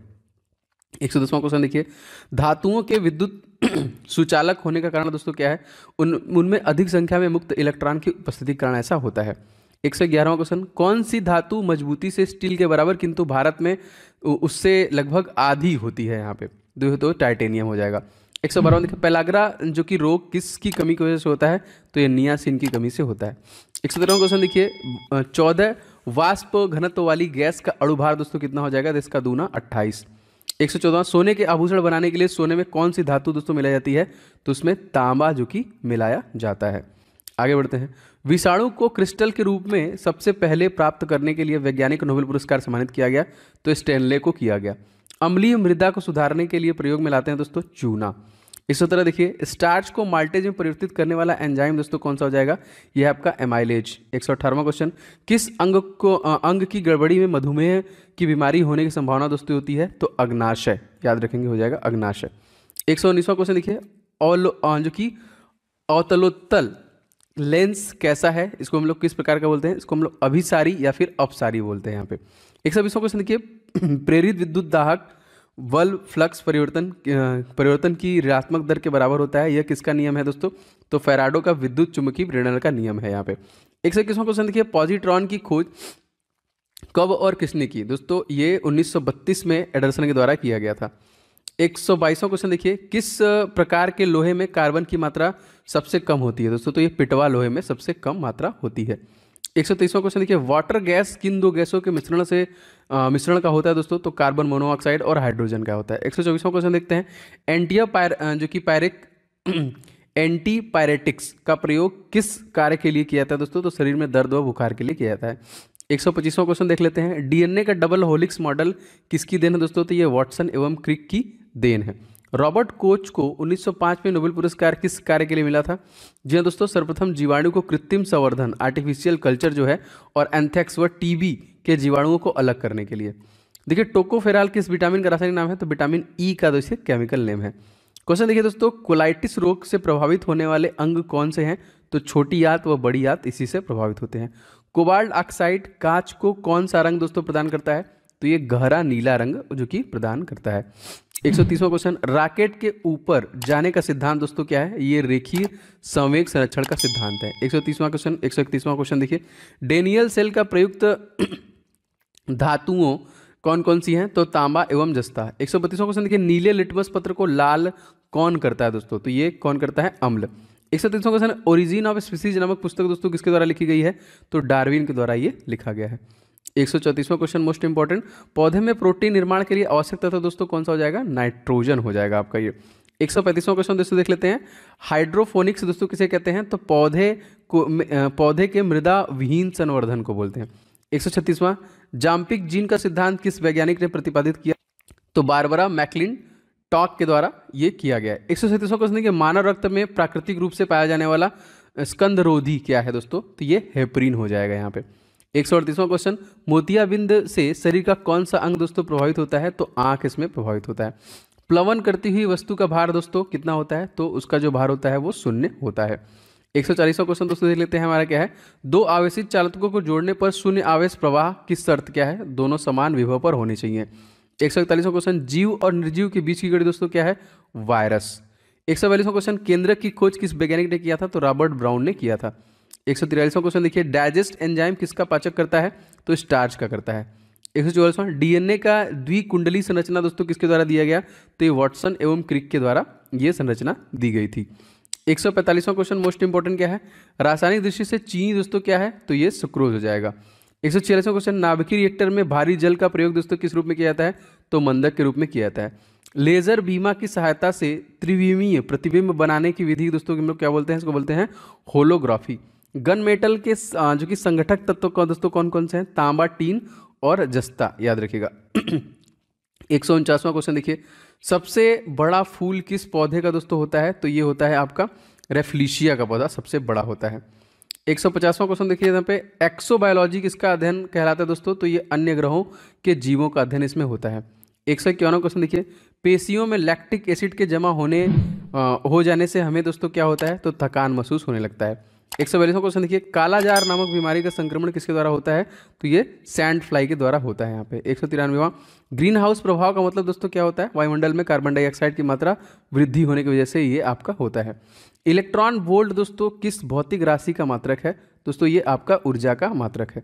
एक सौ दसवां क्वेश्चन देखिए धातुओं के विद्युत सुचालक होने का कारण दोस्तों क्या है उन उनमें अधिक संख्या में मुक्त इलेक्ट्रॉन की उपस्थिति के कारण ऐसा होता है एक सौ ग्यारहवां क्वेश्चन कौन सी धातु मजबूती से स्टील के बराबर किंतु भारत में उससे लगभग आधी होती है यहाँ पे दो तो टाइटेनियम तो हो जाएगा एक सौ बारहवा देखिए पैलाग्रा जो कि रोग किसकी कमी की वजह से होता है तो ये नियासिन की कमी से होता है एक सौ तेरहवा क्वेश्चन देखिए चौदह वाष्प घनत्व वाली गैस का अणुभार दोस्तों कितना हो जाएगा तो इसका दूना अट्ठाईस एक सौ चौदह सोने के आभूषण बनाने के लिए सोने में कौन सी धातु दोस्तों मिलाई जाती है तो उसमें तांबा जो कि मिलाया जाता है आगे बढ़ते हैं विषाणु को क्रिस्टल के रूप में सबसे पहले प्राप्त करने के लिए वैज्ञानिक नोबेल पुरस्कार सम्मानित किया गया तो स्टेनले को किया गया अम्लीय मृदा को सुधारने के लिए प्रयोग में लाते हैं दोस्तों चूना इसी तरह देखिए स्टार्च को माल्टेज में परिवर्तित करने वाला एंजाइम दोस्तों कौन सा हो जाएगा यह आपका एमाइलेज एक सौ क्वेश्चन किस अंग को अंग की गड़बड़ी में मधुमेह की बीमारी होने की संभावना दोस्तों होती है तो अग्नाशय याद रखेंगे हो जाएगा अग्नाशय एक सौ उन्नीसवा क्वेश्चन देखिए औलो जो कि अवतलोत्तल लेंस कैसा है इसको हम लोग किस प्रकार का बोलते हैं इसको हम लोग अभिसारी या फिर अपसारी बोलते हैं यहाँ पे एक सौ बीसवा क्वेश्चन देखिए प्रेरित विद्युत दाहक वल फ्लक्स परिवर्तन परिवर्तन की ऋणात्मक दर के बराबर होता है यह किसका नियम है दोस्तों तो फेराडो का विद्युत चुंबकीय प्रेरणा का नियम है यहाँ पे एक सौ किसवा क्वेश्चन देखिए पॉजिट्रॉन की खोज कब और किसने की दोस्तों ये 1932 में एडरसन के द्वारा किया गया था एक सौ बाईसवा क्वेश्चन देखिए किस प्रकार के लोहे में कार्बन की मात्रा सबसे कम होती है दोस्तों तो ये पिटवा लोहे में सबसे कम मात्रा होती है एक सौ तेईसवा क्वेश्चन देखिए वाटर गैस किन दो गैसों के मिश्रण से मिश्रण का होता है दोस्तों तो कार्बन मोनोऑक्साइड और हाइड्रोजन का होता है एक सौ क्वेश्चन देखते हैं एंटिया पायर जो कि पायरिक एंटी पायरेटिक्स का प्रयोग किस कार्य के लिए किया जाता है दोस्तों तो शरीर में दर्द व बुखार के लिए किया जाता है एक सौ पच्चीसवां क्वेश्चन देख लेते हैं डीएनए का डबल होलिक्स मॉडल किसकी देन है दोस्तों तो ये वॉटसन एवं क्रिक की देन है रॉबर्ट कोच को 1905 में नोबेल पुरस्कार किस कार्य के लिए मिला था जी हाँ दोस्तों सर्वप्रथम जीवाणु को कृत्रिम संवर्धन आर्टिफिशियल कल्चर जो है और एंथेक्स व टीबी के जीवाणुओं को अलग करने के लिए देखिए टोकोफेराल किस विटामिन का रासायनिक नाम है तो विटामिन ई e का दोस्तों केमिकल नेम है क्वेश्चन देखिए दोस्तों कोलाइटिस रोग से प्रभावित होने वाले अंग कौन से हैं तो छोटी आंत व बड़ी आंत इसी से प्रभावित होते हैं कोबाल्ट ऑक्साइड कांच को कौन सा रंग दोस्तों प्रदान करता है तो ये गहरा नीला रंग जो कि प्रदान करता है एक क्वेश्चन राकेट के ऊपर जाने का सिद्धांत दोस्तों क्या है ये रेखीय संवेग संरक्षण का सिद्धांत है एक क्वेश्चन एक क्वेश्चन देखिए डेनियल सेल का प्रयुक्त धातुओं कौन कौन सी हैं तो तांबा एवं जस्ता एक सौ बत्तीसवा क्वेश्चन देखिए नीले लिटमस पत्र को लाल कौन करता है दोस्तों तो ये कौन करता है अम्ल एक सौ तीसवा क्वेश्चन ओरिजिन ऑफ स्पीसीज नामक पुस्तक दोस्तों किसके द्वारा लिखी गई है तो डार्विन के द्वारा ये लिखा गया है एक सौ चौतीसवां क्वेश्चन मोस्ट इंपॉर्टेंट पौधे में प्रोटीन निर्माण के लिए आवश्यक तत्व दोस्तों कौन सा हो जाएगा नाइट्रोजन हो जाएगा आपका ये एक सौ पैंतीसवां क्वेश्चन दोस्तों देख लेते हैं हाइड्रोफोनिक्स दोस्तों किसे कहते हैं तो पौधे को पौधे के मृदा विहीन संवर्धन को बोलते हैं एक सौ छत्तीसवां जाम्पिक जीन का सिद्धांत किस वैज्ञानिक ने प्रतिपादित किया तो बारबरा मैकलिन टॉक के द्वारा ये किया गया एक सौ सैंतीसवा क्वेश्चन कि मानव रक्त में प्राकृतिक रूप से पाया जाने वाला स्कंदरोधी क्या है दोस्तों तो ये हेपरिन हो जाएगा यहाँ पे एक सौ अड़तीसवां क्वेश्चन मोतियाबिंद से शरीर का कौन सा अंग दोस्तों प्रभावित होता है तो आंख इसमें प्रभावित होता है प्लवन करती हुई वस्तु का भार दोस्तों कितना होता है तो उसका जो भार होता है वो शून्य होता है एक सौ चालीसवा क्वेश्चन दोस्तों देख लेते हैं हमारा क्या है दो आवेशित चालकों को जोड़ने पर शून्य आवेश प्रवाह की शर्त क्या है दोनों समान विभव पर होने चाहिए एक सौ इकतालीसवा क्वेश्चन जीव और निर्जीव के बीच की गड़ी दोस्तों क्या है वायरस एक सौ बयालीसवा क्वेश्चन केंद्र की खोज किस वैज्ञानिक ने किया था तो रॉबर्ट ब्राउन ने किया था एक सौ तिरालीसवा क्वेश्चन देखिए डाइजेस्ट एंजाइम किसका पाचक करता है तो स्टार्च का करता है एक सौ चौवालीसवा डीएनए का द्विकुंडली संरचना दोस्तों किसके द्वारा दिया गया तो ये वॉटसन एवं क्रिक के द्वारा ये संरचना दी गई थी एक सौ पैंतालीसवां क्वेश्चन मोस्ट इंपॉर्टेंट क्या है रासायनिक दृष्टि से चीनी दोस्तों क्या है तो ये सुक्रोज हो जाएगा एक सौ छियालीसवा क्वेश्चन नाभिकीय रिएक्टर में भारी जल का प्रयोग दोस्तों किस रूप में किया जाता है तो मंदक के रूप में किया जाता है लेजर बीमा की सहायता से त्रिविमीय प्रतिबिंब बनाने की विधि दोस्तों हम लोग क्या बोलते हैं इसको बोलते हैं होलोग्राफी गन मेटल के जो कि संगठक तत्व का दोस्तों कौन कौन से हैं तांबा टीन और जस्ता याद रखिएगा एक सौ उनचासवां क्वेश्चन देखिए सबसे बड़ा फूल किस पौधे का दोस्तों होता है तो ये होता है आपका रेफ्लिशिया का पौधा सबसे बड़ा होता है एक सौ पचासवां क्वेश्चन देखिए यहाँ पे एक्सोबायोलॉजी किसका अध्ययन कहलाता है दोस्तों तो ये अन्य ग्रहों के जीवों का अध्ययन इसमें होता है एक सौ इक्यावनवा क्वेश्चन देखिए पेशियों में लैक्टिक एसिड के जमा होने आ, हो जाने से हमें दोस्तों क्या होता है तो थकान महसूस होने लगता है एक सौ बयालीसवा क्वेश्चन देखिए कालाजार नामक बीमारी का संक्रमण किसके द्वारा होता है तो ये सैंड फ्लाई के द्वारा होता है यहाँ पे एक सौ तिरानवेवा ग्रीन हाउस प्रभाव का मतलब दोस्तों क्या होता है वायुमंडल में कार्बन डाइऑक्साइड की मात्रा वृद्धि होने की वजह से ये आपका होता है इलेक्ट्रॉन वोल्ट दोस्तों किस भौतिक राशि का मात्रक है दोस्तों ये आपका ऊर्जा का मात्रक है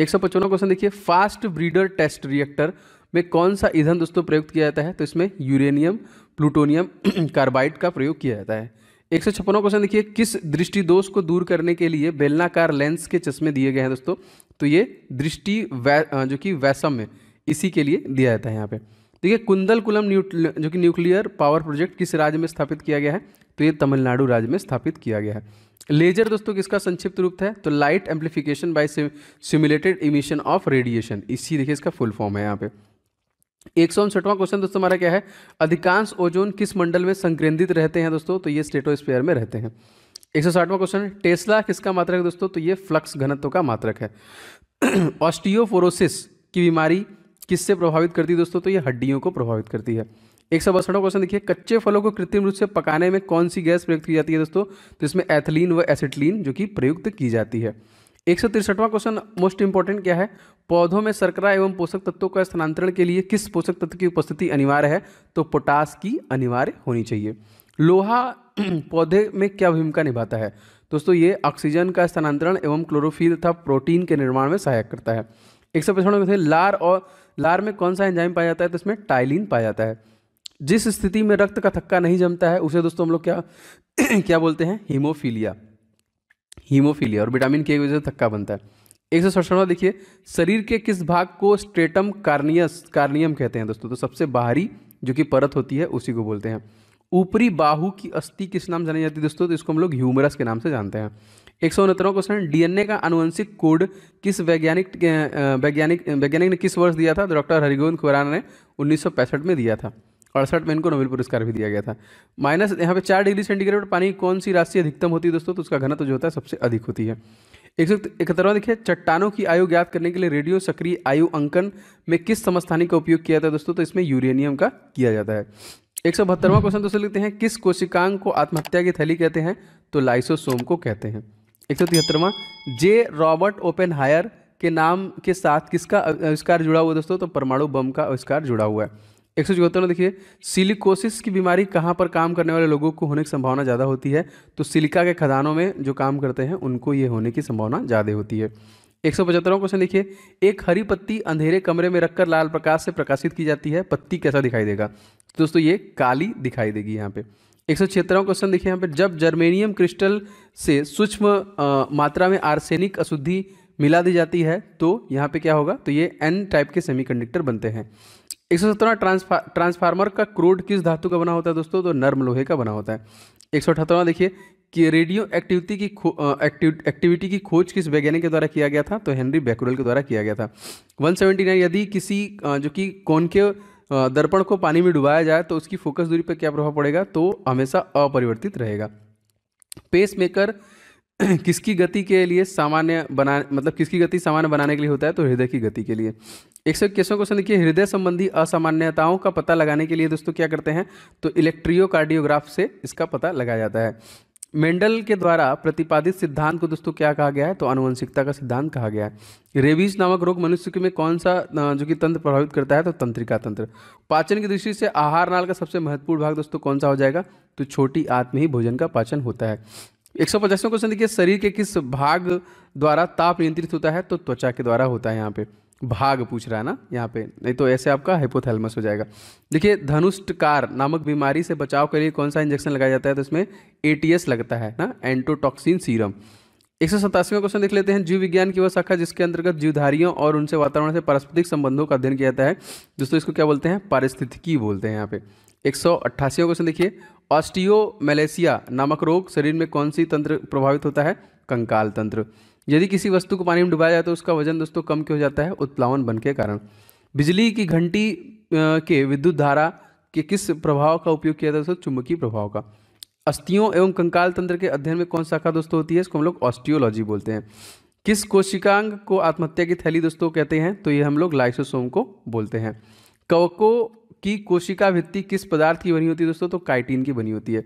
एक सौ पचपनवा क्वेश्चन देखिए फास्ट ब्रीडर टेस्ट रिएक्टर में कौन सा ईंधन दोस्तों प्रयुक्त किया जाता है तो इसमें यूरेनियम प्लूटोनियम कार्बाइड का प्रयोग किया जाता है एक सौ छप्पनवा क्वेश्चन देखिए किस दृष्टि दोष को दूर करने के लिए बेलनाकार लेंस के चश्मे दिए गए हैं दोस्तों तो ये दृष्टि वै जो कि है इसी के लिए दिया जाता है यहाँ पे देखिए कुंदल कुलम जो कि न्यूक्लियर पावर प्रोजेक्ट किस राज्य में स्थापित किया गया है तो ये तमिलनाडु राज्य में स्थापित किया गया है लेजर दोस्तों किसका संक्षिप्त रूप है तो light amplification by simulated emission of radiation इसी देखिए इसका फुल फॉर्म है यहाँ पे एक सौ उनसठवां क्वेश्चन दोस्तों हमारा क्या है अधिकांश ओजोन किस मंडल में संकेंद्रित रहते हैं दोस्तों तो ये स्टेटोस्फेयर में रहते हैं एक सौ साठवां क्वेश्चन टेस्ला किसका मात्रक है दोस्तों तो ये फ्लक्स घनत्व का मात्रक है ऑस्टियोफोरोसिस की बीमारी किससे प्रभावित करती है दोस्तों तो ये हड्डियों को प्रभावित करती है एक सौ बसठवा क्वेश्चन देखिए कच्चे फलों को कृत्रिम रूप से पकाने में कौन सी गैस प्रयुक्त की जाती है दोस्तों तो इसमें एथलीन व एसिटलीन जो कि प्रयुक्त की जाती है एक सौ तिरसठवा क्वेश्चन मोस्ट इंपॉर्टेंट क्या है पौधों में सरकरा एवं पोषक तत्वों का स्थानांतरण के लिए किस पोषक तत्व की उपस्थिति अनिवार्य है तो पोटास की अनिवार्य होनी चाहिए लोहा पौधे में क्या भूमिका निभाता है दोस्तों ये ऑक्सीजन का स्थानांतरण एवं क्लोरोफिल तथा प्रोटीन के निर्माण में सहायक करता है एक सौ पचपन लार और लार में कौन सा एंजाइम पाया जाता है तो इसमें टाइलिन पाया जाता है जिस स्थिति में रक्त का थक्का नहीं जमता है उसे दोस्तों हम लोग क्या क्या बोलते हैं हीमोफीलिया हीमोफीलिया और विटामिन के की वजह से थक्का बनता है एक सौ सड़सठवा देखिए शरीर के किस भाग को स्ट्रेटम कार्नियस कार्नियम कहते हैं दोस्तों तो सबसे बाहरी जो कि परत होती है उसी को बोलते हैं ऊपरी बाहु की अस्थि किस नाम जानी जाती है दोस्तों तो इसको हम लोग ह्यूमरस के नाम से जानते हैं एक सौ उनहत्तरवा क्वेश्चन डीएनए का अनुवंशिक कोड किस वैज्ञानिक वैज्ञानिक वैज्ञानिक ने किस वर्ष दिया था तो डॉक्टर हरिगोविंद खुराना ने उन्नीस में दिया था अड़सठ में इनको नोबेल पुरस्कार भी दिया गया था माइनस यहाँ पे चार डिग्री सेंटीग्रेड पानी की कौन सी राशि अधिकतम होती है दोस्तों तो उसका घनत्व तो जो होता है सबसे अधिक होती है एक सौ इकहत्तरवा देखिए चट्टानों की आयु ज्ञात करने के लिए रेडियो सक्रिय आयु अंकन में किस समस्थानी का उपयोग किया जाता है दोस्तों तो इसमें यूरेनियम का किया जाता है एक सौ बहत्तरवा क्वेश्चन हम्म। दोस्तों लिखते हैं किस कोशिकांग को आत्महत्या की थैली कहते हैं तो लाइसोसोम को कहते हैं एक सौ तिहत्तरवा जे रॉबर्ट ओपेन हायर के नाम के साथ किसका आविष्कार जुड़ा हुआ दोस्तों तो परमाणु बम का आविष्कार जुड़ा हुआ है एक सौ चौहत्तर देखिए सिलिकोसिस की बीमारी कहाँ पर काम करने वाले लोगों को होने की संभावना ज़्यादा होती है तो सिलिका के खदानों में जो काम करते हैं उनको ये होने की संभावना ज़्यादा होती है एक सौ पचहत्तरवा क्वेश्चन देखिए एक हरी पत्ती अंधेरे कमरे में रखकर लाल प्रकाश से प्रकाशित की जाती है पत्ती कैसा दिखाई देगा तो दोस्तों ये काली दिखाई देगी यहाँ पे एक सौ छिहत्तरवा क्वेश्चन देखिए यहाँ पे जब जर्मेनियम क्रिस्टल से सूक्ष्म मात्रा में आर्सेनिक अशुद्धि मिला दी जाती है तो यहाँ पे क्या होगा तो ये एन टाइप के सेमीकंडक्टर बनते हैं एक सौ सत्रह ट्रांसफार्मर का क्रोड किस धातु का बना होता है दोस्तों तो नर्म लोहे का बना होता है एक सौ अठहत्तरवा देखिए कि रेडियो एक्टिविटी की एक्टिविटी की खोज किस वैज्ञानिक के द्वारा किया गया था तो हेनरी बैकुरल के द्वारा किया गया था 179 यदि किसी जो कि कौन के दर्पण को पानी में डुबाया जाए तो उसकी फोकस दूरी पर क्या प्रभाव पड़ेगा तो हमेशा अपरिवर्तित रहेगा पेस मेकर किसकी गति के लिए सामान्य बना मतलब किसकी गति सामान्य बनाने के लिए होता है तो हृदय की गति के लिए एक सौ इक्कीसवें क्वेश्चन देखिए हृदय संबंधी असामान्यताओं का पता लगाने के लिए दोस्तों क्या करते हैं तो इलेक्ट्रियोकार्डियोग्राफ से इसका पता लगाया जाता है मेंडल के द्वारा प्रतिपादित सिद्धांत को दोस्तों क्या कहा गया है तो अनुवंशिकता का सिद्धांत कहा गया है रेबीज नामक रोग मनुष्य में कौन सा जो कि तंत्र प्रभावित करता है तो तंत्रिका तंत्र पाचन की दृष्टि से आहार नाल का सबसे महत्वपूर्ण भाग दोस्तों कौन सा हो जाएगा तो छोटी आत्म ही भोजन का पाचन होता है एक सौ पचासवें क्वेश्चन देखिए शरीर के किस भाग द्वारा ताप नियंत्रित होता है तो त्वचा के द्वारा होता है यहाँ पे भाग पूछ रहा है ना यहाँ पे नहीं तो ऐसे आपका हाइपोथैलमस हो जाएगा देखिए धनुष्टकार नामक बीमारी से बचाव के लिए कौन सा इंजेक्शन लगाया जाता है तो इसमें एटीएस लगता है ना एंटोटॉक्सिन सीरम एक सौ सतासीवा क्वेश्चन देख लेते हैं जीव विज्ञान की वह शाखा जिसके अंतर्गत जीवधारियों और उनसे वातावरण से पारस्परिक संबंधों का अध्ययन किया जाता है दोस्तों इसको क्या बोलते हैं पारिस्थितिकी बोलते हैं यहाँ पे एक सौ अट्ठासीवा क्वेश्चन देखिए ऑस्टियोमेलेसिया नामक रोग शरीर में कौन सी तंत्र प्रभावित होता है कंकाल तंत्र यदि किसी वस्तु को पानी में डुबाया जाए तो उसका वजन दोस्तों कम क्यों हो जाता है उत्प्लावन बन के कारण बिजली की घंटी के विद्युत धारा के किस प्रभाव का उपयोग किया जाता है दोस्तों चुंबकीय प्रभाव का अस्थियों एवं कंकाल तंत्र के अध्ययन में कौन शाखा दोस्तों होती है इसको हम लोग ऑस्टियोलॉजी बोलते हैं किस कोशिकांग को आत्महत्या की थैली दोस्तों कहते हैं तो ये हम लोग लाइसोसोम को बोलते हैं कवको कि कोशिका भित्ति किस पदार्थ की बनी होती है दोस्तों तो काइटीन की बनी होती है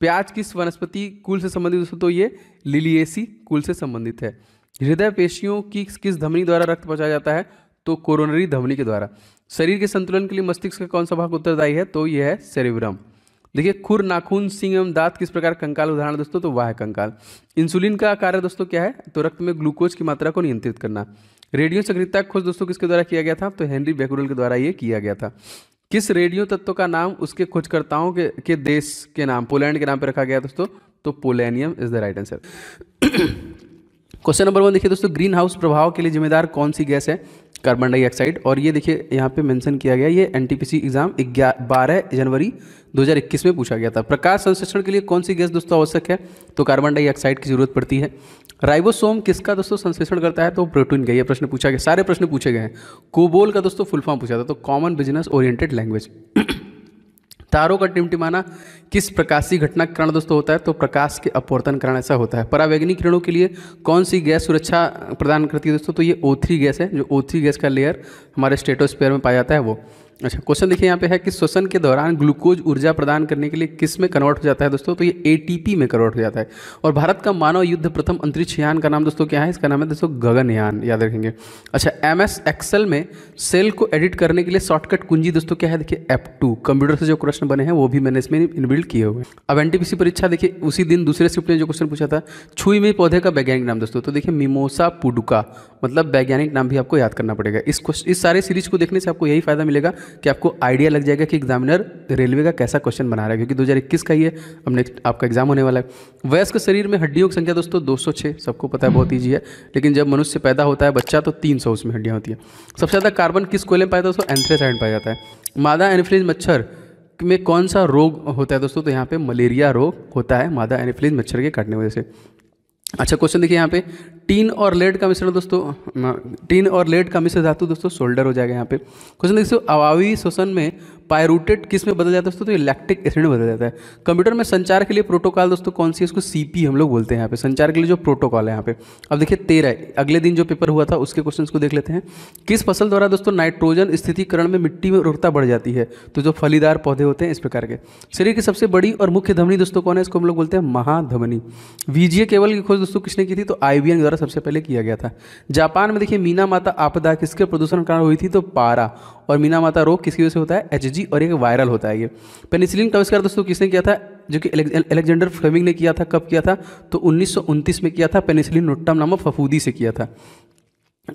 प्याज किस वनस्पति कुल से संबंधित दोस्तों तो ये लिलिएसी कुल से संबंधित है हृदय पेशियों की किस धमनी द्वारा रक्त पहुंचाया जाता है तो कोरोनरी धमनी के द्वारा शरीर के संतुलन के लिए मस्तिष्क का कौन सा भाग उत्तरदायी है तो यह है सेरिव्रम देखिए खुर नाखून सिंह एवं दांत किस प्रकार कंकाल उदाहरण दोस्तों तो है कंकाल इंसुलिन का कार्य दोस्तों क्या है तो रक्त में ग्लूकोज की मात्रा को नियंत्रित करना रेडियो सक्रियता खोज दोस्तों किसके द्वारा किया गया था तो हेनरी बेकुरल के द्वारा ये किया गया था किस रेडियो तत्व का नाम उसके खोजकर्ताओं के, के देश के नाम पोलैंड के नाम पर रखा गया दोस्तों तो polonium is the right answer question number one देखिए दोस्तों ग्रीन हाउस प्रभाव के लिए जिम्मेदार कौन सी गैस है कार्बन डाइऑक्साइड और ये देखिए यहाँ पे मेंशन किया गया ये एन एग्जाम बारह जनवरी 2021 में पूछा गया था प्रकाश संश्लेषण के लिए कौन सी गैस दोस्तों आवश्यक है तो कार्बन डाइऑक्साइड की जरूरत पड़ती है राइबोसोम किसका दोस्तों संश्लेषण करता है तो प्रोटीन का ये प्रश्न पूछा गया सारे प्रश्न पूछे गए हैं कोबोल का दोस्तों फुल फॉर्म पूछा था तो कॉमन बिजनेस ओरिएंटेड लैंग्वेज तारों का टिमटिमाना किस प्रकाशी घटना के कारण दोस्तों होता है तो प्रकाश के अपवर्तन कारण ऐसा होता है परावैग्निक किरणों के लिए कौन सी गैस सुरक्षा प्रदान करती है दोस्तों तो ये ओथ्री गैस है जो ओथ्री गैस का लेयर हमारे स्टेटोस्पेयर में पाया जाता है वो अच्छा क्वेश्चन देखिए यहाँ पे है कि श्वसन के दौरान ग्लूकोज ऊर्जा प्रदान करने के लिए किस में कन्वर्ट हो जाता है दोस्तों तो ये एटीपी में कन्वर्ट हो जाता है और भारत का मानव युद्ध प्रथम अंतरिक्ष यान का नाम दोस्तों क्या है इसका नाम है दोस्तों गगनयान याद रखेंगे अच्छा एम एस एक्सेल में सेल को एडिट करने के लिए शॉर्टकट कुंजी दोस्तों क्या है देखिए एप टू कंप्यूटर से जो क्वेश्चन बने हैं वो भी मैंने इसमें इनबिल्ड किए हुए अब एन परीक्षा देखिए उसी दिन दूसरे शिफ्ट ने जो क्वेश्चन पूछा था छुई में पौधे का वैज्ञानिक नाम दोस्तों तो देखिए मिमोसा पुडुका मतलब वैज्ञानिक नाम भी आपको याद करना पड़ेगा इस इस सारे सीरीज को देखने से आपको यही फायदा मिलेगा कि आपको आइडिया लग जाएगा कि एग्जामिनर रेलवे का कैसा क्वेश्चन बना रहा है क्योंकि 2021 का ही है अब नेक्स्ट आपका एग्जाम होने वाला है वयस्क शरीर में हड्डियों की संख्या दोस्तों 206 सबको पता है बहुत ईजी है लेकिन जब मनुष्य पैदा होता है बच्चा तो सौ उसमें हड्डियाँ होती है सबसे ज़्यादा कार्बन किस कोयले में पाया दोस्तों एंथ्रेसाइड पाया जाता है मादा एनफ्लिज मच्छर में कौन सा रोग होता है दोस्तों तो यहाँ पे मलेरिया रोग होता है मादा एनिफ्लिज मच्छर के काटने वजह से अच्छा क्वेश्चन देखिए यहाँ पे टीन और लेड का मिश्रण दोस्तों टीन और लेड का मिश्र धातु दोस्तों शोल्डर हो जाएगा यहाँ पे क्वेश्चन देखिए अवावी शोषण में पायरूटेट किस में बदल जाता है दोस्तों तो इलेक्ट्रिक एसिड में बदल जाता है कंप्यूटर में संचार के लिए प्रोटोकॉल दोस्तों कौन सी है इसको सीपी हम लोग बोलते हैं यहाँ पे संचार के लिए जो प्रोटोकॉल है यहाँ पे अब देखिए तेरह अगले दिन जो पेपर हुआ था उसके क्वेश्चन को देख लेते हैं किस फसल द्वारा दोस्तों नाइट्रोजन स्थितिकरण में मिट्टी में उर्वरता बढ़ जाती है तो जो फलीदार पौधे होते हैं इस प्रकार के शरीर की सबसे बड़ी और मुख्य धमनी दोस्तों कौन है इसको हम लोग बोलते हैं महाधमनी वीजीए केवल की खोज दोस्तों किसने की थी तो आई द्वारा सबसे पहले किया गया था जापान में देखिए मीना माता आपदा किसके प्रदूषण कारण हुई थी तो पारा और मीना माता रोग किसकी वजह से होता है एच जी और एक वायरल होता है ये पेनिसिलिन का आविष्कार दोस्तों किसने किया था जो कि एलेक्जेंडर फ्लेमिंग ने किया था कब किया था तो उन्नीस में किया था पेनिसिलिन नोटम नामक फफूदी से किया था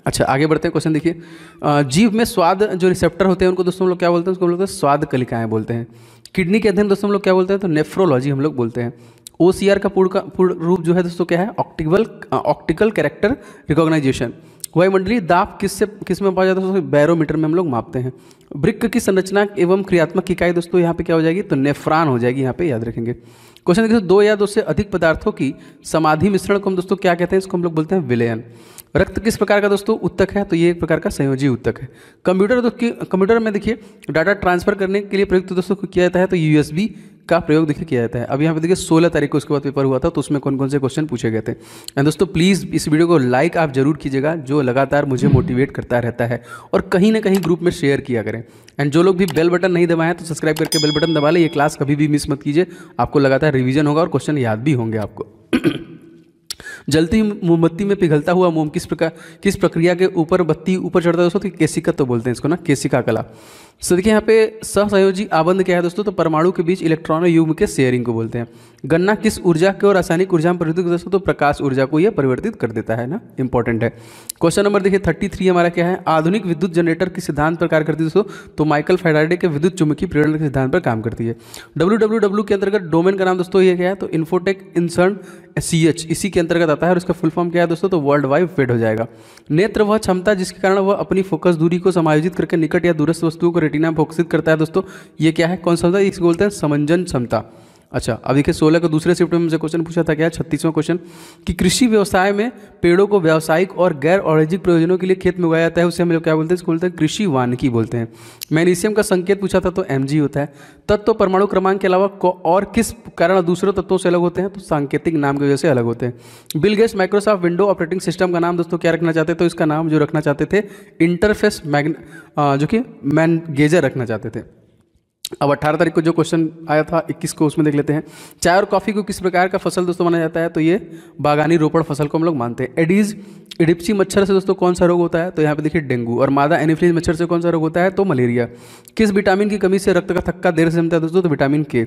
अच्छा आगे बढ़ते हैं क्वेश्चन देखिए जीव में स्वाद जो रिसेप्टर होते हैं उनको दोस्तों हम लोग क्या बोलते हैं उसको हम लोग तो स्वाद कलिकाएं बोलते हैं किडनी के अध्ययन दोस्तों हम लोग क्या बोलते हैं तो नेफ्रोलॉजी हम लोग बोलते हैं ओ का पूर्ण का पूर्ण रूप जो है दोस्तों क्या है ऑक्टिकल ऑक्टिकल कैरेक्टर रिकॉग्नाइजेशन वायुमंडलीय दाप किस से किस में पाया जाता है बैरोमीटर में हम लोग मापते हैं ब्रिक की संरचना एवं क्रियात्मक इकाई दोस्तों यहाँ पे क्या हो जाएगी तो नेफ्रान हो जाएगी यहाँ पे याद रखेंगे क्वेश्चन देखिए दो या दो से अधिक पदार्थों की समाधि मिश्रण को हम दोस्तों क्या कहते हैं इसको हम लोग बोलते हैं विलयन रक्त किस प्रकार का दोस्तों उत्तक है तो ये एक प्रकार का संयोजी उत्तक है कंप्यूटर कंप्यूटर में देखिए डाटा ट्रांसफर करने के लिए प्रयुक्त दोस्तों को किया जाता है तो यूएसबी का प्रयोग देखिए किया जाता है अब यहाँ पे देखिए सोलह तारीख को उसके बाद पेपर हुआ था तो उसमें कौन कौन से क्वेश्चन पूछे गए थे एंड दोस्तों प्लीज़ इस वीडियो को लाइक आप जरूर कीजिएगा जो लगातार मुझे मोटिवेट करता रहता है और कहीं ना कहीं ग्रुप में शेयर किया करें एंड जो लोग भी बेल बटन नहीं दबाएं तो सब्सक्राइब करके बेल बटन दबा लें ये क्लास कभी भी मिस मत कीजिए आपको लगातार रिविजन होगा और क्वेश्चन याद भी होंगे आपको जलती मोमबत्ती में पिघलता हुआ मोम किस प्रकार किस प्रक्रिया के ऊपर बत्ती ऊपर चढ़ता है दोस्तों तो केसिका तो बोलते हैं इसको ना केसिका कला सो देखिए यहाँ पे सहसयोजी आबंध क्या है दोस्तों तो परमाणु के बीच इलेक्ट्रॉन युग्म के शेयरिंग को बोलते हैं गन्ना किस ऊर्जा के और रासायनिक ऊर्जा में परिवर्तित दोस्तों तो प्रकाश ऊर्जा को यह परिवर्तित कर देता है ना इंपॉर्टेंट है क्वेश्चन नंबर देखिए थर्टी थ्री हमारा क्या है आधुनिक विद्युत जनरेटर किस सिद्धांत पर कार्य करती है दोस्तों तो माइकल फेराडे के विद्युत चुम्बकीय प्रेरण के सिद्धांत पर काम करती है डब्ल्यू के अंतर्गत डोमेन का नाम दोस्तों ये क्या है तो इन्फोटेक इंसर्न सी एच इसी के अंतर्गत आता है और इसका फुल फॉर्म क्या है दोस्तों तो वर्ल्ड वाइड वेड हो जाएगा नेत्र वह क्षमता जिसके कारण वह अपनी फोकस दूरी को समायोजित करके निकट या दूरस्थ वस्तुओं को रेटिना को करता है दोस्तों ये क्या है कौन सा होता है इसको बोलते हैं समंजन क्षमता अच्छा अब देखिए सोलह के दूसरे शिफ्ट में मुझसे क्वेश्चन पूछा था क्या छत्तीसवां क्वेश्चन कि कृषि व्यवसाय में पेड़ों को व्यावसायिक और गैर औरजिक प्रयोजनों के लिए खेत में उगाया जाता है उसे हम लोग क्या बोलते हैं इसको बोलते हैं कृषि वानिकी बोलते हैं मैग्नीशियम का संकेत पूछा था तो एम होता है तत्व परमाणु क्रमांक के अलावा और किस कारण दूसरे तत्वों से अलग होते हैं तो सांकेतिक नाम की वजह से अलग होते हैं Bill Gates Microsoft window operating system का नाम दोस्तों क्या रखना चाहते थे तो इसका नाम जो रखना चाहते थे इंटरफेस मैग जो कि गेजर रखना चाहते थे अब 18 तारीख को जो क्वेश्चन आया था 21 को उसमें देख लेते हैं चाय और कॉफ़ी को किस प्रकार का फसल दोस्तों माना जाता है तो ये बागानी रोपड़ फसल को हम लोग मानते हैं एडीज इडिप्सी मच्छर से दोस्तों कौन सा रोग होता है तो यहाँ पे देखिए डेंगू और मादा एनिफ्लिज मच्छर से कौन सा रोग होता है तो मलेरिया किस विटामिन की कमी से रक्त का थक्का देर से जमता है दोस्तों तो विटामिन के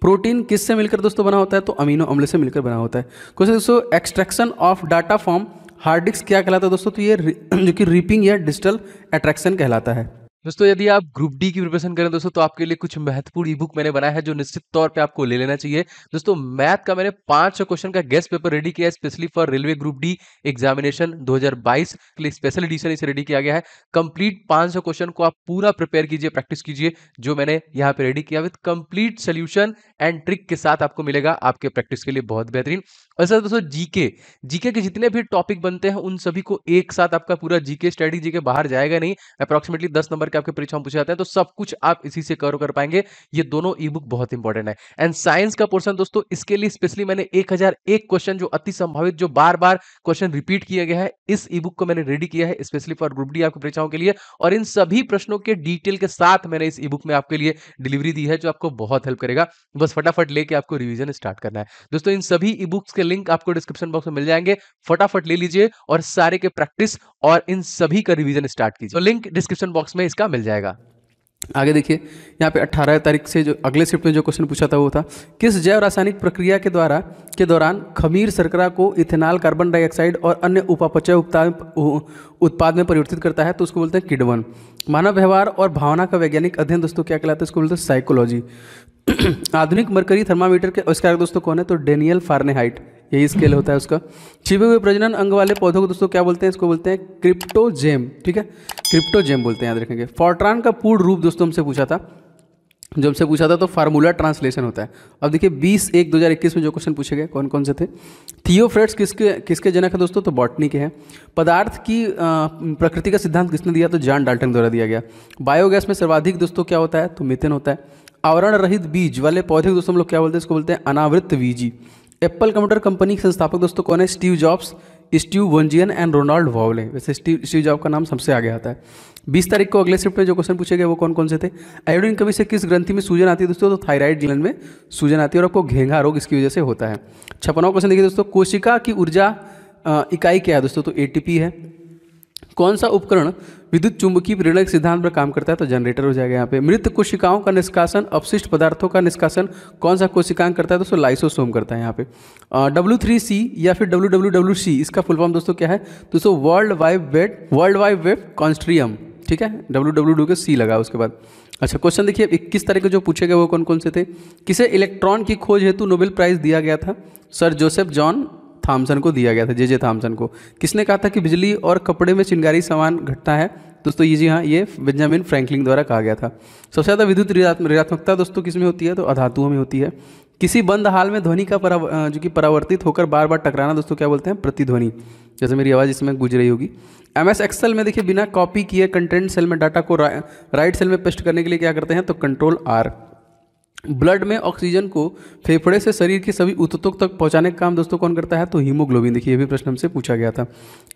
प्रोटीन किस से मिलकर दोस्तों बना होता है तो अमीनो अम्ल से मिलकर बना होता है क्वेश्चन दोस्तों extraction of data form hard disk क्या कहलाता है दोस्तों तो ये जो कि रिपिंग या डिजिटल एट्रैक्शन कहलाता है दोस्तों यदि आप ग्रुप डी की प्रिपरेशन करें दोस्तों तो आपके लिए कुछ महत्वपूर्ण ई बुक मैंने बनाया है जो निश्चित तौर पे आपको ले लेना चाहिए दोस्तों मैथ का मैंने पांच सौ क्वेश्चन का गेस्ट पेपर रेडी किया है specially for railway group D examination 2022 के लिए स्पेशल एडिशन इसे रेडी किया गया है कंप्लीट पांच क्वेश्चन को आप पूरा प्रिपेयर कीजिए प्रैक्टिस कीजिए जो मैंने यहाँ पे रेडी किया with complete solution and trick के साथ आपको मिलेगा आपके प्रैक्टिस के लिए बहुत बेहतरीन ऐसा अच्छा, दोस्तों जीके जीके के जितने भी टॉपिक बनते हैं उन सभी को एक साथ आपका पूरा जीके स्टडी के बाहर जाएगा नहीं अप्रॉक्सिमेटली दस नंबर के आपके परीक्षा में पूछे जाते हैं तो सब कुछ आप इसी से कवर कर पाएंगे ये दोनों ई बुक बहुत इंपॉर्टेंट है एंड साइंस का पोर्सन दोस्तों इसके लिए स्पेशली मैंने एक क्वेश्चन जो अति संभावित जो बार बार क्वेश्चन रिपीट किया गया है इस ई बुक को मैंने रेडी किया है स्पेशली फॉर ग्रुप डी आपकी परीक्षाओं के लिए और इन सभी प्रश्नों के डिटेल के साथ मैंने इस ई बुक में आपके लिए डिलीवरी दी है जो आपको बहुत हेल्प करेगा बस फटाफट लेके आपको रिविजन स्टार्ट करना है दोस्तों इन सभी ई बुक्स इसके लिंक आपको डिस्क्रिप्शन बॉक्स में मिल जाएंगे फटाफट ले लीजिए और सारे के प्रैक्टिस और इन सभी का रिविजन स्टार्ट कीजिए तो लिंक डिस्क्रिप्शन बॉक्स में इसका मिल जाएगा आगे देखिए यहाँ पे 18 तारीख से जो अगले शिफ्ट में जो क्वेश्चन पूछा था वो था किस जैव रासायनिक प्रक्रिया के द्वारा के दौरान खमीर सरकरा को इथेनॉल कार्बन डाइऑक्साइड और अन्य उपापचय उत्पाद में परिवर्तित करता है तो उसको बोलते हैं किडवन मानव व्यवहार और भावना का वैज्ञानिक अध्ययन दोस्तों क्या कहलाता है उसको बोलते हैं साइकोलॉजी आधुनिक मरकरी थर्मामीटर के आविष्कारक दोस्तों कौन है तो डेनियल फार्नेहाइट यही स्केल होता है उसका छिपे हुए प्रजनन अंग वाले पौधों को दोस्तों क्या बोलते हैं इसको बोलते हैं क्रिप्टोजेम ठीक है क्रिप्टोजेम बोलते हैं याद रखेंगे फोर्ट्रॉन का पूर्ण रूप दोस्तों हमसे पूछा था जो हमसे पूछा था तो फार्मूला ट्रांसलेशन होता है अब देखिए बीस एक इक्कीस में जो क्वेश्चन पूछे गए कौन कौन से थे थियोफ्रेट्स किसके किसके जनक है दोस्तों तो बॉटनी के हैं पदार्थ की प्रकृति का सिद्धांत किसने दिया तो जॉन डाल्टन द्वारा दिया गया बायोगैस में सर्वाधिक दोस्तों क्या होता है तो मिथेन होता है आवरण रहित बीज वाले पौधे को दोस्तों हम लोग क्या बोलते हैं इसको बोलते हैं अनावृत बीजी एप्पल कंप्यूटर कंपनी के संस्थापक दोस्तों कौन है स्टीव जॉब्स स्टीव वंजियन एंड रोनाल्ड वॉवले वैसे स्टीव स्टीव जॉब का नाम सबसे आगे आता है बीस तारीख को अगले शिफ्ट में जो क्वेश्चन पूछे गए वो कौन कौन से थे आयोडिन कमी से किस ग्रंथि में सूजन आती है दोस्तों तो थायराइड जीवन में सूजन आती है और आपको घेंघा रोग इसकी वजह से होता है छपनवा क्वेश्चन देखिए दोस्तों कोशिका की ऊर्जा इकाई क्या है दोस्तों तो ए है कौन सा उपकरण विद्युत चुंबकीय के सिद्धांत पर काम करता है तो जनरेटर हो जाएगा यहाँ पे मृत कोशिकाओं का निष्कासन अपशिष्ट पदार्थों का निष्कासन कौन सा कोशिकांग करता है दोस्तों लाइसोसोम करता है यहाँ पे डब्ल्यू थ्री सी या फिर डब्ल्यू डब्ल्यू डब्ल्यू सी इसका फुल फॉर्म दोस्तों क्या है दोस्तों world wide web world wide web consortium ठीक है डब्ल्यू डब्ल्यू डब्ल्यू के सी लगा उसके बाद अच्छा क्वेश्चन देखिए इक्कीस तारीख को जो पूछे गए वो कौन कौन से थे किसे इलेक्ट्रॉन की खोज हेतु नोबेल प्राइज दिया गया था सर जोसेफ जॉन थामसन को दिया गया था जे जे थामसन को किसने कहा था कि बिजली और कपड़े में चिंगारी सामान घटता है दोस्तों ये जी हाँ ये बेंजामिन फ्रैंकलिन द्वारा कहा गया था सबसे ज़्यादा विद्युत ऋणात्मकता दोस्तों किस में होती है तो अधातुओं में होती है किसी बंद हाल में ध्वनि का परा जो कि परावर्तित होकर बार बार टकराना दोस्तों क्या बोलते हैं प्रतिध्वनि जैसे मेरी आवाज़ इसमें गुज रही होगी एम एस एक्सल में देखिए बिना कॉपी किए कंटेंट सेल में डाटा को रा, राइट सेल में पेस्ट करने के लिए क्या करते हैं तो कंट्रोल आर ब्लड में ऑक्सीजन को फेफड़े से शरीर के सभी उततों तक पहुंचाने का काम दोस्तों कौन करता है तो हीमोग्लोबिन देखिए ये भी प्रश्न हमसे पूछा गया था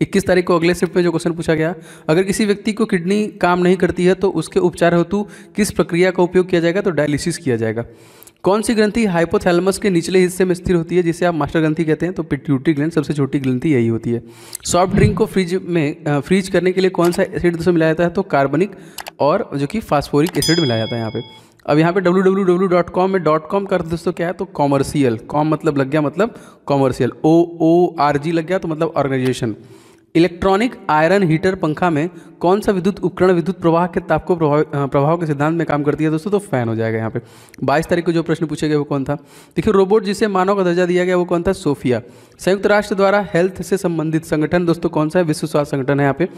21 तारीख को अगले शिफ्ट में जो क्वेश्चन पूछा गया अगर किसी व्यक्ति को किडनी काम नहीं करती है तो उसके उपचार हेतु किस प्रक्रिया का उपयोग किया जाएगा तो डायलिसिस किया जाएगा कौन सी ग्रंथि हाइपोथैलमस के निचले हिस्से में स्थिर होती है जिसे आप मास्टर ग्रंथि कहते हैं तो पिट्यूटी ग्रंथ सबसे छोटी ग्रंथि यही होती है सॉफ्ट ड्रिंक को फ्रिज में फ्रीज करने के लिए कौन सा एसिड दोस्तों मिलाया जाता है तो कार्बनिक और जो कि फास्फोरिक एसिड मिलाया जाता है यहाँ पे अब यहाँ पे www.com में डॉट कॉम कर दोस्तों क्या है तो कॉमर्शियल कॉम मतलब लग गया मतलब कॉमर्शियल ओ ओ आर जी लग गया तो मतलब ऑर्गेनाइजेशन इलेक्ट्रॉनिक आयरन हीटर पंखा में कौन सा विद्युत उपकरण विद्युत प्रवाह के ताप को प्रभाव प्रभाव के सिद्धांत में काम करती है दोस्तों तो फैन हो जाएगा यहाँ पे 22 तारीख को जो प्रश्न पूछे गए वो कौन था देखिए रोबोट जिसे मानव का दर्जा दिया गया वो कौन था सोफिया संयुक्त राष्ट्र द्वारा हेल्थ से संबंधित संगठन दोस्तों कौन सा है विश्व स्वास्थ्य संगठन है यहाँ पे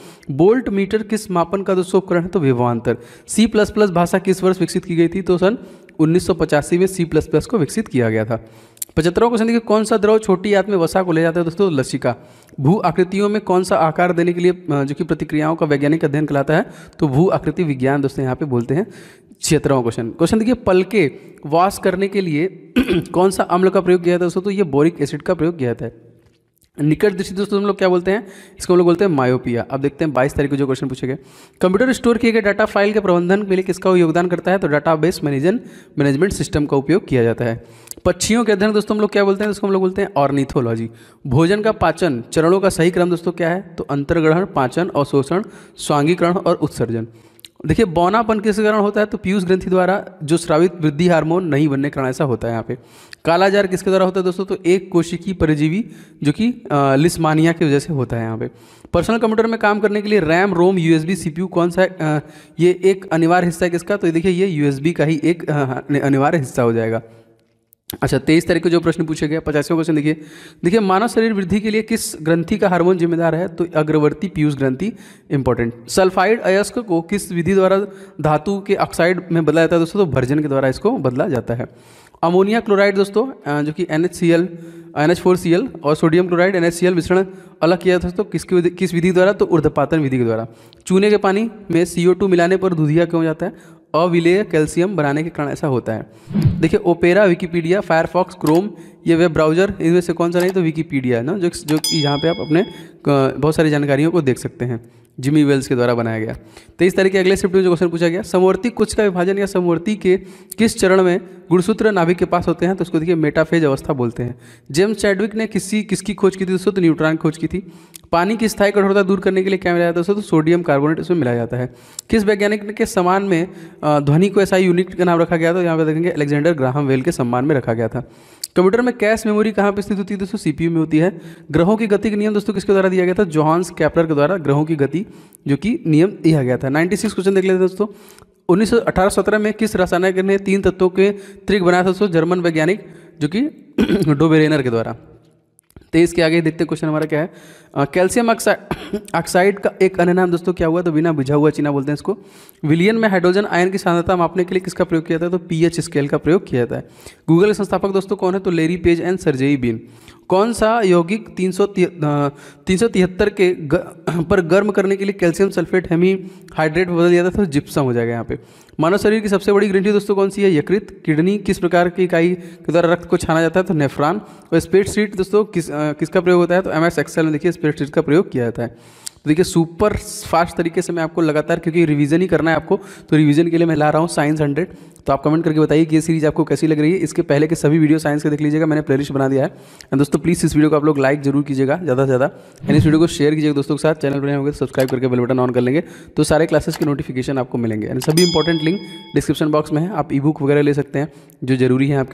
बोल्ट मीटर किस मापन का दोस्तों उपकरण है तो विभवान्तर सी प्लस प्लस भाषा किस वर्ष विकसित की गई थी तो सन उन्नीस में सी प्लस प्लस को विकसित किया गया था पचहत्तरवा क्वेश्चन देखिए कौन सा द्रव छोटी याद में वसा को ले जाता है दोस्तों लसिका भू आकृतियों में कौन सा आकार देने के लिए जो कि प्रतिक्रियाओं का वैज्ञानिक अध्ययन कहलाता है तो भू आकृति विज्ञान दोस्तों यहाँ पे बोलते हैं छिहत्तरवा क्वेश्चन क्वेश्चन देखिए पलके वॉश करने के लिए कौन सा अम्ल का प्रयोग किया जाता है दोस्तों तो ये बोरिक एसिड का प्रयोग किया जाता है निकट दृष्टि दोस्तों हम लोग क्या बोलते हैं इसको हम लोग बोलते हैं मायोपिया अब देखते हैं बाईस तारीख को जो क्वेश्चन पूछे गए कंप्यूटर स्टोर किए गए डाटा फाइल के प्रबंधन के लिए किसका योगदान करता है तो डाटा बेस मैनेजन मैनेजमेंट सिस्टम का उपयोग किया जाता है पक्षियों के अध्ययन दोस्तों हम लोग क्या बोलते हैं इसको हम लोग बोलते हैं ऑर्निथोलॉजी भोजन का पाचन चरणों का सही क्रम दोस्तों क्या है तो अंतर्ग्रहण पाचन अवशोषण स्वांगीकरण और उत्सर्जन देखिए बौनापन किस कारण होता है तो पीयूष ग्रंथि द्वारा जो श्रावित वृद्धि हार्मोन नहीं बनने कारण ऐसा होता है यहाँ पे कालाजार किसके द्वारा होता है दोस्तों तो एक कोशिकी परजीवी जो कि लिस्मानिया की वजह से होता है यहाँ पे पर्सनल कंप्यूटर में काम करने के लिए रैम रोम यूएसबी सीपीयू कौन सा आ, ये एक अनिवार्य हिस्सा है किसका तो देखिए ये यूएसबी का ही एक अनिवार्य हिस्सा हो जाएगा अच्छा तेईस तारीख को जो प्रश्न पूछा गया पचासवें क्वेश्चन देखिए देखिए मानव शरीर वृद्धि के लिए किस ग्रंथि का हार्मोन जिम्मेदार है तो अग्रवर्ती पीयूष ग्रंथि इंपॉर्टेंट सल्फाइड अयस्क को किस विधि द्वारा धातु के ऑक्साइड में बदला जाता है दोस्तों तो भर्जन के द्वारा इसको बदला जाता है अमोनिया क्लोराइड दोस्तों जो कि N H C L N H four C L और sodium chloride N H C L मिश्रण अलग किया था दोस्तों किसकी किस विधि द्वारा तो ऊर्धपातन विधि के द्वारा चूने के पानी में सी ओ टू मिलाने पर दूधिया क्यों जाता है अविलेय कैल्शियम बनाने के कारण ऐसा होता है देखिए ओपेरा विकीपीडिया फायरफॉक्स क्रोम ये वेब ब्राउजर इनमें से कौन सा नहीं तो विकीपीडिया ना जो जो यहाँ पे आप अपने बहुत सारी जानकारियों को देख सकते हैं जिमी वेल्स के द्वारा बनाया गया तेईस तो तारीख के अगले शिफ्ट में जो क्वेश्चन पूछा गया समवर्ती कुछ का विभाजन या समवर्ती के किस चरण में गुणसूत्र नाभिक के पास होते हैं तो उसको देखिए मेटाफेज अवस्था बोलते हैं जेम्स चैडविक ने किसी किसकी खोज की थी दोस्तों तो न्यूट्रॉन की खोज की थी पानी की स्थायी कठोरता दूर करने के लिए क्या मिलाया जाता है दोस्तों तो सोडियम कार्बोनेट इसमें मिलाया जाता है किस वैज्ञानिक के सम्मान में ध्वनि को ऐसा यूनिट का नाम रखा गया था तो यहाँ पर देखेंगे अलेक्जेंडर ग्राहम वेल के सम्मान में रखा गया था कंप्यूटर में कैश मेमोरी कहाँ पर स्थित होती है दोस्तों सीपीयू में होती है ग्रहों की गति का नियम दोस्तों किसके द्वारा दिया गया था जोहान्स कैप्लर के द्वारा ग्रहों की गति जो कि नियम दिया गया था 96 क्वेश्चन देख लेते दोस्तों उन्नीस सौ में किस रासायनिक ने तीन तत्वों के त्रिक बनाया था दोस्तों जर्मन वैज्ञानिक जो कि डोबेरेनर के द्वारा तेईस तो के आगे देखते क्वेश्चन हमारा क्या है कैल्शियम ऑक्साइड आक्सा, का एक अन्य नाम दोस्तों क्या हुआ तो बिना बुझा हुआ चीना बोलते हैं इसको विलियन में हाइड्रोजन आयन की सांद्रता मापने के लिए किसका प्रयोग किया था तो पीएच स्केल का प्रयोग किया था गूगल के संस्थापक दोस्तों कौन है तो Larry Page and Sergey Brin कौन सा यौगिक तीन सौ तिहत्तर के ग, पर गर्म करने के लिए कैल्शियम सल्फेट हेमी हाइड्रेट बदल जाता था तो जिप्सम हो जाएगा यहाँ पे मानव शरीर की सबसे बड़ी ग्रंथि दोस्तों कौन सी है यकृत किडनी किस प्रकार की इकाई के द्वारा रक्त को छाना जाता है तो नेफ्रान और स्पेट सीट दोस्तों किस किसका प्रयोग होता है तो एम एक्सेल में देखिए स्पेट सीट का प्रयोग किया जाता है तो देखिए सुपर फास्ट तरीके से मैं आपको लगातार क्योंकि रिवीजन ही करना है आपको तो रिवीजन के लिए मैं ला रहा हूँ साइंस हंड्रेड तो आप कमेंट करके बताइए कि ये सीरीज आपको कैसी लग रही है इसके पहले के सभी वीडियो साइंस के देख लीजिएगा मैंने प्लेलिस्ट बना दिया है एंड दोस्तों प्लीज़ इस वीडियो को आप लोग लाइक जरूर कीजिएगा ज़्यादा से ज़्यादा एंड इस वीडियो को शेयर कीजिएगा दोस्तों के साथ चैनल पर होंगे सब्सक्राइब तो करके बेल बटन ऑन कर लेंगे तो सारे क्लासेस के नोटिफिकेशन आपको मिलेंगे एंड सभी इंपॉर्टेंट लिंक डिस्क्रिप्शन बॉक्स में है आप ई बुक वगैरह ले सकते हैं जो जरूरी है आपके